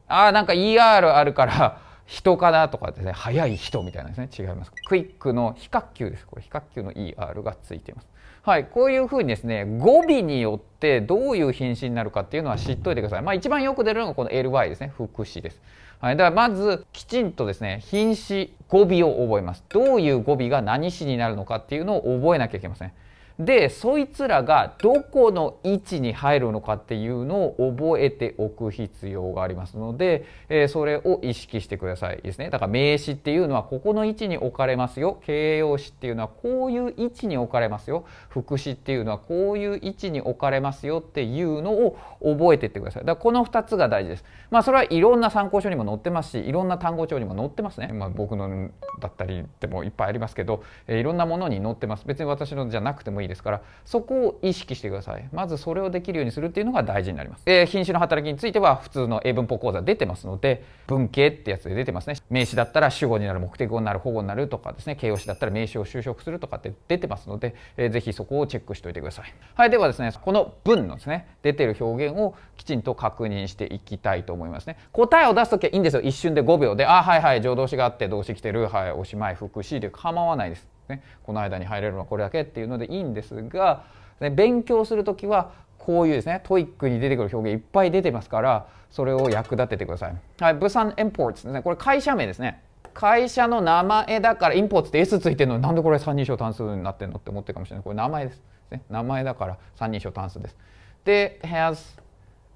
ああなんか ER あるから人かなとかですね早い人みたいなですね違います。クイックの比較級です。これ比較級の ER がついています。はい、こういうふうにですね語尾によってどういう品詞になるかっていうのは知っといてください。まあ、一番よく出るのがこの ly ですね副詞です。はい、ではまずきちんとですね品詞語尾を覚えますどういう語尾が何詞になるのかっていうのを覚えなきゃいけません、ね、でそいつらがどこの位置に入るのかっていうのを覚えておく必要がありますので、えー、それを意識してくださいですねだから名詞っていうのはここの位置に置かれますよ形容詞っていうのはこういう位置に置かれますよ副詞っていうのはこういう位置に置かれますよっていうのを覚えていってくださいだからこの2つが大事ですまあそれはいろんな参考書にも載ってますしいろんな単語帳にも載ってますねまあ僕のだったりでもいっぱいありますけど、えー、いろんなものに載ってます別に私のじゃなくてもいいいですからそこを意識してくださいまずそれをできるようにするっていうのが大事になります、えー、品種の働きについては普通の英文法講座出てますので文系ってやつで出てますね名詞だったら主語になる目的語になる保護になるとかですね形容詞だったら名詞を就職するとかって出てますので、えー、ぜひそこをチェックしておいてくださいはいではですねこの文のですね出てる表現をきちんと確認していきたいと思いますね答えを出すときはいいんですよ一瞬で5秒であはいはい助動詞があって動詞来てるはいおしまい副詞で構わないですね、この間に入れるのはこれだけっていうのでいいんですが、ね、勉強する時はこういうですね、トイックに出てくる表現いっぱい出てますから、それを役立ててください。はい、ブサンエンポーツですね。これ会社名ですね。会社の名前だから、インポーツって S ついてるのなんでこれ三人称単数になってんのって思ってるかもしれない。これ名前です。ね、名前だから三人称単数です。で、has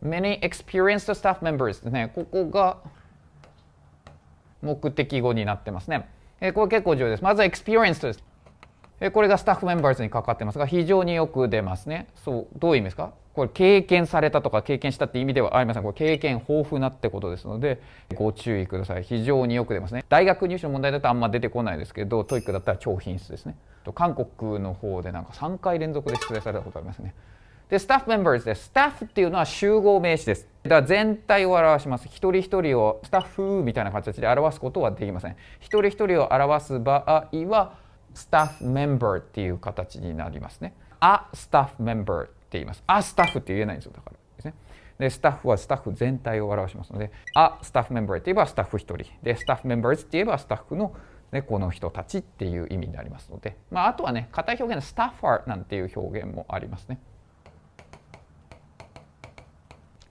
many experienced staff members ですね。ここが目的語になってますね。えこれ結構重要です。まずは e x p e r i e n c e です。えこれがスタッフメンバーズにかかってますが、非常によく出ますね。そう、どういう意味ですかこれ経験されたとか経験したって意味ではありません。これ経験豊富なってことですので、ご注意ください。非常によく出ますね。大学入試の問題だとあんま出てこないですけど、トイックだったら超品質ですね。韓国の方でなんか3回連続で出題されたことありますね。で、スタッフメンバーズです。スタッフっていうのは集合名詞です。だから全体を表します。一人一人をスタッフみたいな形で表すことはできません。一人一人を表す場合は、スタッフメンバーっていう形になりますね。あ、スタッフメンバーって言います。あ、スタッフって言えないんですよ。だからですね。で、スタッフはスタッフ全体を表しますので、あ、スタッフメンバーって言えばスタッフ一人。で、スタッフメンバーズって言えばスタッフのね、この人たちっていう意味になりますので、まあ、あとはね、硬い表現のスタッファーなんていう表現もありますね。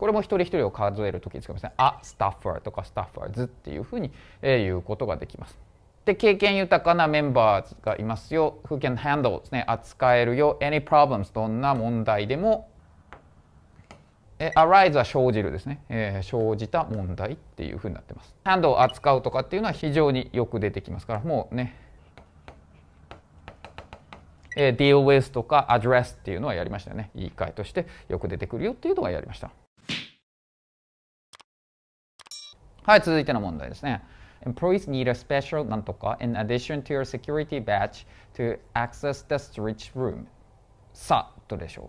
これも一人一人を数える時に使いますね。あ、スタッファーとかスタッファーズっていうふうに、え言うことができます。で、経験豊かなメンバーがいますよ。who can handle ですね。扱えるよ。any problems どんな問題でも。え、arise は生じるですね、えー、生じた問題っていうふうになってます。handle 扱うとかっていうのは非常によく出てきますから、もうね、え deal with とか address っていうのはやりましたよね。言い換えとしてよく出てくるよっていうのはやりました。はい、続いての問題ですね。Employees need a special なんとか in addition to your security badge to access the s room. さあ、どうでしょ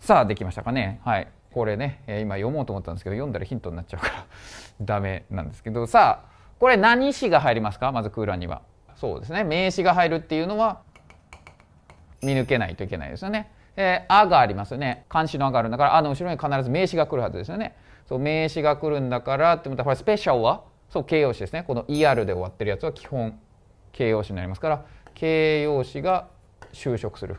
うさあ、できましたかねはい。これね、今読もうと思ったんですけど、読んだらヒントになっちゃうから (laughs) ダメなんですけど、さあ、これ何詞が入りますかまず空欄には。そうですね。名詞が入るっていうのは見抜けないといけないですよね。えー、あがありますよね。漢詞のあがあるんだから、あの後ろに必ず名詞が来るはずですよね。そう名詞が来るんだからってまたこれスペシャルはそう形容詞ですねこの ER で終わってるやつは基本形容詞になりますから形容詞が就職する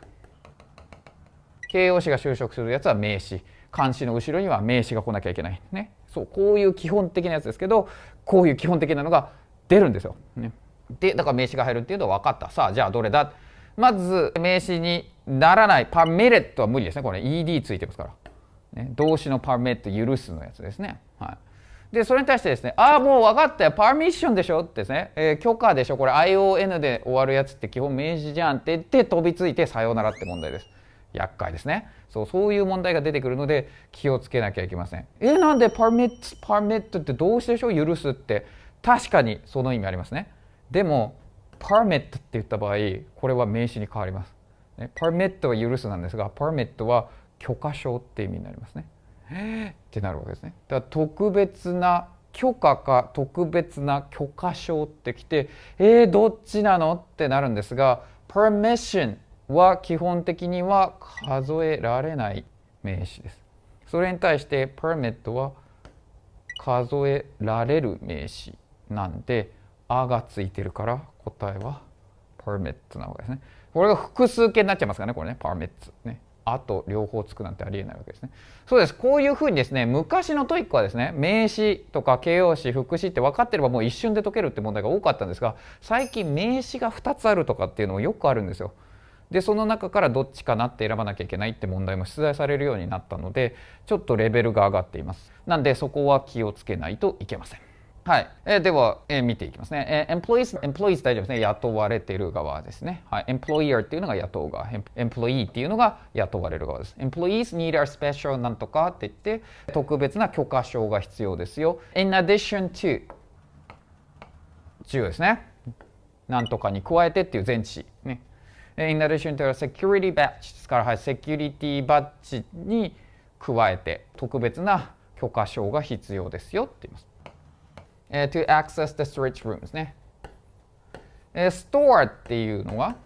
形容詞が就職するやつは名詞漢詞の後ろには名詞が来なきゃいけないねそうこういう基本的なやつですけどこういう基本的なのが出るんですよ、ね、でだから名詞が入るっていうのは分かったさあじゃあどれだまず名詞にならないパメレットは無理ですねこれ ED ついてますからね、動詞のパーメット許すのやつですね。はい、でそれに対してですね「ああもう分かったよパーミッションでしょ」ってですね、えー、許可でしょこれ ION で終わるやつって基本名詞じゃん」って言って飛びついて「さようなら」って問題です。厄介ですねそうそういう問題が出てくるので気をつけなきゃいけません。えなんでパーメットパーメットって動詞でしょ許すって確かにその意味ありますね。でもパーメットって言った場合これは名詞に変わります。ね、パーメットは許すなんですがパーメットは許可証って意味になりますね。ってなるわけですね。だから特別な許可か特別な許可証ってきてえー、どっちなのってなるんですが permission は基本的には数えられない名詞です。それに対して permit は数えられる名詞なんで「あ」がついてるから答えは permit なわけですね。これが複数形になっちゃいますからねこれね permit ね。あと両方つくなんてありえないわけですね。そうです。こういうふうにですね、昔のトイックはですね、名詞とか形容詞、副詞って分かってればもう一瞬で解けるって問題が多かったんですが、最近名詞が2つあるとかっていうのもよくあるんですよ。で、その中からどっちかなって選ばなきゃいけないって問題も出題されるようになったので、ちょっとレベルが上がっています。なんでそこは気をつけないといけません。はい。えー、では、えー、見ていきますね。えー、employees、employees 大丈夫ですね。雇われてる側ですね。はい。employer っていうのが雇う側。employee っていうのが雇われる側です。employees need a special なんとかって言って、特別な許可証が必要ですよ。in addition to 重要ですね。なんとかに加えてっていう前置詞。ね。in addition to a security badge ですから、はい、セキュリティバッジに加えて特別な許可証が必要ですよって言います。えー、to access the s t o r a g room ですね。え store っていうのは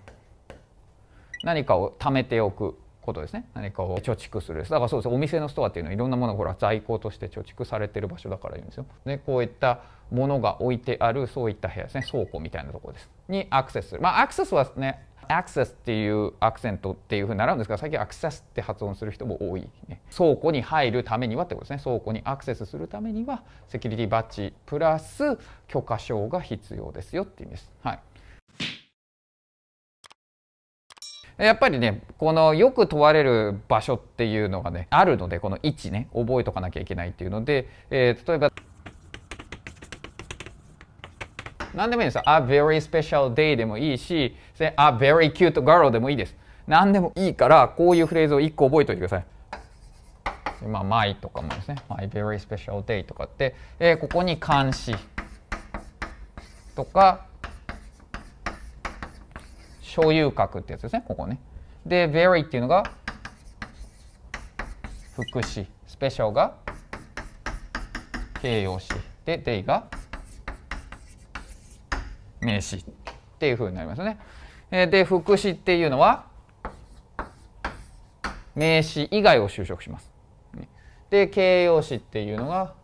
何かを貯めておくことですね。何かを貯蓄するです。だからそうです。お店のストアっていうのはいろんなものがほら在庫として貯蓄されてる場所だから言うんですよ。ね、こういったものが置いてあるそういった部屋ですね。倉庫みたいなところです。にアクセスする。まあアクセスはね、アクセスっていうアクセントっていうふうに習うんですが最近アクセスって発音する人も多い、ね、倉庫に入るためにはってことですね倉庫にアクセスするためにはセキュリティバッジプラス許可証が必要ですよっていう意味です。はいやっぱりねこのよく問われる場所っていうのがねあるのでこの位置ね覚えとかなきゃいけないっていうので、えー、例えば何でもいいんですよ。A very special day でもいいし、A very cute girl でもいいです。何でもいいから、こういうフレーズを1個覚えておいてください。まあ、my とかもですね。My very special day とかって、えー、ここに監視とか、所有格ってやつですね、ここね。で、very っていうのが、副詞。スペシャルが形容詞。で、day が名詞っていうふうになりますね。で副詞っていうのは名詞以外を修飾します。で形容詞っていうのが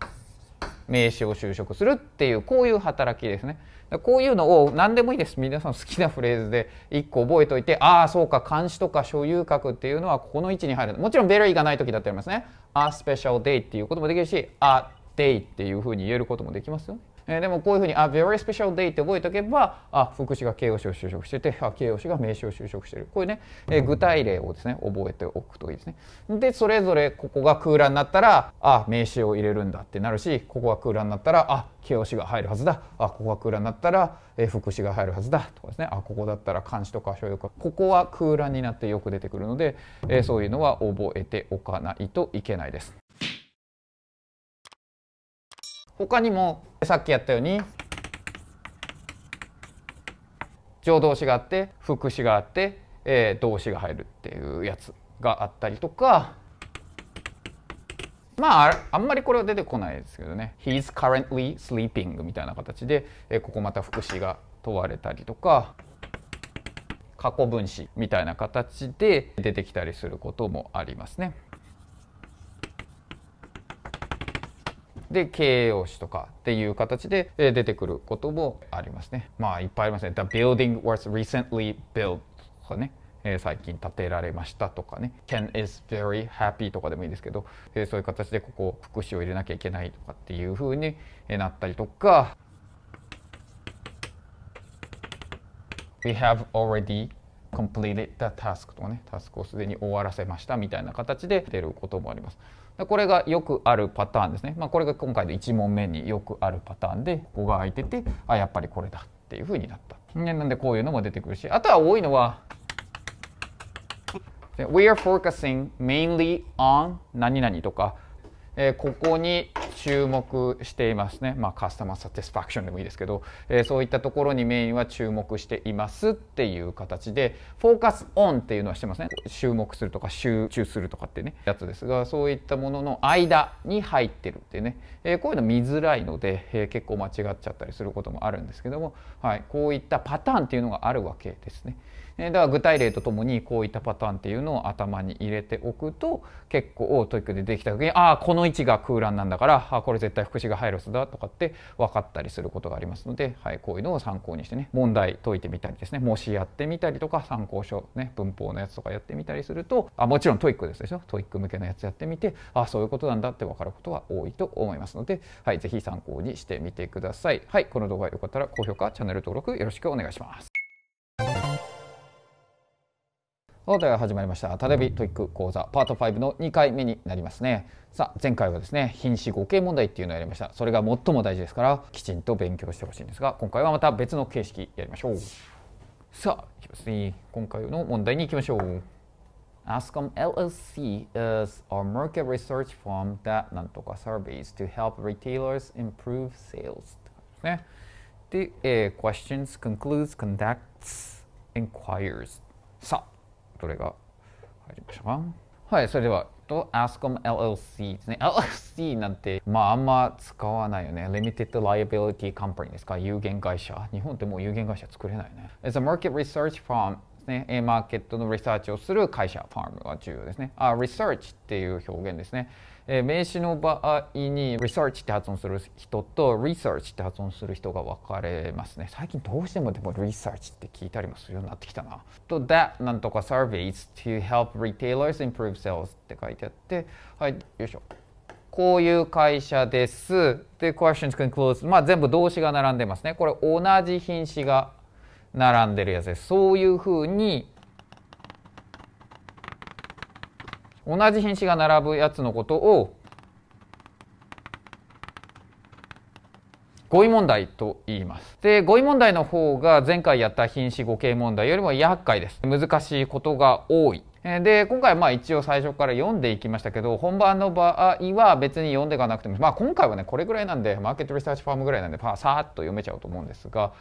名詞を修飾するっていうこういう働きですね。こういうのを何でもいいです。皆さん好きなフレーズで1個覚えておいて、ああ、そうか、監視とか所有格っていうのはここの位置に入る。もちろんベルイがない時だってありますね。アスペシャルデイっていうこともできるし、アデイっていうふうに言えることもできますよね。えー、でもこういうふうに「あ、very special day」って覚えておけばあ副詞が形容詞を就職しててあ形容詞が名詞を就職してるこういうね、えー、具体例をですね覚えておくといいですね。でそれぞれここが空欄になったらあ名詞を入れるんだってなるしここが空欄になったらあ形容詞が入るはずだあここが空欄になったら、えー、副詞が入るはずだとかですねあここだったら漢詞とか所有かここは空欄になってよく出てくるので、えー、そういうのは覚えておかないといけないです。他にもさっきやったように助動詞があって副詞があって、えー、動詞が入るっていうやつがあったりとかまああんまりこれは出てこないですけどね「He's currently sleeping」みたいな形で、えー、ここまた副詞が問われたりとか過去分詞みたいな形で出てきたりすることもありますね。で形容詞とかっていう形で出てくることもありますねまあいっぱいありますね The building was recently built とかねえー、最近建てられましたとかね Ken is very happy とかでもいいですけど、えー、そういう形でここ副詞を入れなきゃいけないとかっていうふうになったりとか We have already completed the task とかねタスクをすでに終わらせましたみたいな形で出ることもあります。これがよくあるパターンですね、まあ、これが今回の1問目によくあるパターンでここが空いててあやっぱりこれだっていうふうになった、なんでこういうのも出てくるしあとは多いのは We are focusing mainly on 何々とか、えー、ここに注目していますね、まあ、カスタマーサティスファクションでもいいですけど、えー、そういったところにメインは注目していますっていう形でフォーカスオンっていうのはしてますね注目するとか集中するとかってねやつですがそういったものの間に入ってるっていうね、えー、こういうの見づらいので、えー、結構間違っちゃったりすることもあるんですけども、はい、こういったパターンっていうのがあるわけですね。だでは具体例とともにこういったパターンっていうのを頭に入れておくと結構トイックでできた時にああこの位置が空欄なんだからあこれ絶対副詞が入るはずだとかって分かったりすることがありますので、はい、こういうのを参考にしてね問題解いてみたりですねもしやってみたりとか参考書、ね、文法のやつとかやってみたりするとあもちろんトイックですでしょトイック向けのやつやってみてあそういうことなんだって分かることは多いと思いますので、はい、是非参考にしてみてください。はい、この動画良かったら高評価チャンネル登録よろしくお願いします。さて始まりましたテレビトイック講座パート5の2回目になりますねさあ前回はですね品詞合計問題っていうのをやりましたそれが最も大事ですからきちんと勉強してほしいんですが今回はまた別の形式やりましょうさあいきますね今回の問題に行きましょう ASCOM LLC is a market research firm that なんとか surveys to help retailers improve sales ねで、えー、questions concludes conducts inquires さあどれが入りましたかはい、それでは、Ascom LLC ですね。LLC なんて、まあ、あんま使わないよね。Limited Liability Company ですか有限会社。日本ってもう有限会社作れないね。It's a market research firm ですね。マーケットのリサーチをする会社、ファームが重要ですね。あ、research っていう表現ですね。え名詞の場合に research って発音する人と research って発音する人が分かれますね最近どうしてもでも research って聞いたりもするようになってきたなと that なんとか surveys to help retailers improve sales って書いてあってはいよいしょこういう会社です。で、questions concludes。まあ全部動詞が並んでますね。これ同じ品詞が並んでるやつです。そういうふうに同じ品詞が並ぶやつのことを語彙問題と言います。で、語彙問題の方が前回やった品詞語形問題よりも厄介です。難しいことが多い。で、今回まあ一応最初から読んでいきましたけど、本番の場合は別に読んでいかなくても、まあ今回はね、これぐらいなんで、マーケットリサーチファームぐらいなんで、まあ、さーっと読めちゃうと思うんですが、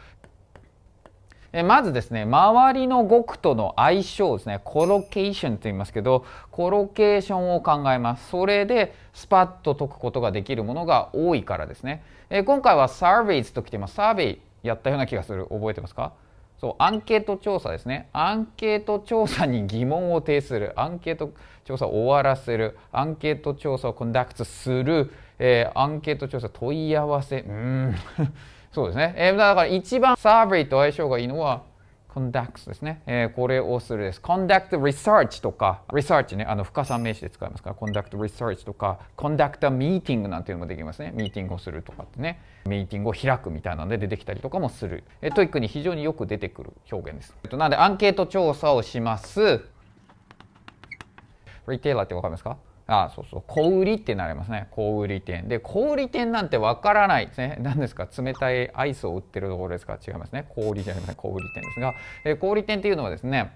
えまずですね周りの語句との相性ですねコロケーションと言いますけどコロケーションを考えますそれでスパッと解くことができるものが多いからですね、え今回はサーベイズときてますサーベイやったような気がする覚えてますかそうアンケート調査ですねアンケート調査に疑問を呈するアンケート調査を終わらせるアンケート調査をコンダクトする、えー、アンケート調査問い合わせうんそうですね。えー、だから一番サーベイと相性がいいのは、コンダクスですね。えー、これをするです。コンダクトリサーチとか、リサーチね、あの、深さ名詞で使いますから、コンダクトリサーチとか、コンダクターミーティングなんていうのもできますね。ミーティングをするとかってね。ミーティングを開くみたいなので出てきたりとかもする。えー、トイックに非常によく出てくる表現です。えっと、なので、アンケート調査をします。リテイラーってわかりますかあそうそう小売ってなりますね小売店で小売店なんてわからないですね何ですか冷たいアイスを売ってるところですか違いますね小売じゃありません小売店ですが、え小売店っていうのはですね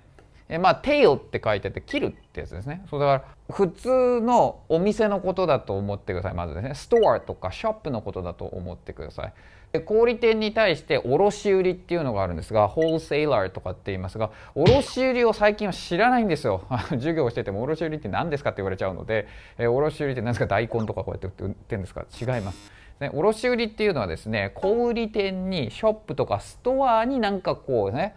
えまあ「テイオ」って書いてあって「切る」ってやつですねそうだから普通のお店のことだと思ってくださいまずですねストアとかショップのことだと思ってください小売店に対して卸売っていうのがあるんですが、ホールセイラーとかって言いますが、卸売を最近は知らないんですよ。(laughs) 授業してても卸売って何ですかって言われちゃうので、えー、卸売って何ですか大根とかこうやって売ってるんですか違います。ね、卸売っていうのはですね、小売店にショップとかストアになんかこうね、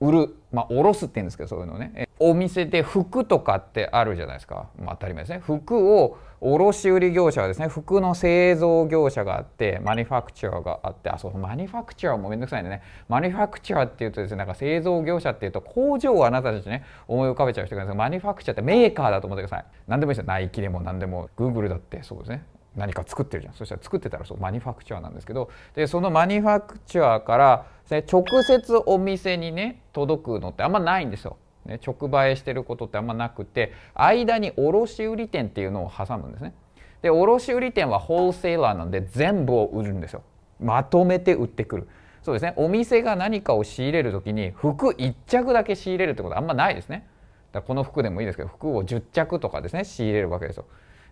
売るまあ卸すって言うんですけどそういうのねお店で服とかってあるじゃないですか、まあ、当たり前ですね服を卸売業者はですね服の製造業者があってマニファクチャーがあってあそうマニファクチャーもめんどくさいんでねマニファクチャーっていうとですねなんか製造業者っていうと工場をあなたたちね思い浮かべちゃう人がいるんですけどマニファクチャーってメーカーだと思ってください何でもいいですよナイキでも何でもグーグルだってそうですね何か作ってるじゃんそしたら作ってたらそうマニファクチュアなんですけどでそのマニファクチュアから、ね、直接お店にね届くのってあんまないんですよ。ね、直売してることってあんまなくて間に卸売店っていうのを挟むんですね。で卸売店はホールセーラーなんで全部を売るんですよ。まとめて売ってくる。そうですねお店が何かを仕入れる時に服1着だけ仕入れるってことはあんまないですね。だこの服でもいいですけど服を10着とかですね仕入れるわけですよ。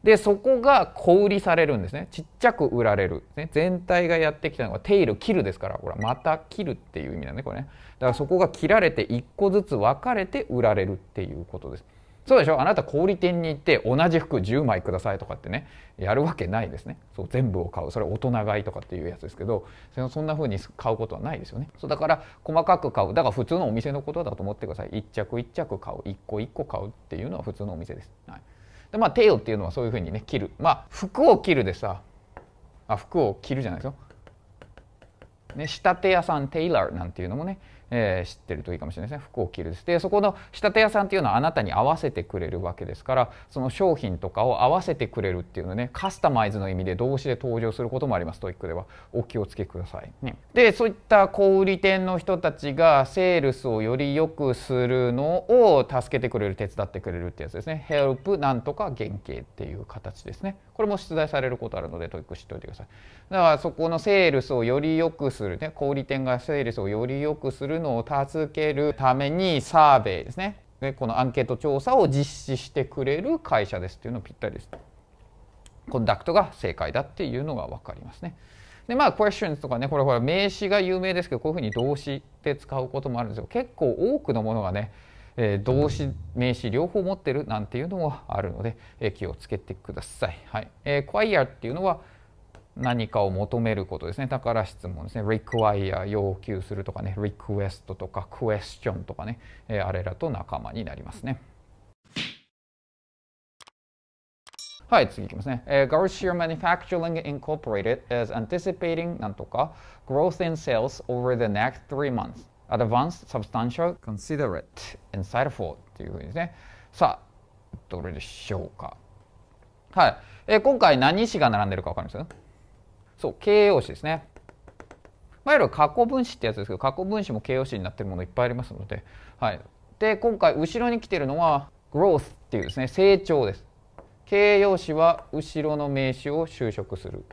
でそこが小売りされるんですねちっちゃく売られる、ね、全体がやってきたのがテイル切るですからほらまた切るっていう意味だねこれねだからそこが切られて1個ずつ分かれて売られるっていうことですそうでしょあなた小売店に行って同じ服10枚くださいとかってねやるわけないですねそう全部を買うそれ大人買いとかっていうやつですけどそんな風に買うことはないですよねそうだから細かく買うだから普通のお店のことだと思ってください1着1着買う1個1個買うっていうのは普通のお店です、はいでまあテ a っていうのはそういうふうにね切るまあ服を切るでさあ服を切るじゃないですか、ね、仕立て屋さんテイラーなんていうのもねえー、知ってるといいかもしれないですね服を着るですでそこの仕立て屋さんっていうのはあなたに合わせてくれるわけですからその商品とかを合わせてくれるっていうのねカスタマイズの意味で動詞で登場することもありますトイックではお気をつけください、ね、でそういった小売店の人たちがセールスをより良くするのを助けてくれる手伝ってくれるってやつですねヘルプなんとか原型っていう形ですねこれも出題されることあるのでトイック知っておいてくださいだからそこのセールスをより良くするね小売店がセールスをより良くするのを助けるためにサーベイですねでこのアンケート調査を実施してくれる会社ですっていうのぴったりです。コンダクトが正解だっていうのが分かりますね。でまあ questions とかねこれほら名詞が有名ですけどこういうふうに動詞で使うこともあるんですよ結構多くのものがね、えー、動詞名詞両方持ってるなんていうのもあるので、えー、気をつけてください。はいえー、c h i r っていうのは何かを求めることですねだから質問ですね require 要求するとかね request とか question とかね、えー、あれらと仲間になりますね。はい、次いきますね。Garcia Manufacturing Incorporated is anticipating なんとか growth in sales over the next three months. Advanced, substantial, considerate, insightful というふうにですね。さあ、どれでしょうか。はい。えー、今回何詞が並んでるかわかりますそう、形容詞ですね。まあ、いわゆる過去分詞ってやつですけど、過去分詞も形容詞になってるものいっぱいありますので、はい。で、今回、後ろに来てるのは、growth っていうですね、成長です。形容詞は後ろの名詞を修飾する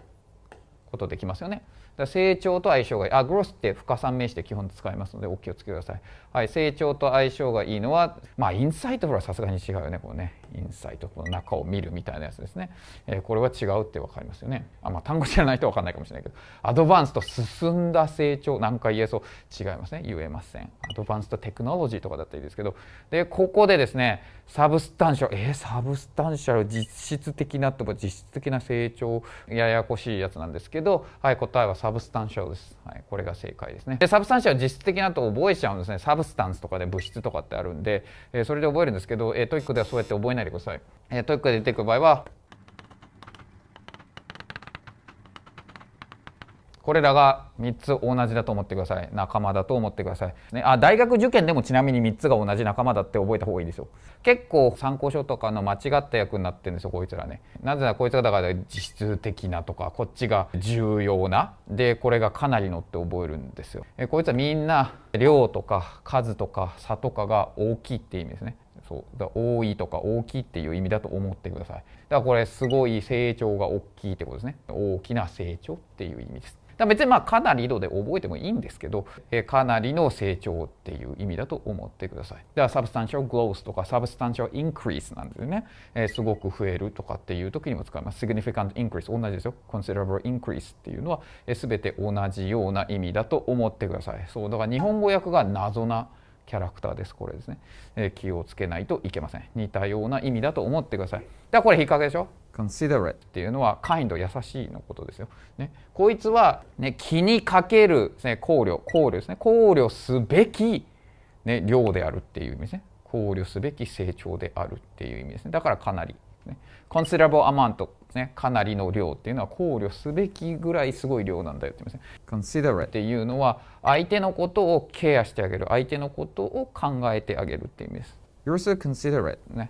ことできますよね。だから成長と相性がいい。あ、グロスって不可算名詞で基本使いますのでお気をつけください。はい、成長と相性がいいのは、まあ、インサイトフはさすがに違うよね、これね。インサイト、この中を見るみたいなやつですね。えー、これは違うって分かりますよね。あまあ、単語知らないとは分かんないかもしれないけど、アドバンスと進んだ成長、なんか言えそう。違いますね。言えません。アドバンスとテクノロジーとかだったりですけど、で、ここでですね、サブスタンシャル、えー、サブスタンシャル、実質的なとか、実質的な成長、ややこしいやつなんですけど、はい、答えはサブスタンシャルです。はい、これが正解ですね。で、サブスタンシャル、実質的なと覚えちゃうんですね。サブスタンスとかで物質とかってあるんで、えー、それで覚えるんですけど、えー、トイックではそうやって覚えないないでください。えー、トイックで出てくる場合は、これらが3つ同じだと思ってください。仲間だと思ってください。ね、あ大学受験でもちなみに3つが同じ仲間だって覚えた方がいいですよ。結構参考書とかの間違った役になってるんですよ、こいつらね。なぜならこいつがだから実質的なとか、こっちが重要な、で、これがかなりのって覚えるんですよ。えこいつはみんな量とか数とか差とかが大きいって意味ですね。そうだ多いとか大きいっていう意味だと思ってくださいだからこれすごい成長が大きいってことですね大きな成長っていう意味ですだ別にまあかなり度で覚えてもいいんですけど、えかなりの成長っていう意味だと思ってください。だから substantial growth とか substantial increase なんですよね、えー、すごく増えるとかっていう時にも使います。significant increase 同じですよ。considerable increase っていうのは、えー、全て同じような意味だと思ってください。そうだから日本語訳が謎なキャラクターですこれですね、えー、気をつけないといけません似たような意味だと思ってくださいではこれ引っ掛けでしょ considerate っていうのはカインド、優しいのことですよ、ね、こいつは、ね、気にかけるね、考慮考慮ですね考慮すべき、ね、量であるっていう意味ですね考慮すべき成長であるっていう意味ですねだからかなり、ね、considerable amount ねかなりの量っていうのは考慮すべきぐらいすごい量なんだよって言いますね。Considerate っていうのは相手のことをケアしてあげる相手のことを考えてあげるっていう意味です。You're so considerate ね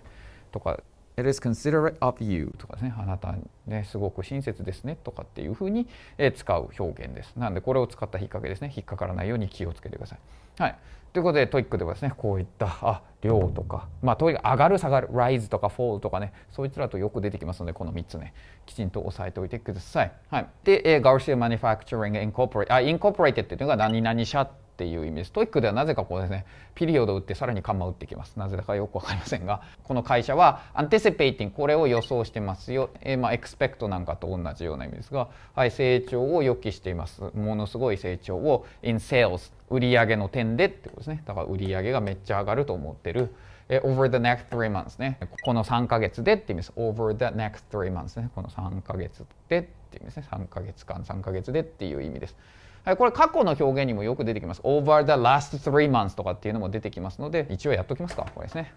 とか It is considerate of you とかですね、あなたね、すごく親切ですねとかっていうふうに、え使う表現です。なんで、これを使った引っ掛けですね、引っかからないように気をつけてください。はい。ということで、トイックではですね、こういった、あ、量とか、まあ、とにかく上がる下がる、rise とか fall とかね、そいつらとよく出てきますので、この3つね、きちんと押さえておいてください。はい、で、えー、Garcia Manufacturing Incorporated、あ、インコーポレイテっていうのが何々社っていう意味です。トイックではなぜかこうですね、ピリオド打ってさらにカンマ打ってきます。なぜだかよくわかりませんが、この会社は anticipating これを予想してますよ。えー、まあ expect なんかと同じような意味ですが、はい、成長を予期しています。ものすごい成長を in sales 売上の点でってことですね。だから売上がめっちゃ上がると思ってってる、え over the next three months ね。この3ヶ月でって意味です。over the next three months ね。この3ヶ月でって意味ですね。3ヶ月間、3ヶ月でっていう意味です。はい、これ過去の表現にもよく出てきます。over the last three months とかっていうのも出てきますので、一応やっときますか。これですね。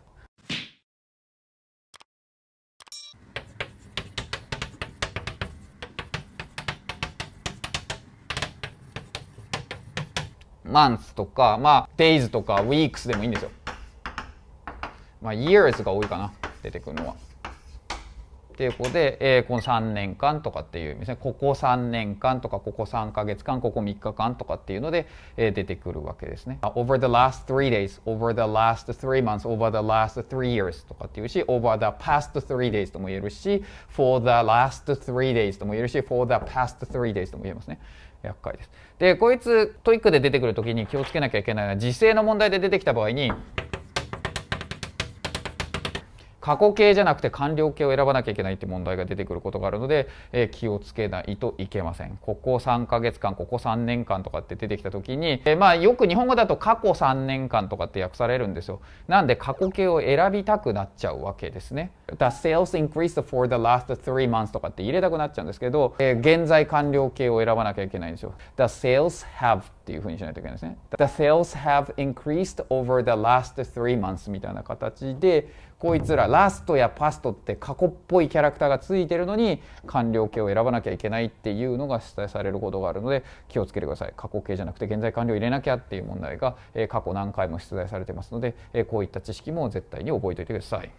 months とか、まあ、days とか weeks でもいいんですよ。まあ、years が多いかな出てくるのは。ということで、えー、この3年間とかっていうですねここ3年間とかここ3ヶ月間ここ3日間とかっていうので、えー、出てくるわけですね。over the last three days, over the last three months, over the last three years とかっていうし over the past three days とも言えるし for the last three days とも言えるし for the past three days とも言えますね。厄介です。で、こいつトイックで出てくるときに気をつけなきゃいけないのは時制の問題で出てきた場合に過去形じゃなくて完了形を選ばなきゃいけないって問題が出てくることがあるので、えー、気をつけないといけません。ここ3ヶ月間、ここ3年間とかって出てきた時に、えー、まあよく日本語だと過去3年間とかって訳されるんですよ。なんで過去形を選びたくなっちゃうわけですね。The sales increased for the last three months とかって入れたくなっちゃうんですけど、えー、現在完了形を選ばなきゃいけないんですよ。The sales have っていうふうにしないといけないですね。The sales have increased over the last three months みたいな形で、こいつらラストやパストって過去っぽいキャラクターがついてるのに官僚系を選ばなきゃいけないっていうのが出題されることがあるので気をつけてください過去形じゃなくて現在官僚入れなきゃっていう問題が過去何回も出題されてますのでこういった知識も絶対に覚えておいてください。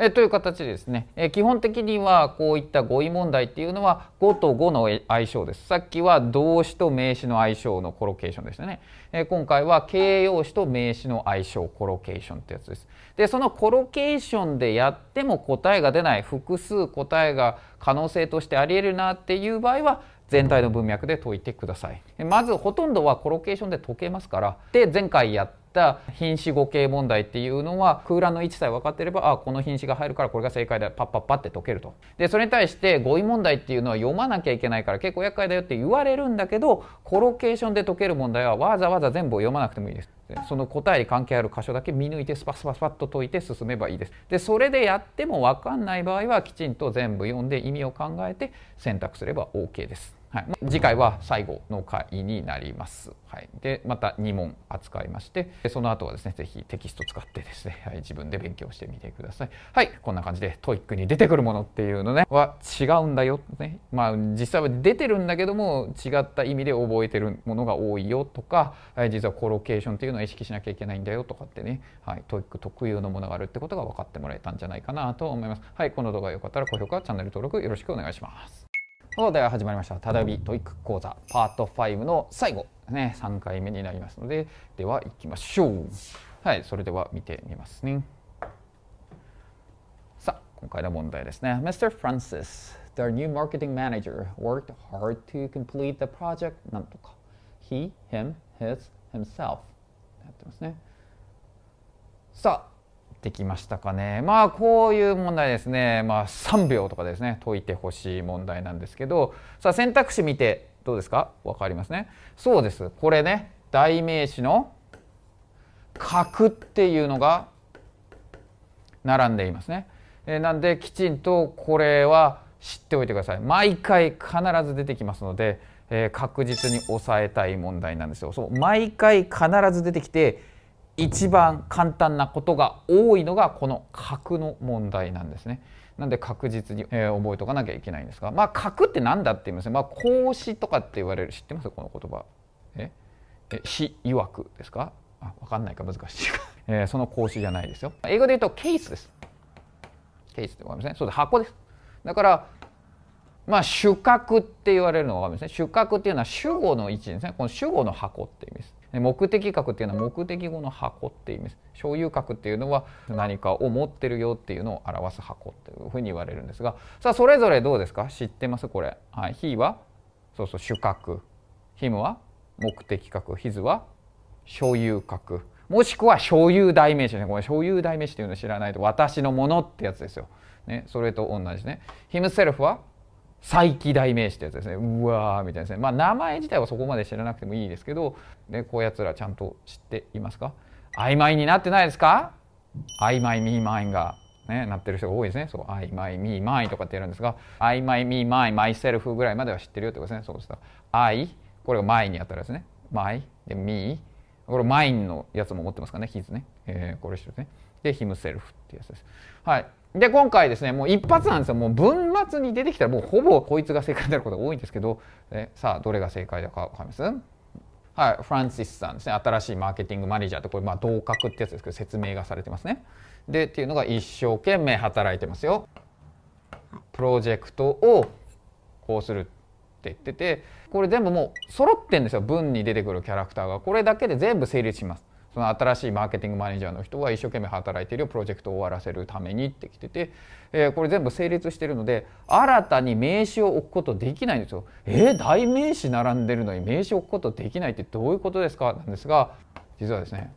えという形でですね、え基本的にはこういった語彙問題っていうのは語と語の相性です。さっきは動詞と名詞の相性のコロケーションでしたね。え今回は形容詞と名詞の相性コロケーションってやつです。でそのコロケーションでやっても答えが出ない複数答えが可能性としてありえるなっていう場合は全体の文脈で解いてください。まずほとんどはコロケーションで解けますからで前回やっった品詞語形問題っていうのは空欄の位置さえ分かってればあこの品詞が入るからこれが正解だパッパッパって解けるとでそれに対して語彙問題っていうのは読まなきゃいけないから結構厄介だよって言われるんだけどコロケーションで解ける問題はわざわざ全部読まなくてもいいですその答えに関係ある箇所だけ見抜いてスパスパスパッと解いて進めばいいですでそれでやっても分かんない場合はきちんと全部読んで意味を考えて選択すれば OK ですはいま次回は最後の回になります。はい、でまた2問扱いましてその後はですね是非テキスト使ってですね、はい、自分で勉強してみてください。はいこんな感じでトイックに出てくるものっていうのねは違うんだよ、ね、まあ実際は出てるんだけども違った意味で覚えてるものが多いよとか、はい、実はコロケーションっていうのは意識しなきゃいけないんだよとかってね、はい、トイック特有のものがあるってことが分かってもらえたんじゃないかなと思います。はいこの動画が良かったら高評価チャンネル登録よろしくお願いします。というこ始まりました「ただびトイック講座パート5」の最後ね3回目になりますのででは行きましょうはいそれでは見てみますねさあ今回の問題ですね Mr. Francis t h e new marketing manager worked hard to complete the project なんとか he him his himself やってますねさあってきましたかねまあこういう問題ですねまあ3秒とかですね解いてほしい問題なんですけどさあ選択肢見てどうですか分かりますねそうですこれね代名詞の角っていうのが並んでいますね、えー、なんできちんとこれは知っておいてください毎回必ず出てきますので、えー、確実に抑えたい問題なんですよそう毎回必ず出てきて一番簡単なことが多いのがこの角の問題なんですね。なんで確実に、えー、覚えとかなきゃいけないんですが、まあ角って何だって言いますね。まあ孔子とかって言われる知ってますこの言葉。え、え死曰くですか？あ、分かんないか難しいか (laughs) えー、その孔子じゃないですよ。英語で言うとケースです。ケースってわかりますね。そうです。箱です。だからまあ、主格って言われるのが分かりますね。主格っていうのは主語の位置ですね。この主語の箱って意味です。目的格っていうのは目的語の箱っていう意味です所有格っていうのは何かを持ってるよっていうのを表す箱っていうふうに言われるんですがさあそれぞれどうですか知ってますこれ。はい、非はそうそう主格ムは目的格ヒズは所有格もしくは所有代名詞ねこれ所有代名詞っていうのを知らないと私のものってやつですよ。ね、それと同じね。ヒムセルフは再起代名詞ってやつですねうわーみたいですねまあ名前自体はそこまで知らなくてもいいですけど、でこうやつらちゃんと知っていますか曖昧になってないですか曖昧ミーマインが、ね、なってる人が多いですねそう曖昧ミーマインとかってやるんですが曖昧ミーマインマイセルフぐらいまでは知ってるよってことですねそうすたあい。これがマイにあたるですねマイでミーこれマインのやつも持ってますからねヒズね、えー、これ知るねでヒムセルフってやつですはいで今回ですねもう一発なんですよもう文末に出てきたらもうほぼこいつが正解になることが多いんですけどえさあどれが正解だか分かりますはい、フランシスさんですね新しいマーケティングマネージャーってこれまあ同格ってやつですけど説明がされてますね。でっていうのが一生懸命働いてますよ。プロジェクトをこうするって言っててこれ全部もう揃ってんですよ文に出てくるキャラクターがこれだけで全部成立します。その新しいマーケティングマネージャーの人が一生懸命働いているプロジェクトを終わらせるためにってきてて、えー、これ全部成立しているので新たに名刺を置くことできないんですよ。えー、代名詞並んでるのに名刺を置くことできないってどういうことですかなんですが実はですね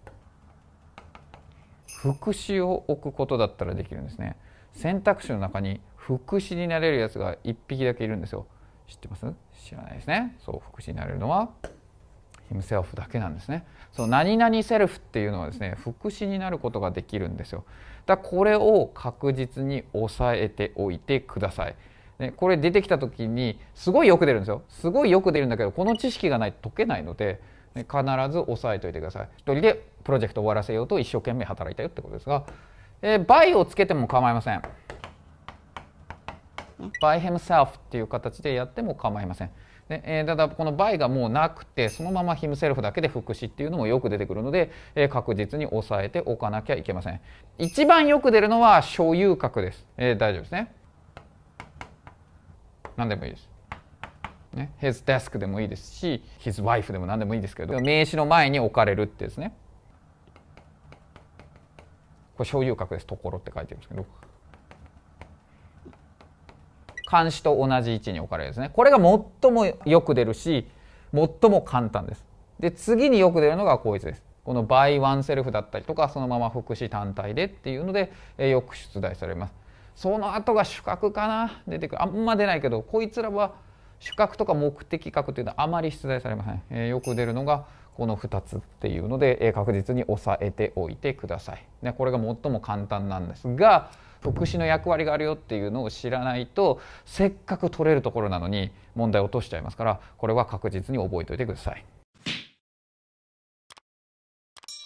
副詞を置くことだったらできるんですね。選択肢の中に副詞になれるやつが1匹だけいるんですよ。知ってます知らないですね。そう副詞になれるのは himself だけなんですね。その何々セルフっていうのはですね副詞になることができるんですよだからこれを確実に押さえておいてくださいね、これ出てきた時にすごいよく出るんですよすごいよく出るんだけどこの知識がないと解けないので、ね、必ず押さえておいてください一人でプロジェクト終わらせようと一生懸命働いたよってことですが、えー、by をつけても構いません by himself っていう形でやっても構いませんねえー、ただこの場合がもうなくてそのまま himself だけで副詞っていうのもよく出てくるので、えー、確実に押さえておかなきゃいけません一番よく出るのは所有格です、えー、大丈夫ですね何でもいいですね、his desk でもいいですし his wife でも何でもいいですけど名詞の前に置かれるってですねこれ所有格ですところって書いてるんですけど監視と同じ位置に置かれるんですね。これが最もよく出るし、最も簡単です。で、次によく出るのがこいつです。この by o n e s e だったりとか、そのまま福祉単体でっていうので、えよく出題されます。その後が主格かな出てくる。あんま出ないけど、こいつらは主格とか目的格というのはあまり出題されません。えよく出るのがこの2つっていうので、え確実に押さえておいてください。ね、これが最も簡単なんですが、福祉の役割があるよっていうのを知らないとせっかく取れるところなのに問題を落としちゃいますからこれは確実に覚えておいてください。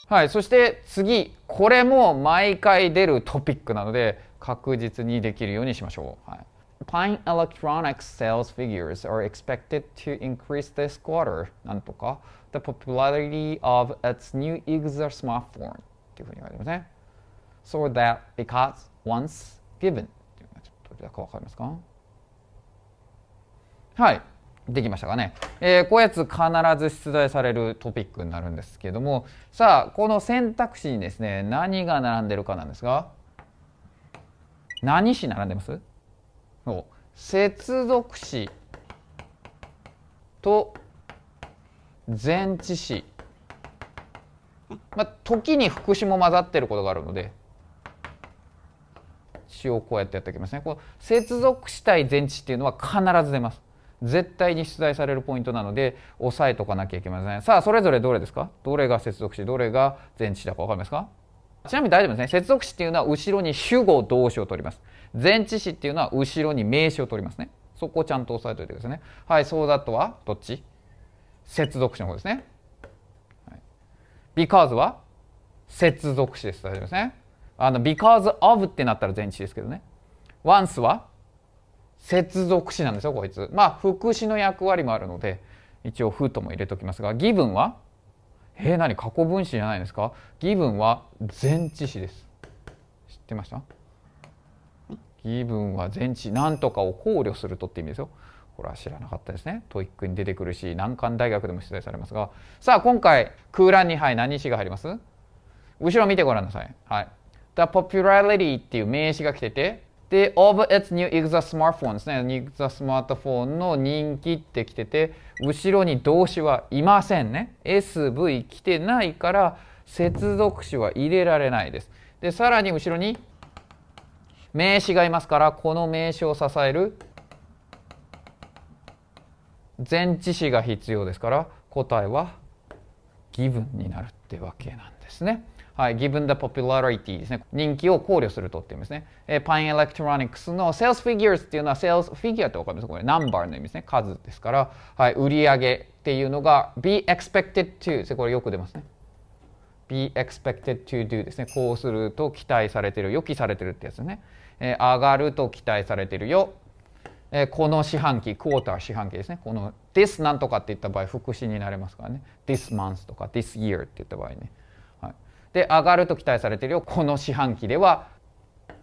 はい、そして次これも毎回出るトピックなので確実にできるようにしましょう。はい Pine Electronics sales figures are expected to increase this quarter なんとか the popularity of its new Exa smartphone っていうふうに言われてますね so that because once given どれだか分かりますかはい。できましたかね。えー、こうやつ必ず出題されるトピックになるんですけども、さあ、この選択肢にですね、何が並んでるかなんですが、何詞並んでますそう接続詞と前置詞。まあ、時に副詞も混ざってることがあるので、詞をこうやってやっていきますね。こう接続詞対前置詞っていうのは必ず出ます。絶対に出題されるポイントなので押さえとかなきゃいけません。さあそれぞれどれですかどれが接続詞どれが前置詞だか分かりますかちなみに大丈夫ですね。接続詞っていうのは後ろに主語動詞を取ります。前置詞っていうのは後ろに名詞を取りますね。そこをちゃんと押さえておいてくださいね。はい、そうだとはどっち接続詞の方ですね。はい、because は接続詞です。大丈夫ですね。あの because of ってなったら前置詞ですけどね once は接続詞なんですよこいつまあ副詞の役割もあるので一応 who とも入れときますが given はえー、何過去分詞じゃないですか given は前置詞です知ってました given は前置何とかを考慮するとって意味ですよこれは知らなかったですねトイックに出てくるし難関大学でも出題されますがさあ今回空欄にはい何詞が入ります後ろ見てごらんなさいはい the popularity っていう名詞が来てて、で、of its new exa e smartphone ですね。new the smartphone の人気って来てて、後ろに動詞はいませんね。SV 来てないから、接続詞は入れられないです。で、さらに後ろに名詞がいますから、この名詞を支える前置詞が必要ですから、答えは given になるってわけなんですね。はい、given the popularity ですね。人気を考慮するとっていうんですね。えー、Pine Electronics の sales figures っていうのは sales figure ってわかりますこれナンバーの意味ですね。数ですから、はい、売上っていうのが be expected to これよく出ますね。be expected to do ですね。こうすると期待されてる、予期されてるってやつね。えー、上がると期待されてるよ。えー、この四半期、クォーター四半期ですね。この this なんとかって言った場合、副詞になれますからね。this month とか this year って言った場合ね。で上がると期待されているよこの四半期では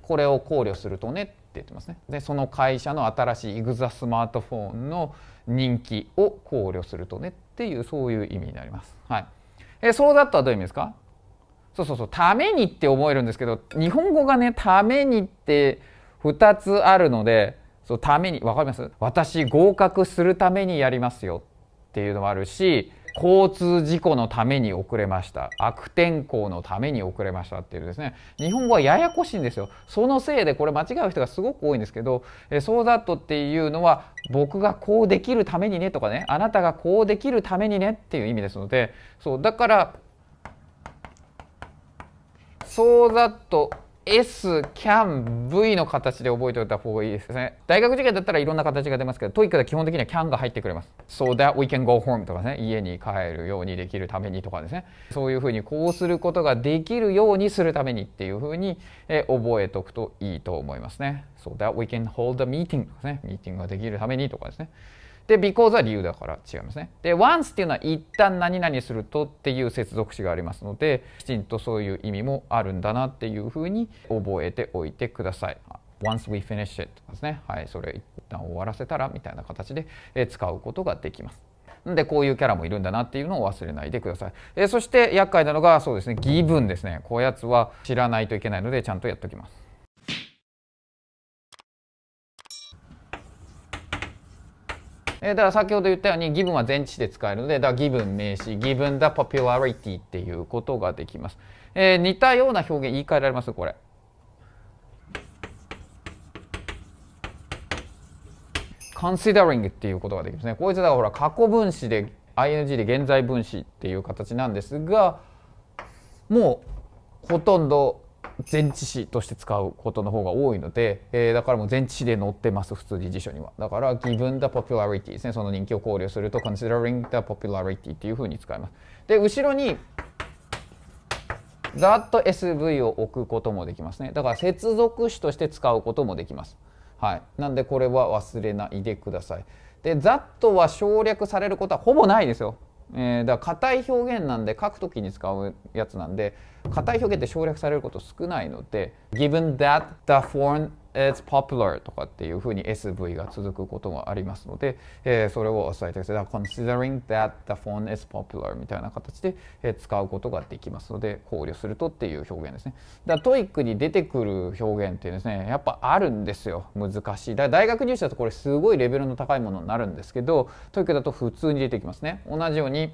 これを考慮するとねって言ってますねでその会社の新しいイグザスマートフォンの人気を考慮するとねっていうそういう意味になります。はい、えそうだったらどういう意味ですかそうそうそう「ために」って思えるんですけど日本語がね「ために」って2つあるのでそうために分かります私合格するためにやりますよっていうのもあるし交通事故のために遅れました悪天候のために遅れましたっていうですね日本語はややこしいんですよそのせいでこれ間違う人がすごく多いんですけど「そうだと」っていうのは僕がこうできるためにねとかねあなたがこうできるためにねっていう意味ですのでそうだから「そうだと」S、CAN、V の形で覚えておいた方がいいですね。大学受験だったらいろんな形が出ますけど、TOEIC は基本的には CAN が入ってくれます。So that we can go home とかね、家に帰るようにできるためにとかですね。そういうふうにこうすることができるようにするためにっていうふうに、え覚えておくといいと思いますね。So that we can hold a meeting とかね、ミーティングができるためにとかですね。で because は理由だから違いますね。で once っていうのは一旦何々するとっていう接続詞がありますのできちんとそういう意味もあるんだなっていうふうに覚えておいてください。once we finish it とかですね。はい、それ一旦終わらせたらみたいな形で使うことができます。でこういうキャラもいるんだなっていうのを忘れないでください。えそして厄介なのがそうですね、ギブですね。こうやつは知らないといけないのでちゃんとやっときます。えだから先ほど言ったように義分は前置詞で使えるので、だから義分名詞、義分だ popularity っていうことができます。えー、似たような表現言い換えられますこれ。considering っていうことができますね。こいつだからほら過去分詞で ing で現在分詞っていう形なんですが、もうほとんど前置詞として使うことの方が多いので、えー、だからもう前置詞で載ってます普通に辞書にはだから given the popularity ですねその人気を考慮すると considering the popularity っていうふうに使いますで後ろにざっと SV を置くこともできますねだから接続詞として使うこともできますはいなんでこれは忘れないでくださいでざっとは省略されることはほぼないですよえー、だから硬い表現なんで書くときに使うやつなんで硬い表現って省略されること少ないので Given that the foreign It's popular とかっていうふうに SV が続くことがありますので、えー、それを押さえてください。Considering that the phone is popular みたいな形で、えー、使うことができますので、考慮するとっていう表現ですね。だトイックに出てくる表現ってですね、やっぱあるんですよ。難しい。だ大学入試だとこれすごいレベルの高いものになるんですけど、トイックだと普通に出てきますね。同じように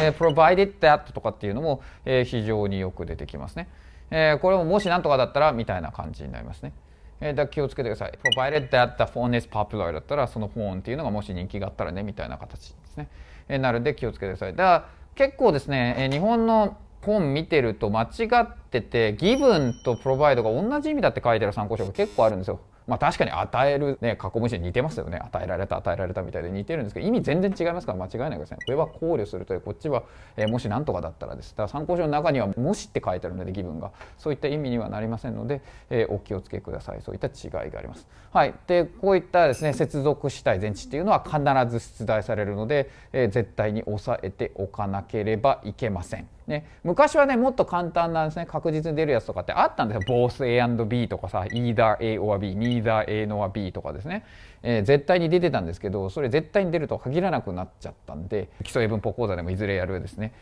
え provided that とかっていうのも、え非常によく出てきますね。えこれももし何とかだったらみたいな感じになりますね。えだ気をつけてください。provided that the phone is popular だったらその o n ンっていうのがもし人気があったらねみたいな形ですね。えなるんで気をつけてください。だから結構ですね、え日本の本見てると間違ってて、ギブ n とプロバイドが同じ意味だって書いてる参考書が結構あるんですよ。まあ確かに与えるね、過去分詞に似てますよね。与えられた、与えられたみたいで似てるんですけど、意味全然違いますから間違いないですね。こ上は考慮するという、こっちは、えー、もし何とかだったらです。だから参考書の中には、もしって書いてあるので、義文が。そういった意味にはなりませんので、えー、お気をつけください。そういった違いがあります。はい。で、こういったですね、接続したい前置っていうのは必ず出題されるので、えー、絶対に押さえておかなければいけません。ね、昔はねもっと簡単なんですね確実に出るやつとかってあったんですよ b o t A&B とかさ either A or B neither A nor B とかですね、えー、絶対に出てたんですけどそれ絶対に出るとは限らなくなっちゃったんで基礎英文法講座でもいずれやるですね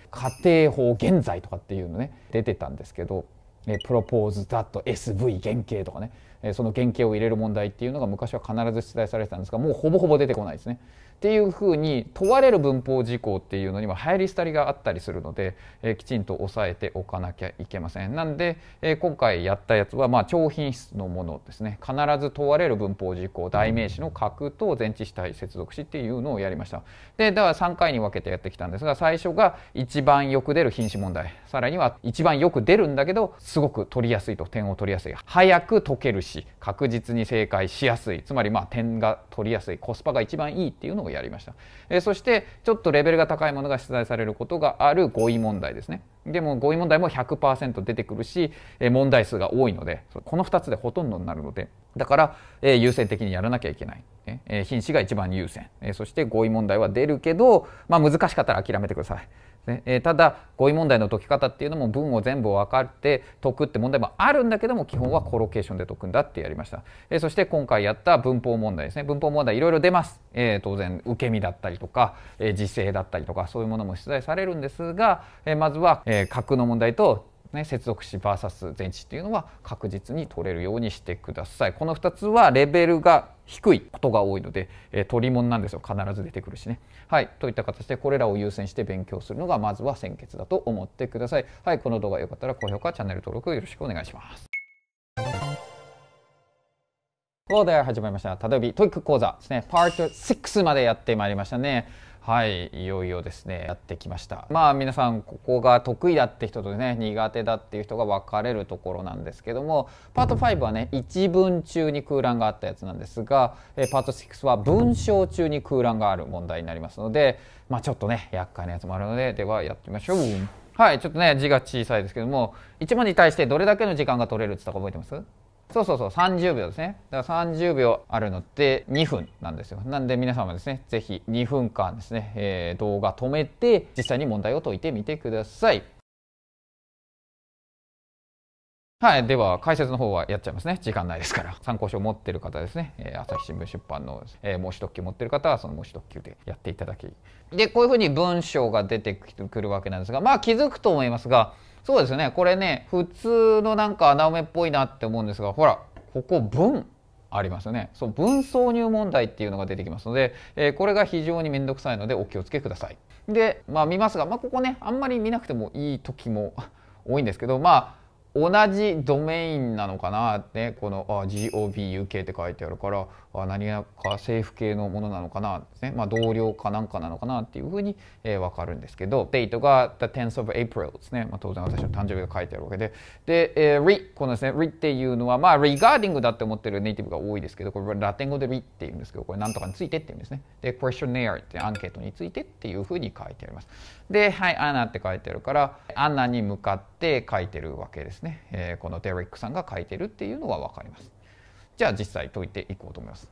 家庭法現在とかっていうのね出てたんですけどえプロポーズ・ザット・ SV 原型とかね、えその原型を入れる問題っていうのが昔は必ず出題されてたんですがもうほぼほぼ出てこないですね。っていうふうに問われる文法事項っていうのには流行り廃りがあったりするので、えー、きちんと押さえておかなきゃいけません。なんで、えー、今回やったやつは、まあ、超品質のものですね必ず問われる文法事項代名詞の格と前置詞対接続詞っていうのをやりました。でだから3回に分けてやってきたんですが最初が一番よく出る品詞問題さらには一番よく出るんだけどすごく取りやすいと点を取りやすい早く解けるし確実に正解しやすいつまりまあ点が取りやすいコスパが一番いいっていうのををやりました、えそしてちょっとレベルが高いものが出題されることがある語彙問題ですねでも語彙問題も100%出てくるし、え問題数が多いのでこの2つでほとんどになるのでだから、え優先的にやらなきゃいけない、え品詞が一番優先、えそして語彙問題は出るけど、まあ、難しかったら諦めてくださいねえー、ただ合意問題の解き方っていうのも文を全部分かって解くって問題もあるんだけども基本はコロケーションで解くんだってやりました、えー、そして今回やった文法問題ですね文法問題いろいろ出ます、えー、当然受け身だったりとか、えー、時制だったりとかそういうものも出題されるんですが、えー、まずは、えー、格の問題とね、接続詞 VS 前置っていうのは確実に取れるようにしてください。この2つはレベルが低いことが多いので、えー、取り物なんですよ必ず出てくるしね。はいといった形でこれらを優先して勉強するのがまずは先決だと思ってください。はいこの動画よかったら高評価チャンネル登録よろしくお願いします。講で始まりました。たどびトイック講座ですね。パート6までやってまいりましたね。はいいよいよですねやってきましたまあ皆さんここが得意だって人とね苦手だっていう人が分かれるところなんですけどもパート5はね一文中に空欄があったやつなんですがえパート6は文章中に空欄がある問題になりますのでまあちょっとね厄介なやつもあるのでではやってみましょうはいちょっとね字が小さいですけども1問に対してどれだけの時間が取れるって言ったか覚えてますそうそうそう30秒ですねだから30秒あるのって2分なんですよなんで皆様ですね是非2分間ですね、えー、動画止めて実際に問題を解いてみてくださいはい、では解説の方はやっちゃいますね時間ないですから参考書を持ってる方ですね、えー、朝日新聞出版の、えー、申し特急持ってる方はその申し特急でやっていただきでこういうふうに文章が出てくるわけなんですがまあ気づくと思いますがそうですねこれね普通のなんか穴埋めっぽいなって思うんですがほらここ文ありますよねそう文挿入問題っていうのが出てきますので、えー、これが非常に面倒くさいのでお気をつけください。でまあ見ますが、まあ、ここねあんまり見なくてもいい時も (laughs) 多いんですけどまあ同じドメインなのかなって、このあ GOBUK って書いてあるから何やか政府系のものなのかなですね、まあ、同僚かなんかなのかなっていうふうに、えー、分かるんですけど、デートが the 10th of April ですね、まあ、当然私の誕生日が書いてあるわけで、で、えー、re、このですね、re っていうのは、まあ、regarding だって思ってるネイティブが多いですけど、これラテン語で re っていうんですけど、これなんとかについてっていうんですね。で、questionnaire ってアンケートについてっていうふうに書いてあります。で、はい、アナって書いてあるから、アナに向かって書いてるわけですね。えー、このデリックさんが書いてるっていうのが分かります。じゃあ実際解いていこうと思います。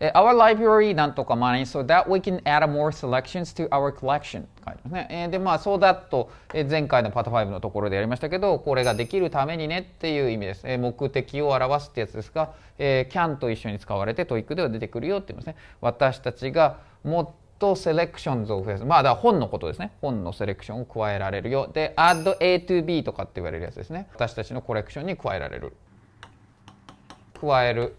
Our library なんとか money so that we can add more selections to our collection ね。で、まあ、そうだと前回のパート5のところでやりましたけど、これができるためにねっていう意味です。目的を表すってやつですが、can と一緒に使われてトイックでは出てくるよって言いますね。私たちがもっとセレクションズを増やす。まあ、だ本のことですね。本のセレクションを加えられるよ。で、add A to B とかって言われるやつですね。私たちのコレクションに加えられる。加える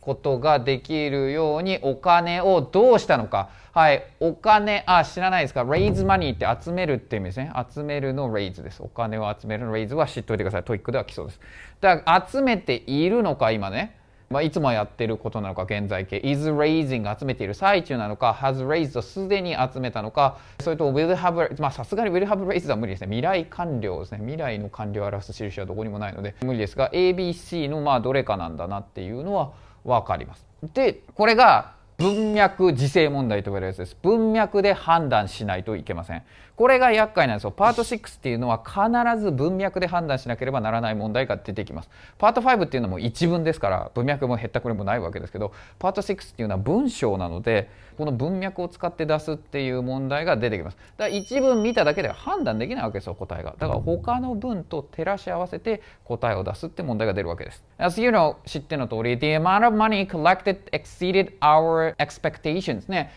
ことができるようにお金をどうしたのか。はい。お金、あ、知らないですか ?raise money って集めるって意味ですね。集めるの raise です。お金を集めるの raise は知っておいてください。トイックでは基礎です。だから集めているのか、今ね。まあ、いつもやってることなのか現在形 is raising 集めている最中なのか has raised すでに集めたのかそれと will have まあさすがに will have raised は無理ですね未来完了ですね未来の完了を表す印はどこにもないので無理ですが ABC のまあどれかなんだなっていうのは分かりますでこれが文脈時制問題と呼ばれるやつです文脈で判断しないといけませんこれが厄介なんですよパート6っていうのは必ず文脈で判断しなければならない問題が出てきますパート5っていうのも一文ですから文脈も減ったくれもないわけですけどパート6っていうのは文章なのでこの文脈を使って出すっていう問題が出てきますだから一文見ただけでは判断できないわけですよ答えがだから他の文と照らし合わせて答えを出すって問題が出るわけです As you know 知っての通り The amount of money collected exceeded our expectations ね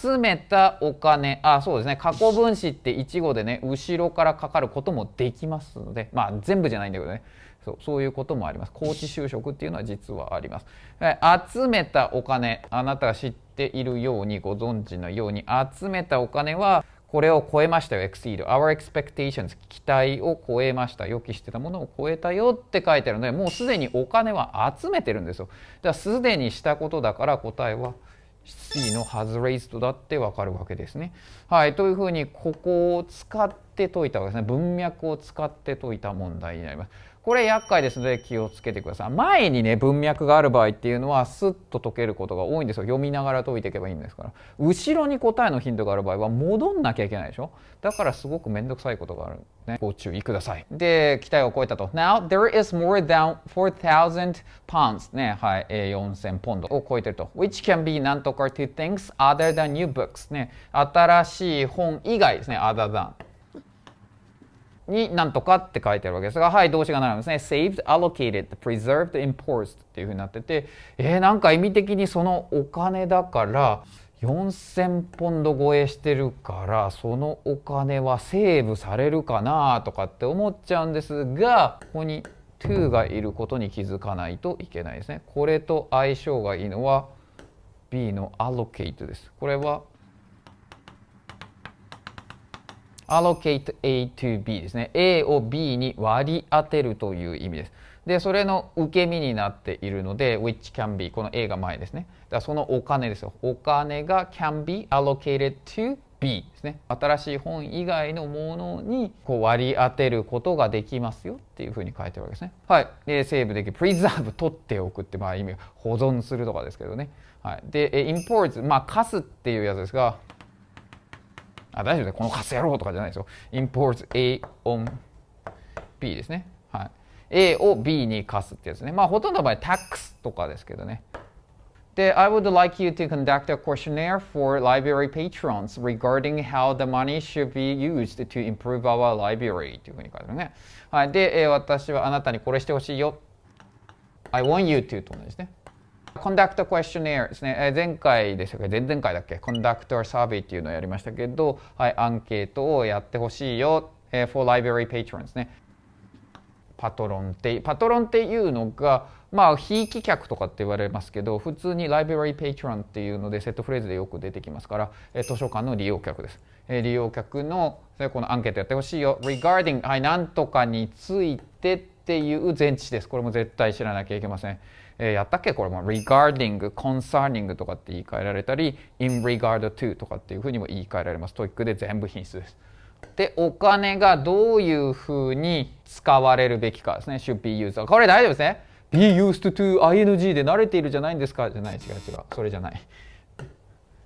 集めたお金あそうですね過去分ってで1号でね後ろからかかることもできますのでまあ全部じゃないんだけどねそうそういうこともあります高知就職っていうのは実はあります集めたお金あなたが知っているようにご存知のように集めたお金はこれを超えましたよ exceed our expectations 期待を超えました予期してたものを超えたよって書いてあるのでもうすでにお金は集めてるんですよだからすでにしたことだから答えは C の has raised だってわかるわけですね。はい、というふうにここを使って解いたわけですね文脈を使って解いた問題になります。これ厄介ですので気をつけてください。前にね文脈がある場合っていうのはスッと解けることが多いんですよ。読みながら解いていけばいいんですから。後ろに答えのヒントがある場合は戻んなきゃいけないでしょ。だからすごく面倒くさいことがある。ね、ご注意ください。で、期待を超えたと。Now there is more than 4,000 pounds ね、はい、4,000ポンドを超えてると。Which can be 何とか to things other than new books ね。新ししい本以外ですね、other than に何とかって書いてあるわけですが、はい、動詞が並ぶんですね。saved, allocated, preserved, imposed っていうふうになってて、えー、なんか意味的にそのお金だから、4000ポンド超えしてるからそのお金はセーブされるかなとかって思っちゃうんですがここに to がいることに気づかないといけないですね。これと相性がいいのは B の allocate です。これは allocate A to B ですね。A を B に割り当てるという意味です。で、それの受け身になっているので、which can be、この A が前ですね。だからそのお金ですよ。お金が can be allocated to B ですね。新しい本以外のものにこう割り当てることができますよっていうふうに書いてるわけですね。はい。で、セーブできる。preserve 取っておくって、まあ意味、保存するとかですけどね。はい。で、import、まあ、貸すっていうやつですが、あ、大丈夫だ、このカスろうとかじゃないですよ。imports A on B ですね。はい。A を B に貸すってやつね。まあ、ほとんどの場合、tax とかですけどね。で、I would like you to conduct a questionnaire for library patrons regarding how the money should be used to improve our library というふうに書いてあるね。はい。で、私はあなたにこれしてほしいよ。I want you to と同じですね。コンダクトクエスチョネアですね、え前回でしたっけ前々回だっけコンダクターサービーっていうのをやりましたけど、はい、アンケートをやってほしいよ、え for library patrons ねパトロンってパトロンっていうのがまあひいき客とかって言われますけど普通にライブラリー・ペイトロンっていうのでセットフレーズでよく出てきますから図書館の利用客です利用客のこのアンケートやってほしいよ regarding はい何とかについてっていう前置詞ですこれも絶対知らなきゃいけませんえー、やったっけこれも regarding concerning とかって言い換えられたり in regard to とかっていうふうにも言い換えられますトイックで全部品質ですでお金がどういうふうに使われるべきかですね should be used これ大丈夫ですね be used to ing で慣れているじゃないんですかじゃない違う違うそれじゃない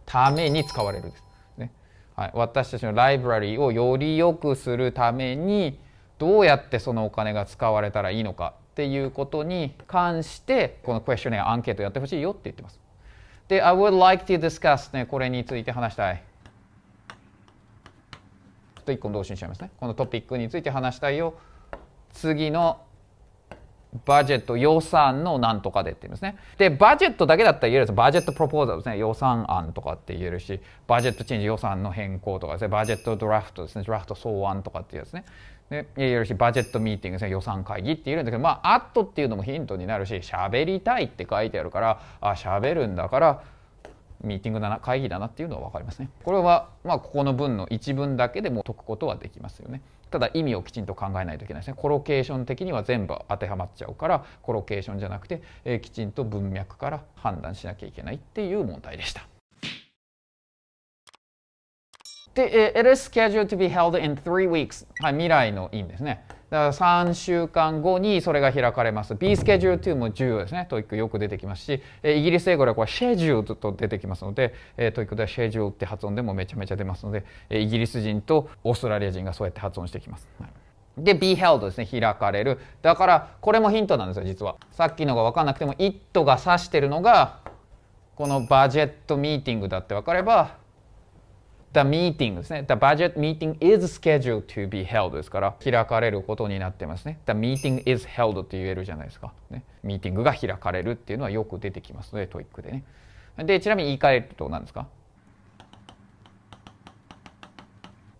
ために使われるです、ねはい、私たちのライブラリーをより良くするためにどうやってそのお金が使われたらいいのかっていうことに関してこのクエスチョンやアンケートやってほしいよって言ってます。で、I would like to discuss ね、これについて話したい。ちょっと1個同心しちゃいますね。このトピックについて話したいよ。次のバジェット予算の何とかでって言うんですね。で、バジェットだけだったら言えるんです。バジェットプロポーザルですね。予算案とかって言えるし、バジェットチェンジ予算の変更とかですね。バジェットドラフトですね。ドラフト草案とかっていうやつね。ね、いろいろバジェットミーティング予算会議って言うんだけどまあ「アット」っていうのもヒントになるし「喋りたい」って書いてあるからあ喋るんだからミーティングだな会議だなっていうのは分かりますね。これはまあここの文の一文だけでも解くことはできますよね。ただ意味をきちんと考えないといけないですね。コロケーション的には全部当てはまっちゃうからコロケーションじゃなくて、えー、きちんと文脈から判断しなきゃいけないっていう問題でした。で、it is scheduled to be held in three weeks。はい、未来の因ですね。だから3週間後にそれが開かれます。B スケジュール2も重要ですね。トイックよく出てきますし、イギリス英語ではこれシェジュ e d と出てきますので、トイックではシェジュールって発音でもめちゃめちゃ出ますので、イギリス人とオーストラリア人がそうやって発音してきます。はいで、be held ですね、開かれる。だから、これもヒントなんですよ、実は。さっきのが分かんなくても、it が指してるのが、このバジェットミーティングだって分かれば、The meeting ですね。The budget meeting is scheduled to be held ですから、開かれることになってますね。The meeting is held って言えるじゃないですか。ね、ミーティングが開かれるっていうのはよく出てきますので、トイックでね。で、ちなみに言い換えると何ですか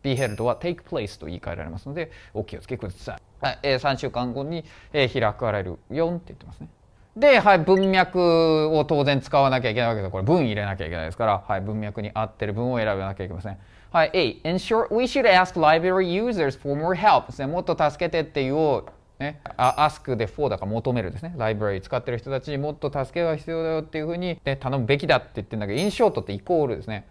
be held は take place と言い換えられますので、お気をつけください。はい、え3週間後に、え開かれるよって言ってますね。で、はい、文脈を当然使わなきゃいけないわけでこれ文入れなきゃいけないですから、はい、文脈に合ってる文を選べなきゃいけません。はい、A、In short, we should ask library users for more help ですね。もっと助けてっていうを、ね、ask で for だから求めるですね。library 使ってる人たちにもっと助けが必要だよっていうふうに、ね、頼むべきだって言ってるんだけど、in short ってイコールですね。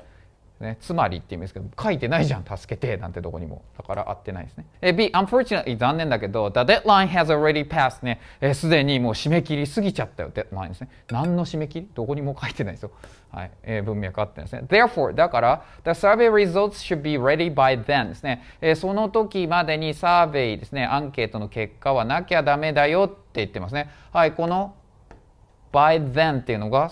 ね、つまりって意味ですけど書いてないじゃん助けてなんてどこにもだから合ってないですね B unfortunately 残念だけど the deadline has already passed ねすでにもう締め切りすぎちゃったよ deadline ですね何の締め切りどこにも書いてないですよ、はいえー、文脈合ってないですね therefore だから the survey results should be ready by then ですね、えー、その時までにサーベイですねアンケートの結果はなきゃダメだよって言ってますねはいこの by then っていうのが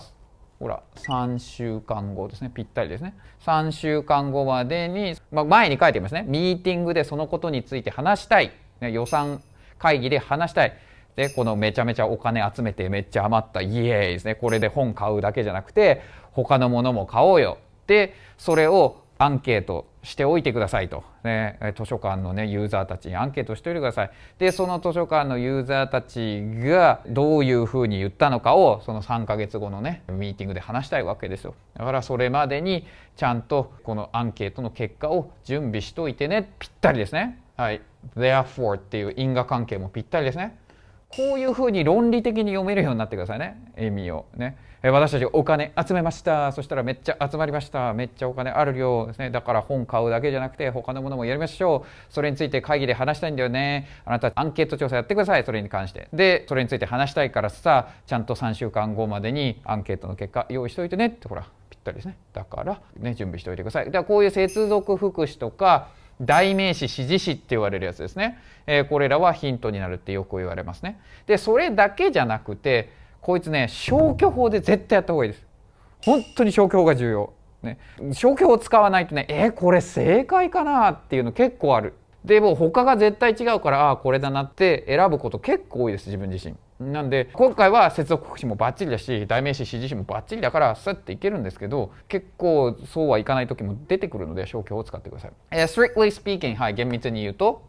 ほら3週間後ですねぴったりですね3週間後までに、まあ、前に書いてますねミーティングでそのことについて話したい、ね、予算会議で話したいでこのめちゃめちゃお金集めてめっちゃ余ったイエーイですねこれで本買うだけじゃなくて他のものも買おうよでそれをアンケートしておいてくださいと、ね、図書館の、ね、ユーザーたちにアンケートしておいてくださいでその図書館のユーザーたちがどういうふうに言ったのかをその3ヶ月後のねミーティングで話したいわけですよだからそれまでにちゃんとこのアンケートの結果を準備しといてねぴったりですねはい therefore っていう因果関係もぴったりですねこういうふうに論理的に読めるようになってくださいね意味をね、え私たちお金集めましたそしたらめっちゃ集まりましためっちゃお金ある量ですねだから本買うだけじゃなくて他のものもやりましょうそれについて会議で話したいんだよねあなたアンケート調査やってくださいそれに関してでそれについて話したいからさちゃんと3週間後までにアンケートの結果用意しといてねってほらぴったりですねだからね準備しておいてくださいだからこういう接続副詞とか代名詞指示詞って言われるやつですね、えー、これらはヒントになるってよく言われますねでそれだけじゃなくてこいつね消去法で絶対やった方がいいです本当に消去法が重要、ね、消去法使わないとねえー、これ正解かなっていうの結構あるでも他が絶対違うからああこれだなって選ぶこと結構多いです自分自身なんで今回は接続国詞もバッチリだし代名詞指示詞もバッチリだからスッていけるんですけど結構そうはいかない時も出てくるので消去を使ってください。strictly speaking はい厳密に言うと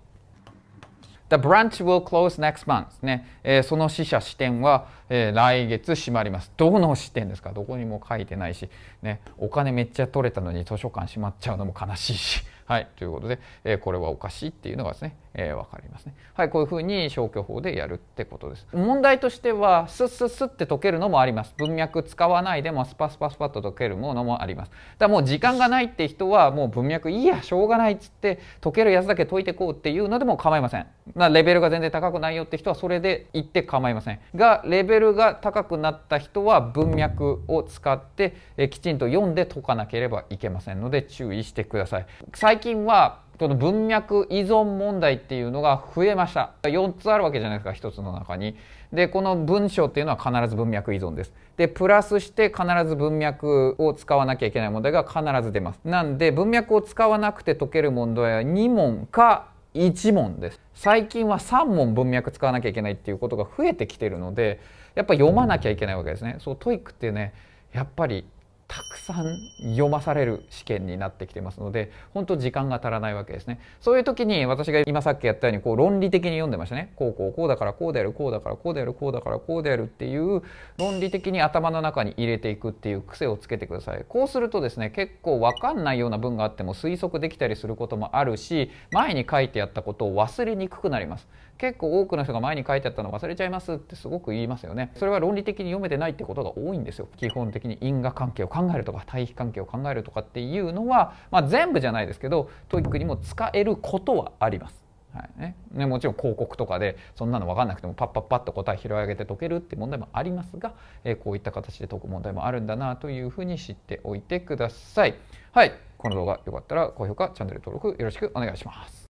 The branch will close next month ね、えー、その死者支店は、えー、来月閉まります。どの支店ですかどこにも書いてないし、ね、お金めっちゃ取れたのに図書館閉まっちゃうのも悲しいし。はい、ということで、えー、これはおかしいっていうのがですね、えー、分かりますね。はい、こういうふうに消去法でやるってことです。問題としては、スッスッスって解けるのもあります。文脈使わないでもスパスパスパッと解けるものもあります。だもう時間がないって人は、もう文脈いいや、しょうがないっつって、解けるやつだけ解いてこうっていうのでも構いません。なレベルが全然高くないよって人はそれで言って構いません。が、レベルが高くなった人は文脈を使って、えきちんと読んで解かなければいけませんので注意してください。最近はこの文脈依存問題っていうのが増えました。4つあるわけじゃないですか、1つの中に。で、この文章っていうのは必ず文脈依存です。で、プラスして必ず文脈を使わなきゃいけない問題が必ず出ます。なんで、文脈を使わなくて解ける問題は2問か1問です。最近は3問文脈使わなきゃいけないっていうことが増えてきてるので、やっぱ読まなきゃいけないわけですね。そう、トイックってね、やっぱりたくさん読まされる試験になってきてますので本当時間が足らないわけですねそういう時に私が今さっきやったようにこう論理的に読んでましたねこうこうこうだからこうであるこうだからこうであるこうだからこうであるっていう論理的に頭の中に入れていくっていう癖をつけてくださいこうするとですね結構分かんないような文があっても推測できたりすることもあるし前に書いてやったことを忘れにくくなります結構多くの人が前に書いてあったの忘れちゃいますってすごく言いますよねそれは論理的に読めてないってことが多いんですよ基本的に因果関係を考えるとか対比関係を考えるとかっていうのは、まあ、全部じゃないですけどトイックにも使えることはあります。はいね、ね、もちろん広告とかでそんなの分かんなくてもパッパッパッと答え拾い上げて解けるって問題もありますが、えー、こういった形で解く問題もあるんだなというふうに知っておいてください。はい、この動画よかったら高評価、チャンネル登録よろしくお願いします。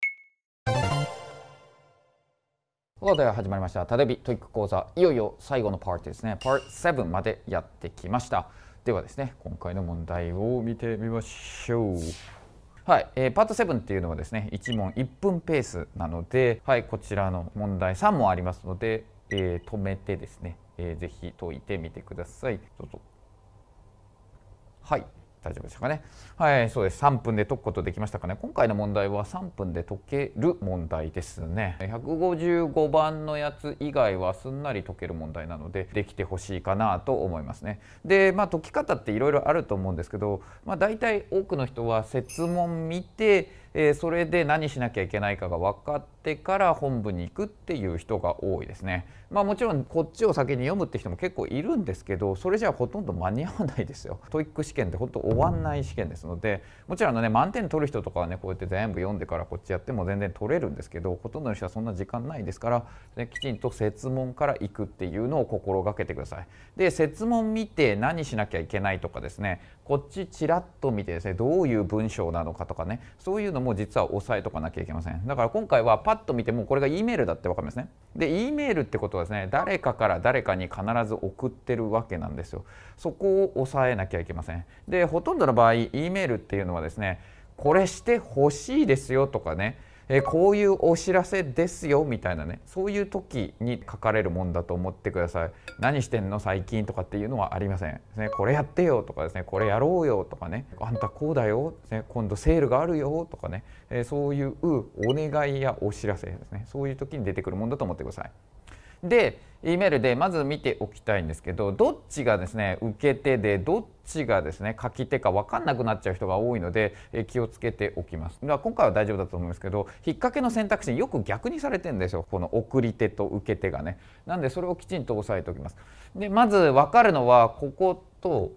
ということで始まりました。ただびトイック講座、いよいよ最後のパートですね。パート7までやってきました。ではですね、今回の問題を見てみましょう。はい、えー、パート7っていうのはですね、1問1分ペースなので、はい、こちらの問題3問ありますので、えー、止めてですね、えー、ぜひ解いてみてください。どうぞ。はい、大丈夫でしょうかね。はい、そうです。3分で解くことできましたかね。今回の問題は3分で解ける問題ですね。155番のやつ以外はすんなり解ける問題なので、できてほしいかなと思いますね。で、まあ、解き方っていろいろあると思うんですけど、まあ、大体多くの人は設問見て、えー、それで何しなきゃいけないかが分かってから本部に行くっていう人が多いですね。まあもちろんこっちを先に読むって人も結構いるんですけどそれじゃほとんど間に合わないですよ。トイック試験ってほんと終わんない試験ですのでもちろんあのね満点取る人とかはねこうやって全部読んでからこっちやっても全然取れるんですけどほとんどの人はそんな時間ないですから、ね、きちんと設問から行くっていうのを心がけてください。で設問見て何しなきゃいけないとかですねこっちちらっと見てですねどういう文章なのかとかねそういうのも実は押さえとかなきゃいけませんだから今回はパッと見てもこれが E メールだって分かりますねで E メールってことはですね誰かから誰かに必ず送ってるわけなんですよそこを押さえなきゃいけませんでほとんどの場合 E メールっていうのはですねこれしてほしいですよとかねえー、こういうお知らせですよみたいなねそういう時に書かれるもんだと思ってください何してんの最近とかっていうのはありませんですねこれやってよとかですねこれやろうよとかねあんたこうだよ、ね、今度セールがあるよとかね、えー、そういうお願いやお知らせですねそういう時に出てくるもんだと思ってくださいで E メールでまず見ておきたいんですけどどっちがですね受け手でどっちがですね書き手か分かんなくなっちゃう人が多いので気をつけておきます。は今回は大丈夫だと思いますけど引っ掛けの選択肢によく逆にされてんですよこの送り手と受け手がね。なんでそれをきちんと押さえておきます。でまず分かるのはここと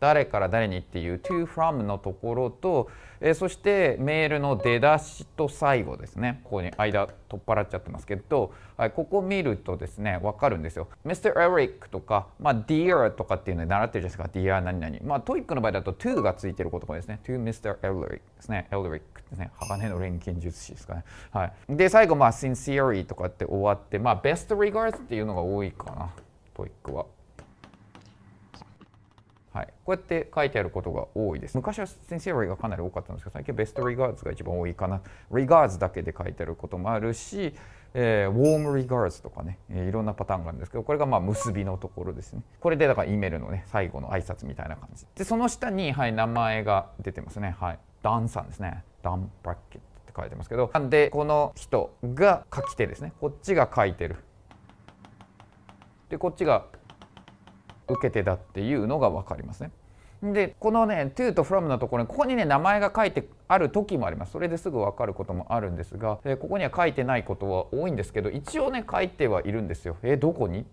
誰から誰にっていう to from のところと、えそしてメールの出だしと最後ですねここに間取っ払っちゃってますけど、はい、ここ見るとですね分かるんですよ Mr. Eric とか、まあ、Dear とかっていうので習ってるじゃないですか Dear 何々まあ TOEIC の場合だと to がついてる言葉ですね to Mr. Eric ですね Eric ですね鋼の錬金術師ですかねはいで最後まあ Sincerely とかって終わってまあ Best Regards っていうのが多いかな TOEIC ははい、こうやって書いてあることが多いです。昔は先生がかなり多かったんですけど、最近ベストリガーズが一番多いかな。リガーズだけで書いてあることもあるし、えー、ウォームリガーズとかね、えー、いろんなパターンがあるんですけど、これがまあ結びのところですね。これでだからイメールのね、最後の挨拶みたいな感じ。で、その下に、はい、名前が出てますね。はい。ダンさんですね。ダンブラッケットって書いてますけど、なんで、この人が書き手ですね。こっちが書いてる。で、こっちが受け手だっていうのが分かりますね。でこのね to と from のところにここにね名前が書いてある時もありますそれですぐ分かることもあるんですが、えここには書いてないことは多いんですけど一応ね書いてはいるんですよえどこに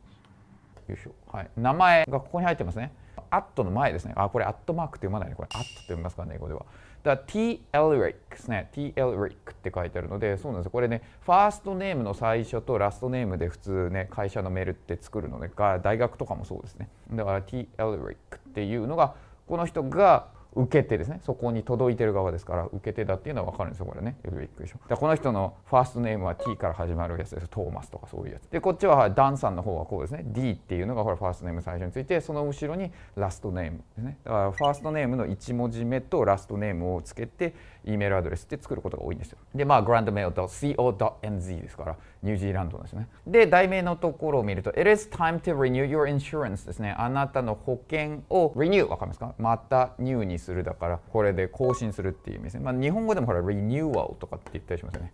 よいしょ、はい、名前がここに入ってますねアットの前ですねあこれアットマークって読まないねこれアットって読みますかね英語ではだから TLRIC ですね TLRIC って書いてあるのでそうなんですよこれねファーストネームの最初とラストネームで普通ね会社のメールって作るので大学とかもそうですねだから TLRIC っていうのがこの人が受けてですねそこに届いてる側ですから受け手だっていうのは分かるんですよこれねよくびっくりしでこの人のファーストネームは T から始まるやつですトーマスとかそういうやつでこっちはダンさんの方はこうですね D っていうのがこれファーストネーム最初についてその後ろにラストネームですねだからファーストネームの1文字目とラストネームをつけて E メールアドレスって作ることが多いんですよ。で、まあ、grandmail.co.nz ですから、ニュージーランドですね。で、題名のところを見ると、It is time to renew your insurance ですね。あなたの保険を renew、わかりますかまた new にするだから、これで更新するっていう意味ですね。まあ、日本語でもほら、renewal とかって言ったりしますよね。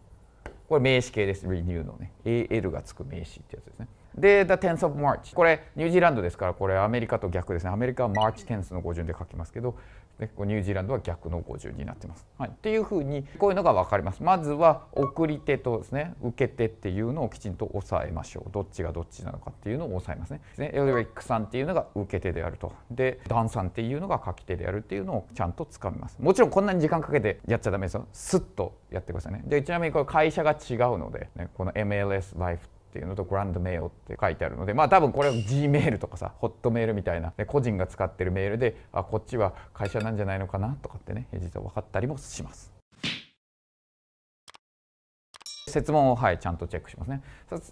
これ名詞形です。renew のね。al がつく名詞ってやつですね。で、the tenth of March。これ、ニュージーランドですから、これアメリカと逆ですね。アメリカは March tenth の語順で書きますけど、でニュージーランドは逆の50になってます。はい、っていうふうにこういうのが分かります。まずは送り手とですね受け手っていうのをきちんと押さえましょう。どっちがどっちなのかっていうのを押さえますね。エルリックさんっていうのが受け手であると。でダンさんっていうのが書き手であるっていうのをちゃんとつかみます。もちろんこんなに時間かけてやっちゃダメですよ。スッとやってくださいね。でちなみにこれ会社が違うので、ね、この MLS っていうのとグランドメールって書いてあるのでまあ多分これは G メールとかさホットメールみたいな個人が使ってるメールであこっちは会社なんじゃないのかなとかってね実は分かったりもします。説問を、はい、ちゃんとチェックしますね。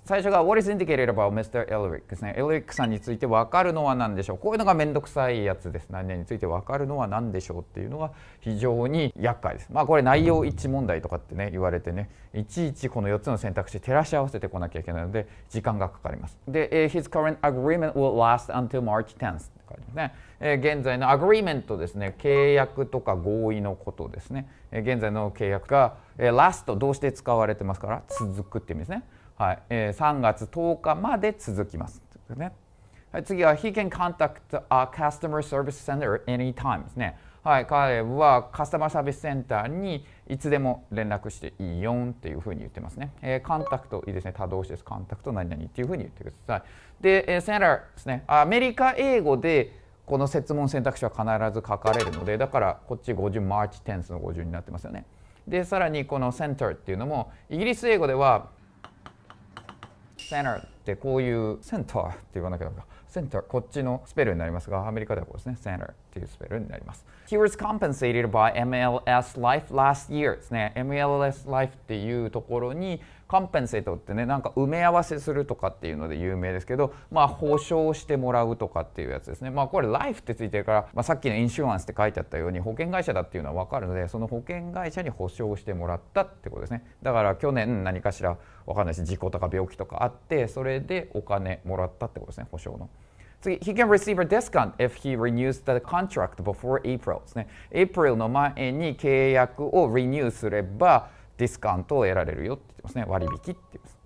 最初が What is indicated about Mr. Elric ですね。エリックさんについて分かるのは何でしょうこういうのがめんどくさいやつです。何々について分かるのは何でしょうっていうのが非常に厄介です。まあこれ内容一致問題とかってね言われてねいちいちこの4つの選択肢照らし合わせてこなきゃいけないので時間がかかります。で、His current agreement will last until March 10th って書いてますね。え現在のアグリーメントですね契約とか合意のことですね、え現在の契約が、えー、ラストうしで使われてますから続くっていう意味ですね、はいえー、3月10日まで続きますね、はい、次は He can contact a customer service center anytime ですねはい、彼はカスタマーサービスセンターにいつでも連絡していいよんっていうふうに言ってますね。えー、カンタクト、いいですね。多動詞です。カンタクト何々っていうふうに言ってください。で、センターですね。アメリカ英語でこの設問選択肢は必ず書かれるのでだからこっち50マーチテンスの50になってますよね。でさらにこの「センター」っていうのもイギリス英語では「センター」ってこういう「センター」って言わなきゃダメか。センターこっちのスペルになりますがアメリカではこうですねセンターっていうスペルになります He was compensated by MLS Life last year ですね MLS Life っていうところにコンペンセートってねなんか埋め合わせするとかっていうので有名ですけどまあ保証してもらうとかっていうやつですねまあこれライフってついてるから、まあ、さっきのインシュアンスって書いてあったように保険会社だっていうのは分かるのでその保険会社に保証してもらったってことですねだから去年何かしら分かんないし事故とか病気とかあってそれでお金もらったってことですね保証の。次、he can receive a discount if he renews the contract before April ですね。April の前に契約を renew すれば、ディスカウントを得られるよって言ってますね。割引って言います。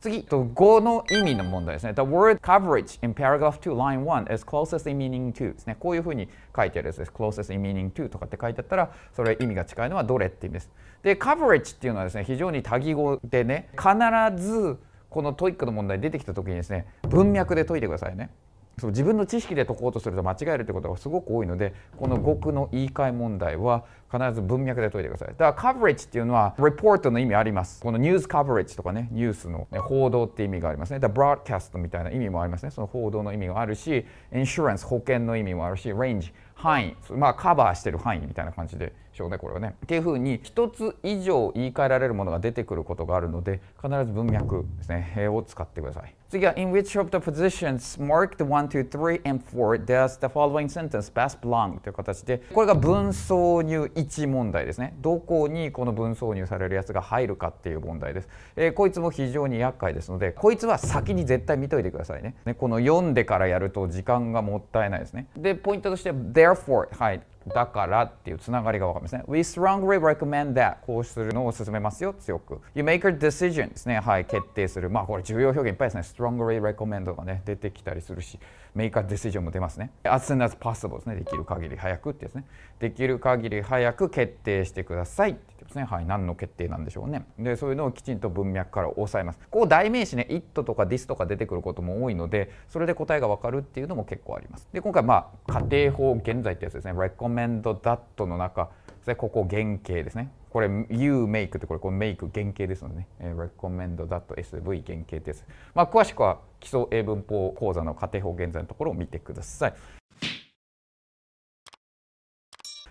次、語の意味の問題ですね。The word coverage in paragraph 2, line 1 is closest in meaning to ですね。こういうふうに書いてあるやつです。closest in meaning to とかって書いてあったら、それ意味が近いのはどれって意味です。で、coverage っていうのはですね、非常に多義語でね、必ずこのトイックの問題出てきた時にですね、文脈で解いてくださいね。そう自分の知識で解こうとすると間違えるってことがすごく多いのでこの語句の言い換え問題は必ず文脈で解いてください。だから coverage っていうのは report の意味あります。このニュース coverage とかね、ニュースの、ね、報道って意味がありますね。だから broadcast みたいな意味もありますね。その報道の意味もあるし、insurance 保険の意味もあるし、range 範囲、まあカバーしてる範囲みたいな感じでしょうねこれはね。っていうふうに1つ以上言い換えられるものが出てくることがあるので必ず文脈ですねを使ってください。次は In which of the positions marked 1, 2, 3 and 4 does the following sentence best belong という形でこれが文挿入1問題ですね。どこにこの文挿入されるやつが入るかっていう問題です。えー、こいつも非常に厄介ですのでこいつは先に絶対見といてくださいね。ねこの読んでからやると時間がもったいないですね。でポイントとして therefore はいだからっていうつながりがわかりますね。We strongly recommend that こうするのを勧めますよ、強く。You make a decision ですね。はい、決定する。まあこれ重要表現いっぱいですね。strongly recommend がね、出てきたりするし、make a decision も出ますね。as soon as possible ですね。できる限り早くってですね。できる限り早く決定してください。ですね、はい、何の決定なんでしょうねでそういうのをきちんと文脈から押さえますこう代名詞ね「it」とか「this」とか出てくることも多いのでそれで答えが分かるっていうのも結構ありますで今回まあ家庭法現在ってやつですね「recommend that」の中でここ原型ですねこれ You make ってこれこれ make 原型ですのでね、recommend that SV 原型です。まあ、詳しくは基礎英文法講座の家庭法現在のところを見てください。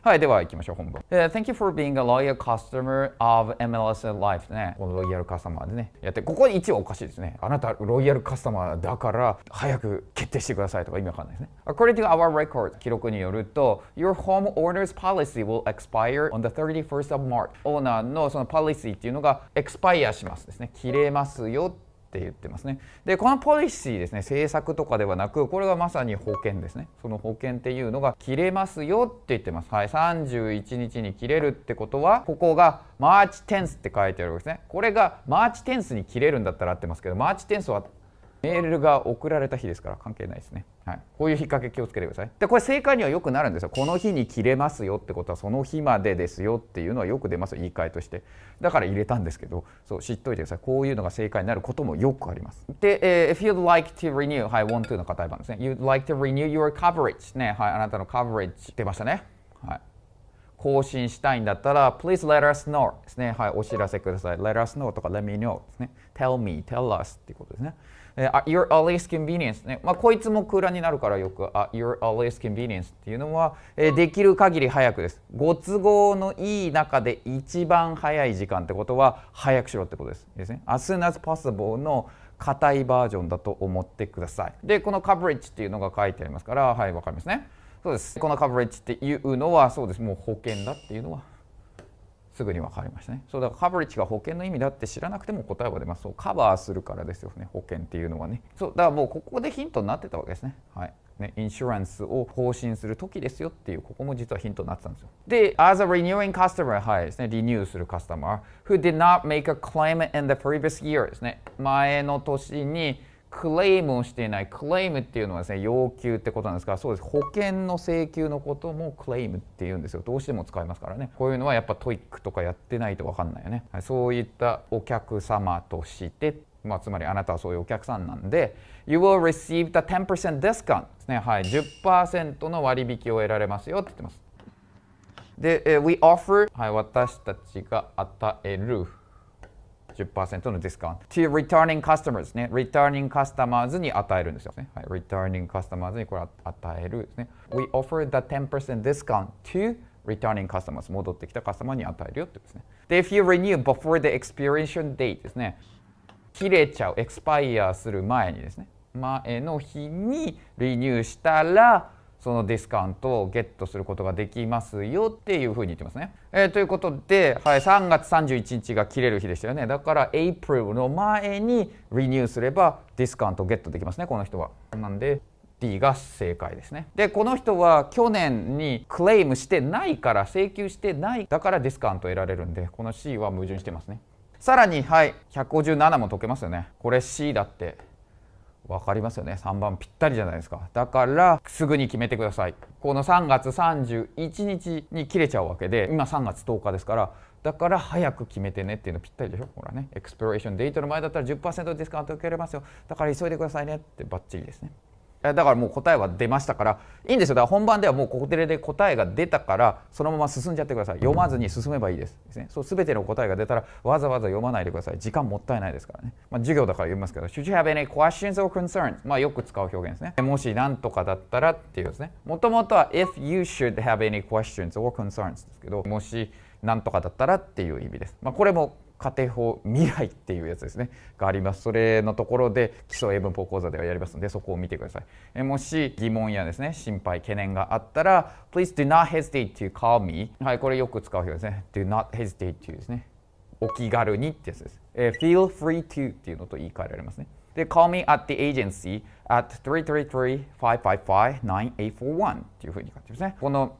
はい、では行きましょう、本文。Uh, Thank you for being a loyal customer of MLS Life ね。このロイヤルカスタマーでね。やって、ここ一応おかしいですね。あなた、ロイヤルカスタマーだから、早く決定してくださいとか意味わかんないですね。According to our record 記録によると、Your home owner's policy will expire on the 31st of March。オーナーのそのパリシーっていうのが、エクスパイアしますですね。切れますよってって言ってますね。でこのポリシーですね政策とかではなくこれがまさに保険ですねその保険っていうのが切れますよって言ってます。はい31日に切れるってことはここがマーチテンスって書いてあるわけですね。これがマーチテンスに切れるんだったら合ってますけどマーチテンスはメールが送られた日ですから関係ないですね、はい、こういう引っ掛け気をつけてくださいでこれ正解にはよくなるんですよこの日に切れますよってことはその日までですよっていうのはよく出ますよ言い換えとしてだから入れたんですけどそう知っといてくださいこういうのが正解になることもよくありますで、えー、if you'd like to renew はい a n t t o の硬い番ですね you'd like to renew your coverage ねはいあなたの coverage 出ましたねはい更新したいんだったら、Please let us know ですね。はい、お知らせください。Let us know とか Let me know ですね。Tell me, tell us っていうことですね。えー、your earliest convenience ね、まあ、こいつも空欄になるからよくあ your earliest convenience っていうのは、えー、できる限り早くですご都合のいい中で一番早い時間ってことは早くしろってことですですね as soon as possible の硬いバージョンだと思ってくださいでこの coverage っていうのが書いてありますからはいわかりますねそうですこの coverage っていうのはそうですもう保険だっていうのはすぐに分かりましたねそうだからカバリッジが保険の意味だって知らなくても答えは出ますそうカバーするからですよね保険っていうのはねそうだからもうここでヒントになってたわけですねはいね、インシュランスを更新する時ですよっていう、ここも実はヒントになってたんですよ。で、as a renewing customer はいですね、リニューするカスタマー who did not make a claim in the previous year ですね、前の年にクレームをしていないクレームっていうのはですね要求ってことなんですがそうです保険の請求のこともクレームっていうんですよどうしても使いますからねこういうのはやっぱトイックとかやってないと分かんないよね、はい、そういったお客様としてまあ、つまりあなたはそういうお客さんなんで、You will receive the 10% discount ですね。はい、10%の割引を得られますよって言ってます。で、We offer、はい、私たちが与える。10%のディスカウント。to returning customers ね。returning customers に与えるんですよね。はい、returning customers にこれ与えるですね。we offer the 10% discount to returning customers 戻ってきたカスタマーに与えるよってですね。で、if you renew before the expiration date ですね。切れちゃう、エクスパイアする前にですね。前の日にリニューしたら、そのディスカウントをゲットすることができますよっていうふうに言ってますね。えー、ということで、はい、3月31日が切れる日でしたよね。だから April の前にリニューすればディスカウントをゲットできますね、この人は。なんで D が正解ですね。で、この人は去年にクレームしてないから請求してないだからディスカウント得られるんで、この C は矛盾してますね。さらに、はい、157も解けますよね。これ C だって。分かりますよね3番ぴったりじゃないですかだからすぐに決めてくださいこの3月31日に切れちゃうわけで今3月10日ですからだから早く決めてねっていうのぴったりでしょほらねエクスプロレーションデートの前だったら10%ディスカウント受けれますよだから急いでくださいねってバッチリですねだからもう答えは出ましたからいいんですよだから本番ではもうここで答えが出たからそのまま進んじゃってください読まずに進めばいいですですねそう全ての答えが出たらわざわざ読まないでください時間もったいないですからね、まあ、授業だから読みますけど Should you have any questions or concerns? まあよく使う表現ですねもし何とかだったらっていうですねもともとは If you should have any questions or concerns ですけどもし何とかだったらっていう意味です、まあ、これも家庭法未来っていうやつですねがありますそれのところで基礎英文法講座ではやりますのでそこを見てくださいえもし疑問やですね心配懸念があったら Please do not hesitate to call me はいこれよく使う表ですね Do not hesitate to ですねお気軽にってやつです、え Feel free to っていうのと言い換えられますねで、call me at the agency at 333-555-9841っていうふうに書いてますね。この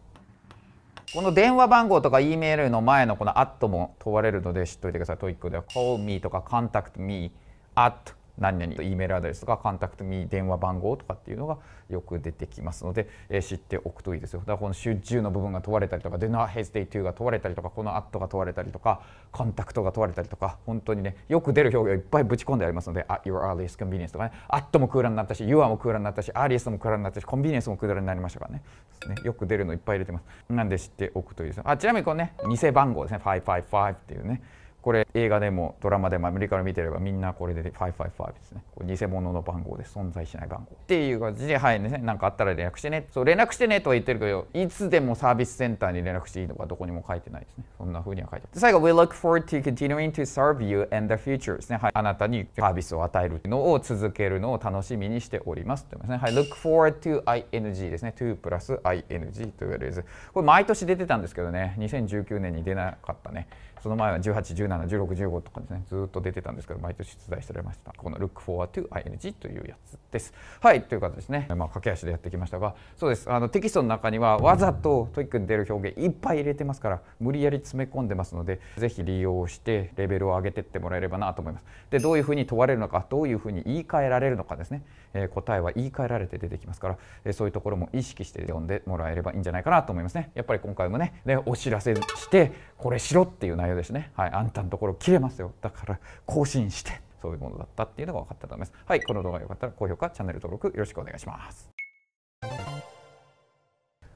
この電話番号とか E メールの前のこの「at」も問われるので知っておいてくださいトイックでは「call me」とか「contact me」「at」何々 E メールアドレスとかコンタクトミー電話番号とかっていうのがよく出てきますので、えー、知っておくといいですよだからこの集中の部分が問われたりとか d な、n o hesitate to が問われたりとかこのットが問われたりとかコンタクトが問われたりとか本当にねよく出る表現をいっぱいぶち込んでありますので at your earliest convenience とかねットも空欄になったし you are も空欄になったし earliest も空欄になったしコンビニエンスも空欄になりましたからねねよく出るのいっぱい入れてますなんで知っておくといいですよあちなみにこのね偽番号ですね555っていうねこれ映画でもドラマでもアメリカから見てればみんなこれで555ですね。偽物の番号で存在しない番号。っていう感じで、はいね、なんかあったら連絡してね。そう、連絡してねとは言ってるけど、いつでもサービスセンターに連絡していいのかどこにも書いてないですね。そんな風には書いてます。最後、We look forward to continuing to serve you a n d the future ですね。はい、あなたにサービスを与えるのを続けるのを楽しみにしております。ってますね。はい、look forward to ing ですね。to プラス ing というれつこれ毎年出てたんですけどね、2019年に出なかったね。その前は1 8 1 7 1 6とかですねずっと出てたんですけど毎年出題されましたこの「Look forward to ING」というやつですはいという形ですね、まあ、駆け足でやってきましたがそうですあのテキストの中にはわざとトイックに出る表現いっぱい入れてますから無理やり詰め込んでますのでぜひ利用してレベルを上げてってもらえればなと思いますでどういうふうに問われるのかどういうふうに言い換えられるのかですね、えー、答えは言い換えられて出てきますから、えー、そういうところも意識して読んでもらえればいいんじゃないかなと思いますねやっぱり今回もねねお知らせしてこれしろっていう内容よですね、はい、あんたのところ切れますよだから更新してそういうものだったっていうのが分かったと思いますはいこの動画が良かったら高評価チャンネル登録よろしくお願いします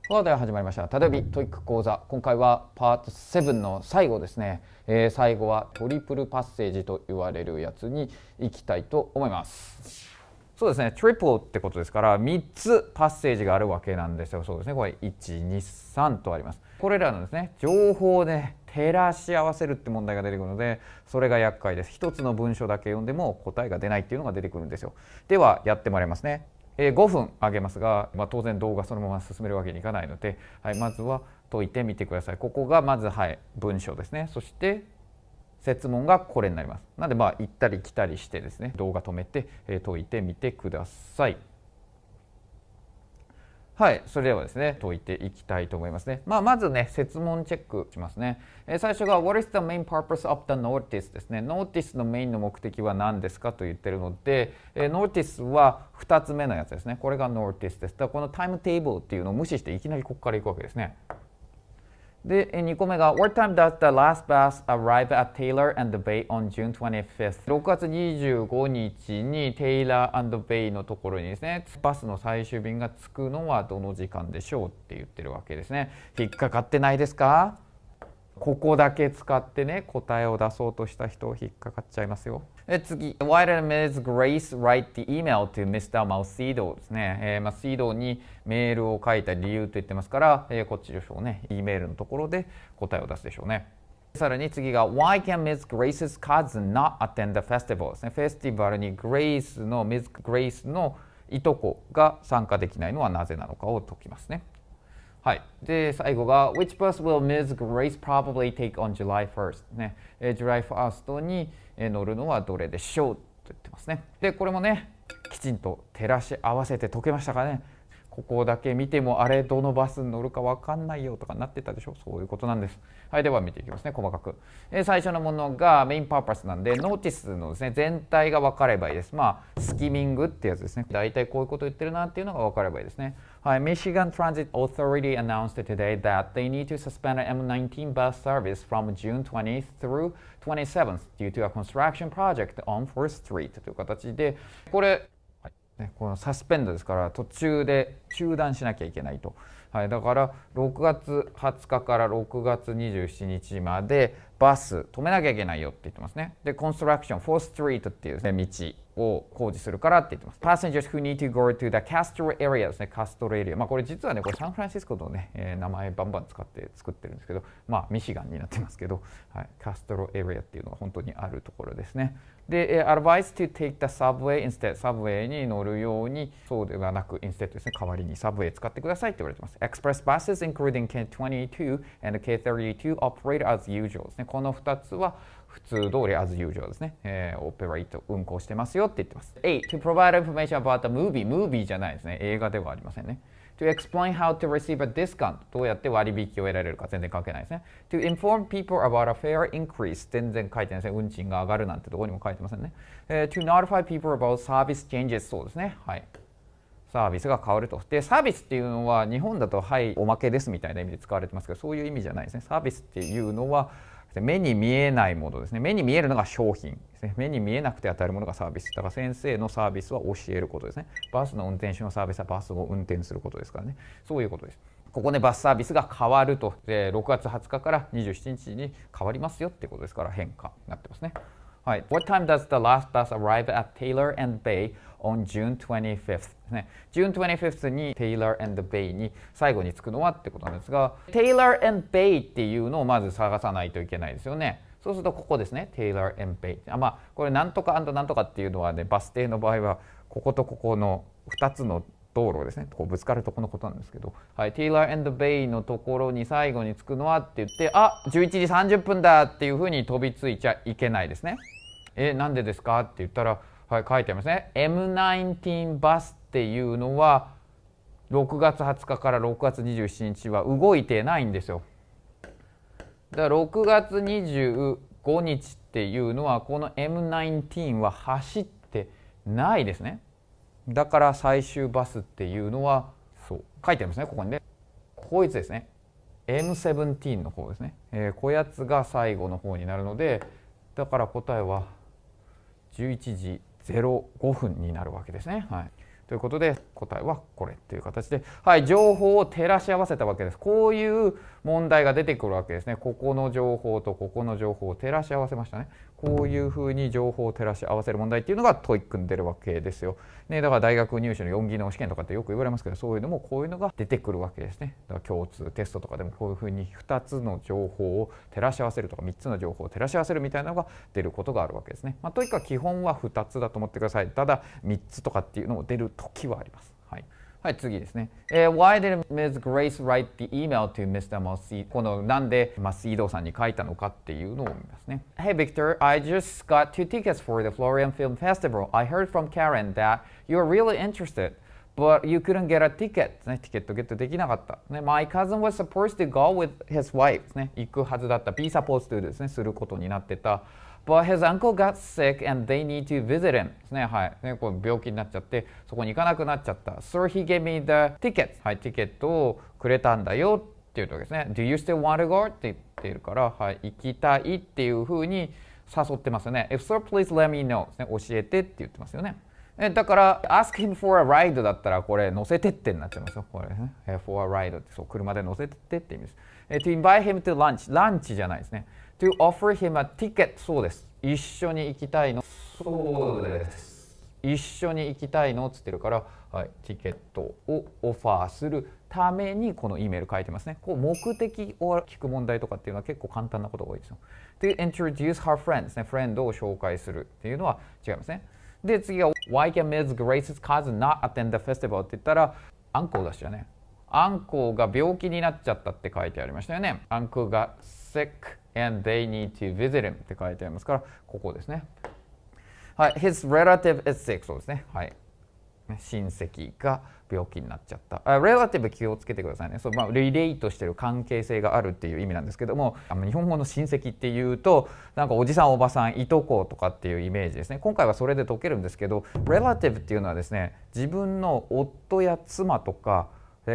さあでは始まりました「ただびトイック講座」今回はパート7の最後ですね、えー、最後はトリプルパッセージと言われるやつにいきたいと思いますそうですねトリプルってことですから3つパッセージがあるわけなんですよそうですねこれ123とありますこれらのですね情報で照らし合わせるって問題が出てくるのでそれが厄介です1つの文章だけ読んでも答えが出ないっていうのが出てくるんですよではやってもらいますね、えー、5分あげますが、まあ、当然動画そのまま進めるわけにいかないので、はい、まずは解いてみてくださいここがまずはい文章ですねそして設問がこれになりますなのでまあ行ったり来たりしてですね動画止めて、えー、解いてみてくださいはい、それではですね、解いていきたいと思いますね。まあ、まずね、設問チェックしますね。えー、最初が、What is the main purpose of the notice? ですね。notice のメインの目的は何ですかと言ってるので、えー、notice は2つ目のやつですね。これが notice です。だからこのタイムテーブルっていうのを無視していきなりここから行くわけですね。で、2個目が What time does the last bus arrive at Taylor and Bay on June 25th? 6月25日に Taylor and Bay のところにですね、バスの最終便が着くのはどの時間でしょうって言ってるわけですね。引っかかってないですかここだけ使ってね答えを出そうとした人引っかかっちゃいますよ。で次、Why did Ms. Grace write the email to Mr. Mausido ですね。えー、マシーにメールを書いた理由と言ってますから、えー、こっちでしょうね。E メールのところで答えを出すでしょうね。さらに次が Why can Ms. Grace's cousin not attend the festival? ですね。フェスティバルに Grace の Ms. Grace のいとこが参加できないのはなぜなのかを解きますね。はい、で最後が Which bus will Ms. Grace probably take on July 1st? ね、え July 1st に乗るのはどれでしょうと言ってますね。でこれもねきちんと照らし合わせて解けましたかね。ここだけ見てもあれどのバスに乗るか分かんないよとかなってたでしょそういうことなんですはいでは見ていきますね細かく、え最初のものがメインパーパスなんでノーティスのですね全体が分かればいいですまあスキミングってやつですね大体こういうこと言ってるなっていうのが分かればいいですね Uh, Michigan Transit Authority announced today that they need to suspend M19 bus service from June 20th through 27th due to a construction project on 4th Street という形で、これ、はいね、このサスペンドですから途中で中断しなきゃいけないと。はい、だから6月20日から6月27日までバス止めなきゃいけないよって言ってますね。で、コンストラクション、4ストリートっていう、ね、道を工事するからって言ってます。Passengers who need to go to the Castro area ですね。カストロエリア。まあこれ実はね、これサンフランシスコのね、えー、名前バンバン使って作ってるんですけど、まあミシガンになってますけど、はい、カストロエリアっていうのが本当にあるところですね。で、advised to take the subway instead. サブウェイに乗るように、そうではなく、instead ですね、代わりにサブウェイ使ってくださいって言われてます。Express buses including K22 and K32 operate as usual ですね。この2つは普通通り as usual ですね。えー、オペレイト運行してますよって言ってます。8. To provide information about the movie. movie じゃないですね。映画ではありませんね。to explain how to receive a discount どうやって割引を得られるか全然関係ないですね to inform people about a fair increase 全然書いてないですね運賃が上がるなんてとこにも書いてませんね、えー、to notify people about service changes そうですねはいサービスが変わるとでサービスっていうのは日本だとはいおまけですみたいな意味で使われてますけどそういう意味じゃないですねサービスっていうのはて目に見えないものですね目に見えるのが商品ですね目に見えなくて与えるものがサービスだから先生のサービスは教えることですねバスの運転手のサービスはバスを運転することですからねそういうことですここでバスサービスが変わるとで6月20日から27日に変わりますよってことですから変化になってますね。はい。What time does the last bus arrive at Taylor and Bay on June 25th? ね、June 25th に Taylor and Bay に最後に着くのはってことなんですが Taylor and Bay っていうのをまず探さないといけないですよね。そうするとここですね Taylor and Bay。あまあこれなんとかなんとかっていうのはねバス停の場合はこことここの2つの道路ですねこうぶつかるとこのことなんですけど、はい、Taylor and Bay のところに最後に着くのはって言ってあ11時30分だっていうふうに飛びついちゃいけないですね。えなんでですか?」って言ったら、はい、書いてありますね。M19 バスっていうのは6月20日から6月27日は動いてないんですよ。だから6月25日っていうのはこの M19 は走ってないですね。だから最終バスっていうのはそう書いてありますねここにね。こいつですね。M17 の方ですね。えー、こやつが最後の方になるのでだから答えは11時05分になるわけですね。はいということで答えはこれという形で、はい、情報を照らし合わせたわけです。こういう問題が出てくるわけですね。ここの情報とここの情報を照らし合わせましたね。こういうふうに情報を照らし合わせる問題っていうのがトイックに出るわけですよ。ね、だから大学入試の4技能試験とかってよく言われますけどそういうのもこういうのが出てくるわけですね。だから共通テストとかでもこういうふうに2つの情報を照らし合わせるとか3つの情報を照らし合わせるみたいなのが出ることがあるわけですね。まあ、トイックは基本は2つだと思ってください。ただ3つとかっていうのも出る時はあります。はいはい、次ですね。えー、Why did Ms. Grace write the email to Mr. m a s i このなんでマスイードさんに書いたのかっていうのを見ますね。Hey Victor, I just got two tickets for the Florian Film Festival. I heard from Karen that you're really interested. But you couldn't get a ticket. ね、チケットゲットできなかった。ね、My cousin was supposed to go with his wife. ね、行くはずだった。be supposed to ですね、することになってた。But his uncle got sick and they need to visit him. ですね。はい。ね、こう病気になっちゃって、そこに行かなくなっちゃった。So he gave me the ticket. はい、ティケットをくれたんだよっていうとですね。Do you still want to go? って言っているから、はい、行きたいっていうふうに誘ってますよね。If so, please let me know. ですね。教えてって言ってますよね。えだから、ask him for a ride だったら、これ、乗せてってになっちゃいますよ。これね。for a ride って、そう、車で乗せてってって意味です。え to invite him to lunch。ランチじゃないですね。to offer him a ticket そうです一緒に行きたいのそうです一緒に行きたいのっつってるから、はい、ティケットをオファーするためにこの E メール書いてますねこう目的を聞く問題とかっていうのは結構簡単なことが多いですよ to introduce her friends ねフレンドを紹介するっていうのは違いますねで次が Why can Ms. Grace's cousin not attend the festival? って言ったらアンコウだしねアンコウが病気になっちゃったって書いてありましたよねアンコウが sick and they need to visit him って書いてありますから、ここですね。はい、his relative is sick そうですね。はい。親戚が病気になっちゃった。あ relative 気をつけてくださいね。そう、まあ、リレートしてる関係性があるっていう意味なんですけども、あの日本語の親戚っていうと、なんかおじさん、おばさん、いとことかっていうイメージですね。今回はそれで解けるんですけど、relative っていうのはですね、自分の夫や妻とか、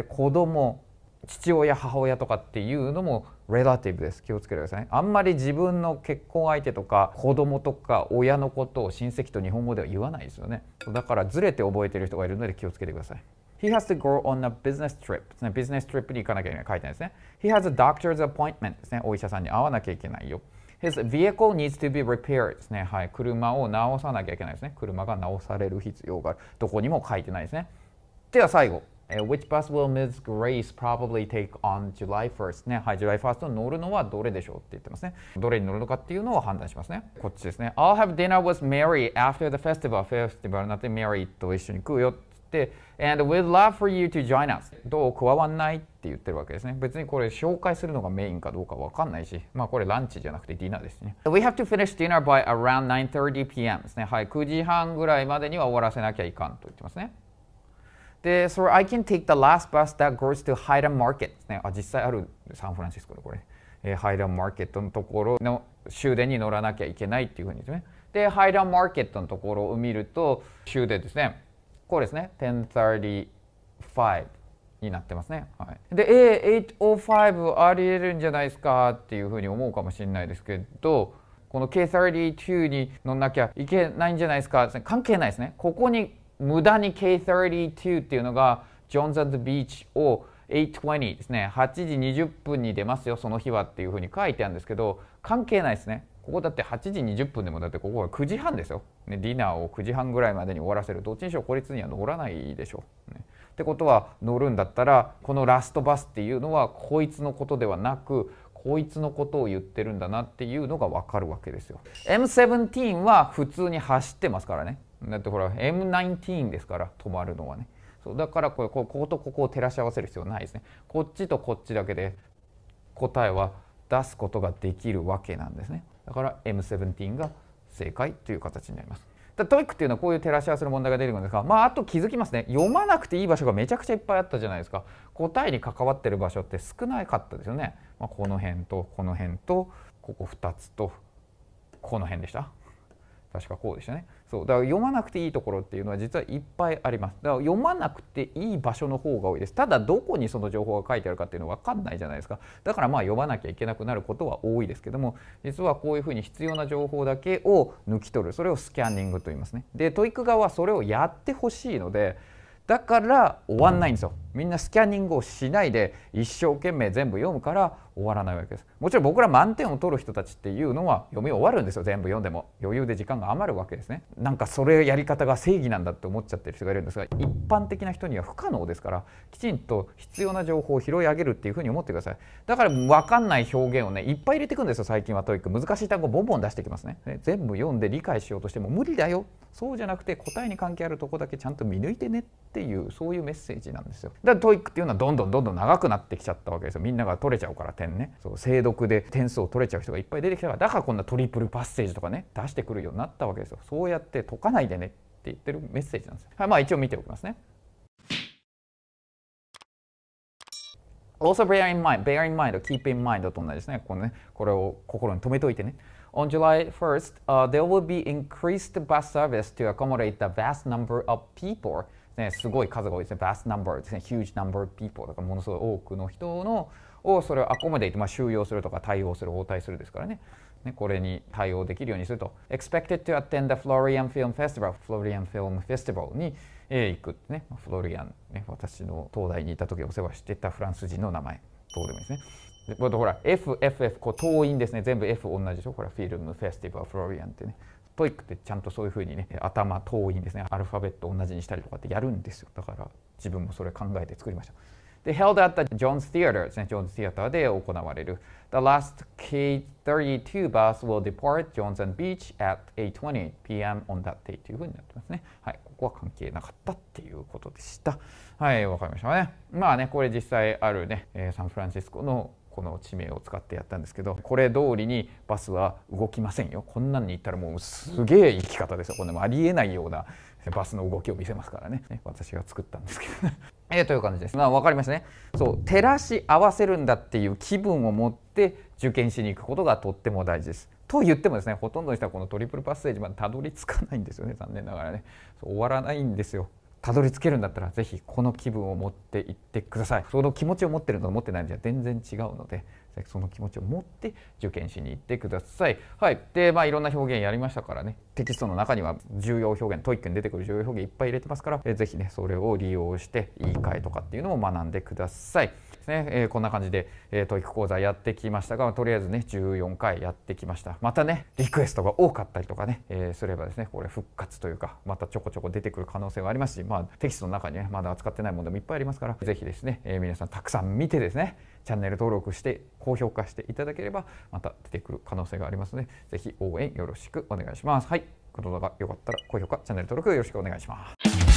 子供、父親母親とかっていうのもレラティブです気をつけてくださいあんまり自分の結婚相手とか子供とか親のことを親戚と日本語では言わないですよねだからずれて覚えてる人がいるので気をつけてください He has to go on a business trip ですねビジネストリップに行かなきゃいけない書いてないですね He has a doctor's appointment ですねお医者さんに会わなきゃいけないよ His vehicle needs to be repaired ですねはい車を直さなきゃいけないですね車が直される必要があるどこにも書いてないですねでは最後え Which bus will Ms. Grace probably take on July 1st? ね、はい、July 1st に乗るのはどれでしょうって言ってますね。どれに乗るのかっていうのを判断しますね。こっちですね。I'll have dinner with Mary after the festival. Festival なって Mary と一緒に食うよって。And we'd love for you to join us. どう加わんないって言ってるわけですね。別にこれ紹介するのがメインかどうかわかんないし、まあこれランチじゃなくてディナーですね。We have to finish dinner by around 9.30pm ですね。はい、9時半ぐらいまでには終わらせなきゃいかんと言ってますね。で、それ、I can take the last bus that goes to h i g l a n d Market ね。あ、実際あるサンフランシスコのこれ。えー、ハイラ Market のところの終電に乗らなきゃいけないっていうふうにですね。で、h ハイラ Market のところを見ると、終電ですね。こうですね。1035になってますね。はい、で、a 805ありえるんじゃないですかっていうふうに思うかもしれないですけど、この K32 に乗んなきゃいけないんじゃないですか、関係ないですね。ここに無駄に K32 っていうのがジョンズ・アビーチを820ですね8時20分に出ますよその日はっていうふうに書いてあるんですけど関係ないですねここだって8時20分でもだってここは9時半ですよ、ね、ディナーを9時半ぐらいまでに終わらせるどっちにしろ孤立には乗らないでしょう、ね、ってことは乗るんだったらこのラストバスっていうのはこいつのことではなくこいつのことを言ってるんだなっていうのが分かるわけですよ M17 は普通に走ってますからねだってほら M19 ですから止まるのはねそうだからこれこことここを照らし合わせる必要ないですねこっちとこっちだけで答えは出すことができるわけなんですねだから M17 が正解という形になりますだトイックっていうのはこういう照らし合わせの問題が出てくるんですがまああと気づきますね読まなくていい場所がめちゃくちゃいっぱいあったじゃないですか答えに関わってる場所って少なかったですよね、まあ、この辺とこの辺とここ2つとこの辺でした確かこうでしたねそうだから読まなくていいところっていうのは実はいっぱいありますだから読まなくていい場所の方が多いですただどこにその情報が書いてあるかっていうの分かんないじゃないですかだからまあ読まなきゃいけなくなることは多いですけども実はこういうふうに必要な情報だけを抜き取るそれをスキャニングと言いますねでトイック側はそれをやってほしいのでだから終わんないんですよみんなスキャニングをしないで一生懸命全部読むから終わらないわけです。もちろん僕ら満点を取る人たちっていうのは読み終わるんですよ全部読んでも余裕で時間が余るわけですね。なんかそれやり方が正義なんだって思っちゃってる人がいるんですが一般的な人には不可能ですからきちんと必要な情報を拾い上げるっていうふうに思ってください。だから分かんない表現をねいっぱい入れていくんですよ最近はトイック難しい単語ボンボン出してきますね。ね全部読んで理解しようとしても無理だよそうじゃなくて答えに関係あるとこだけちゃんと見抜いてねっていうそういうメッセージなんですよ。だからトイックっていうのはどんどんどんどん長くなってきちゃったわけですよみんなが取れちゃうから点ねそう精読で点数を取れちゃう人がいっぱい出てきたからだからこんなトリプルパッセージとかね出してくるようになったわけですよそうやって解かないでねって言ってるメッセージなんですよ、はい、まあ一応見ておきますね Also bear in mind, bear in mind, keep in mind と同じですね。こね、これを心に留めておいてね。On July 1st,、uh, there will be increased bus service to accommodate the vast number of people. ね、すごい数が多いですね。vast number ですね。huge number of people だからものすごい多くの人のをそれをアコモデイト、まあ、収容するとか対応する応対するですからねねこれに対応できるようにすると expected to attend the Florian Film Festival Florian Film Festival に、え行くってねフロリアン、ね、私の東大にいた時お世話してたフランス人の名前どうでもいいですねでほら FFF こう党員ですね全部 F 同じでしょほらフィルムフェスティバルフロリアンってねトイックってちゃんとそういうふうにね頭遠いんですねアルファベット同じにしたりとかってやるんですよだから自分もそれ考えて作りました They held at the John's Theater ですね、John's Theater で行われる。The last K32 bus will depart Johnson Beach at 8:20 p.m. on that day というふうになってますね。はい、ここは関係なかったっていうことでした。はい、わかりましたね。まあね、これ実際あるね、えサンフランシスコのこの地名を使ってやったんですけどこれ通りにバスは動きませんよこんなんに行ったらもうすげえ行き方ですよこんなありえないようなバスの動きを見せますからね私が作ったんですけどね (laughs) えー、という感じです。まあ、分かりましたね。そう照らし合わせるんだっていう気分を持って受験しに行くことがとっても大事です。と言ってもですねほとんどの人はこのトリプルパッセージまでたどり着かないんですよね残念ながらね終わらないんですよ。たどり着けるんだったら是非この気分を持っていってくださいその気持ちを持ってるのと持ってないのじゃ全然違うのでその気持ちを持って受験しに行ってください。はい。で、まあいろんな表現やりましたからね、テキストの中には重要表現、トイックに出てくる重要表現いっぱい入れてますから、えぜひね、それを利用して言い換えとかっていうのを学んでください。ね、えー、こんな感じで、えー、トイック講座やってきましたが、とりあえずね、14回やってきました。またね、リクエストが多かったりとかね、えー、すればですね、これ復活というか、またちょこちょこ出てくる可能性はありますし、まあテキストの中にね、まだ扱ってないものでもいっぱいありますから、ぜひですね、え皆さんたくさん見てですね、チャンネル登録して高評価していただければまた出てくる可能性がありますので是非応援よろしくお願いします。はい、この動画良かったら高評価チャンネル登録よろしくお願いします。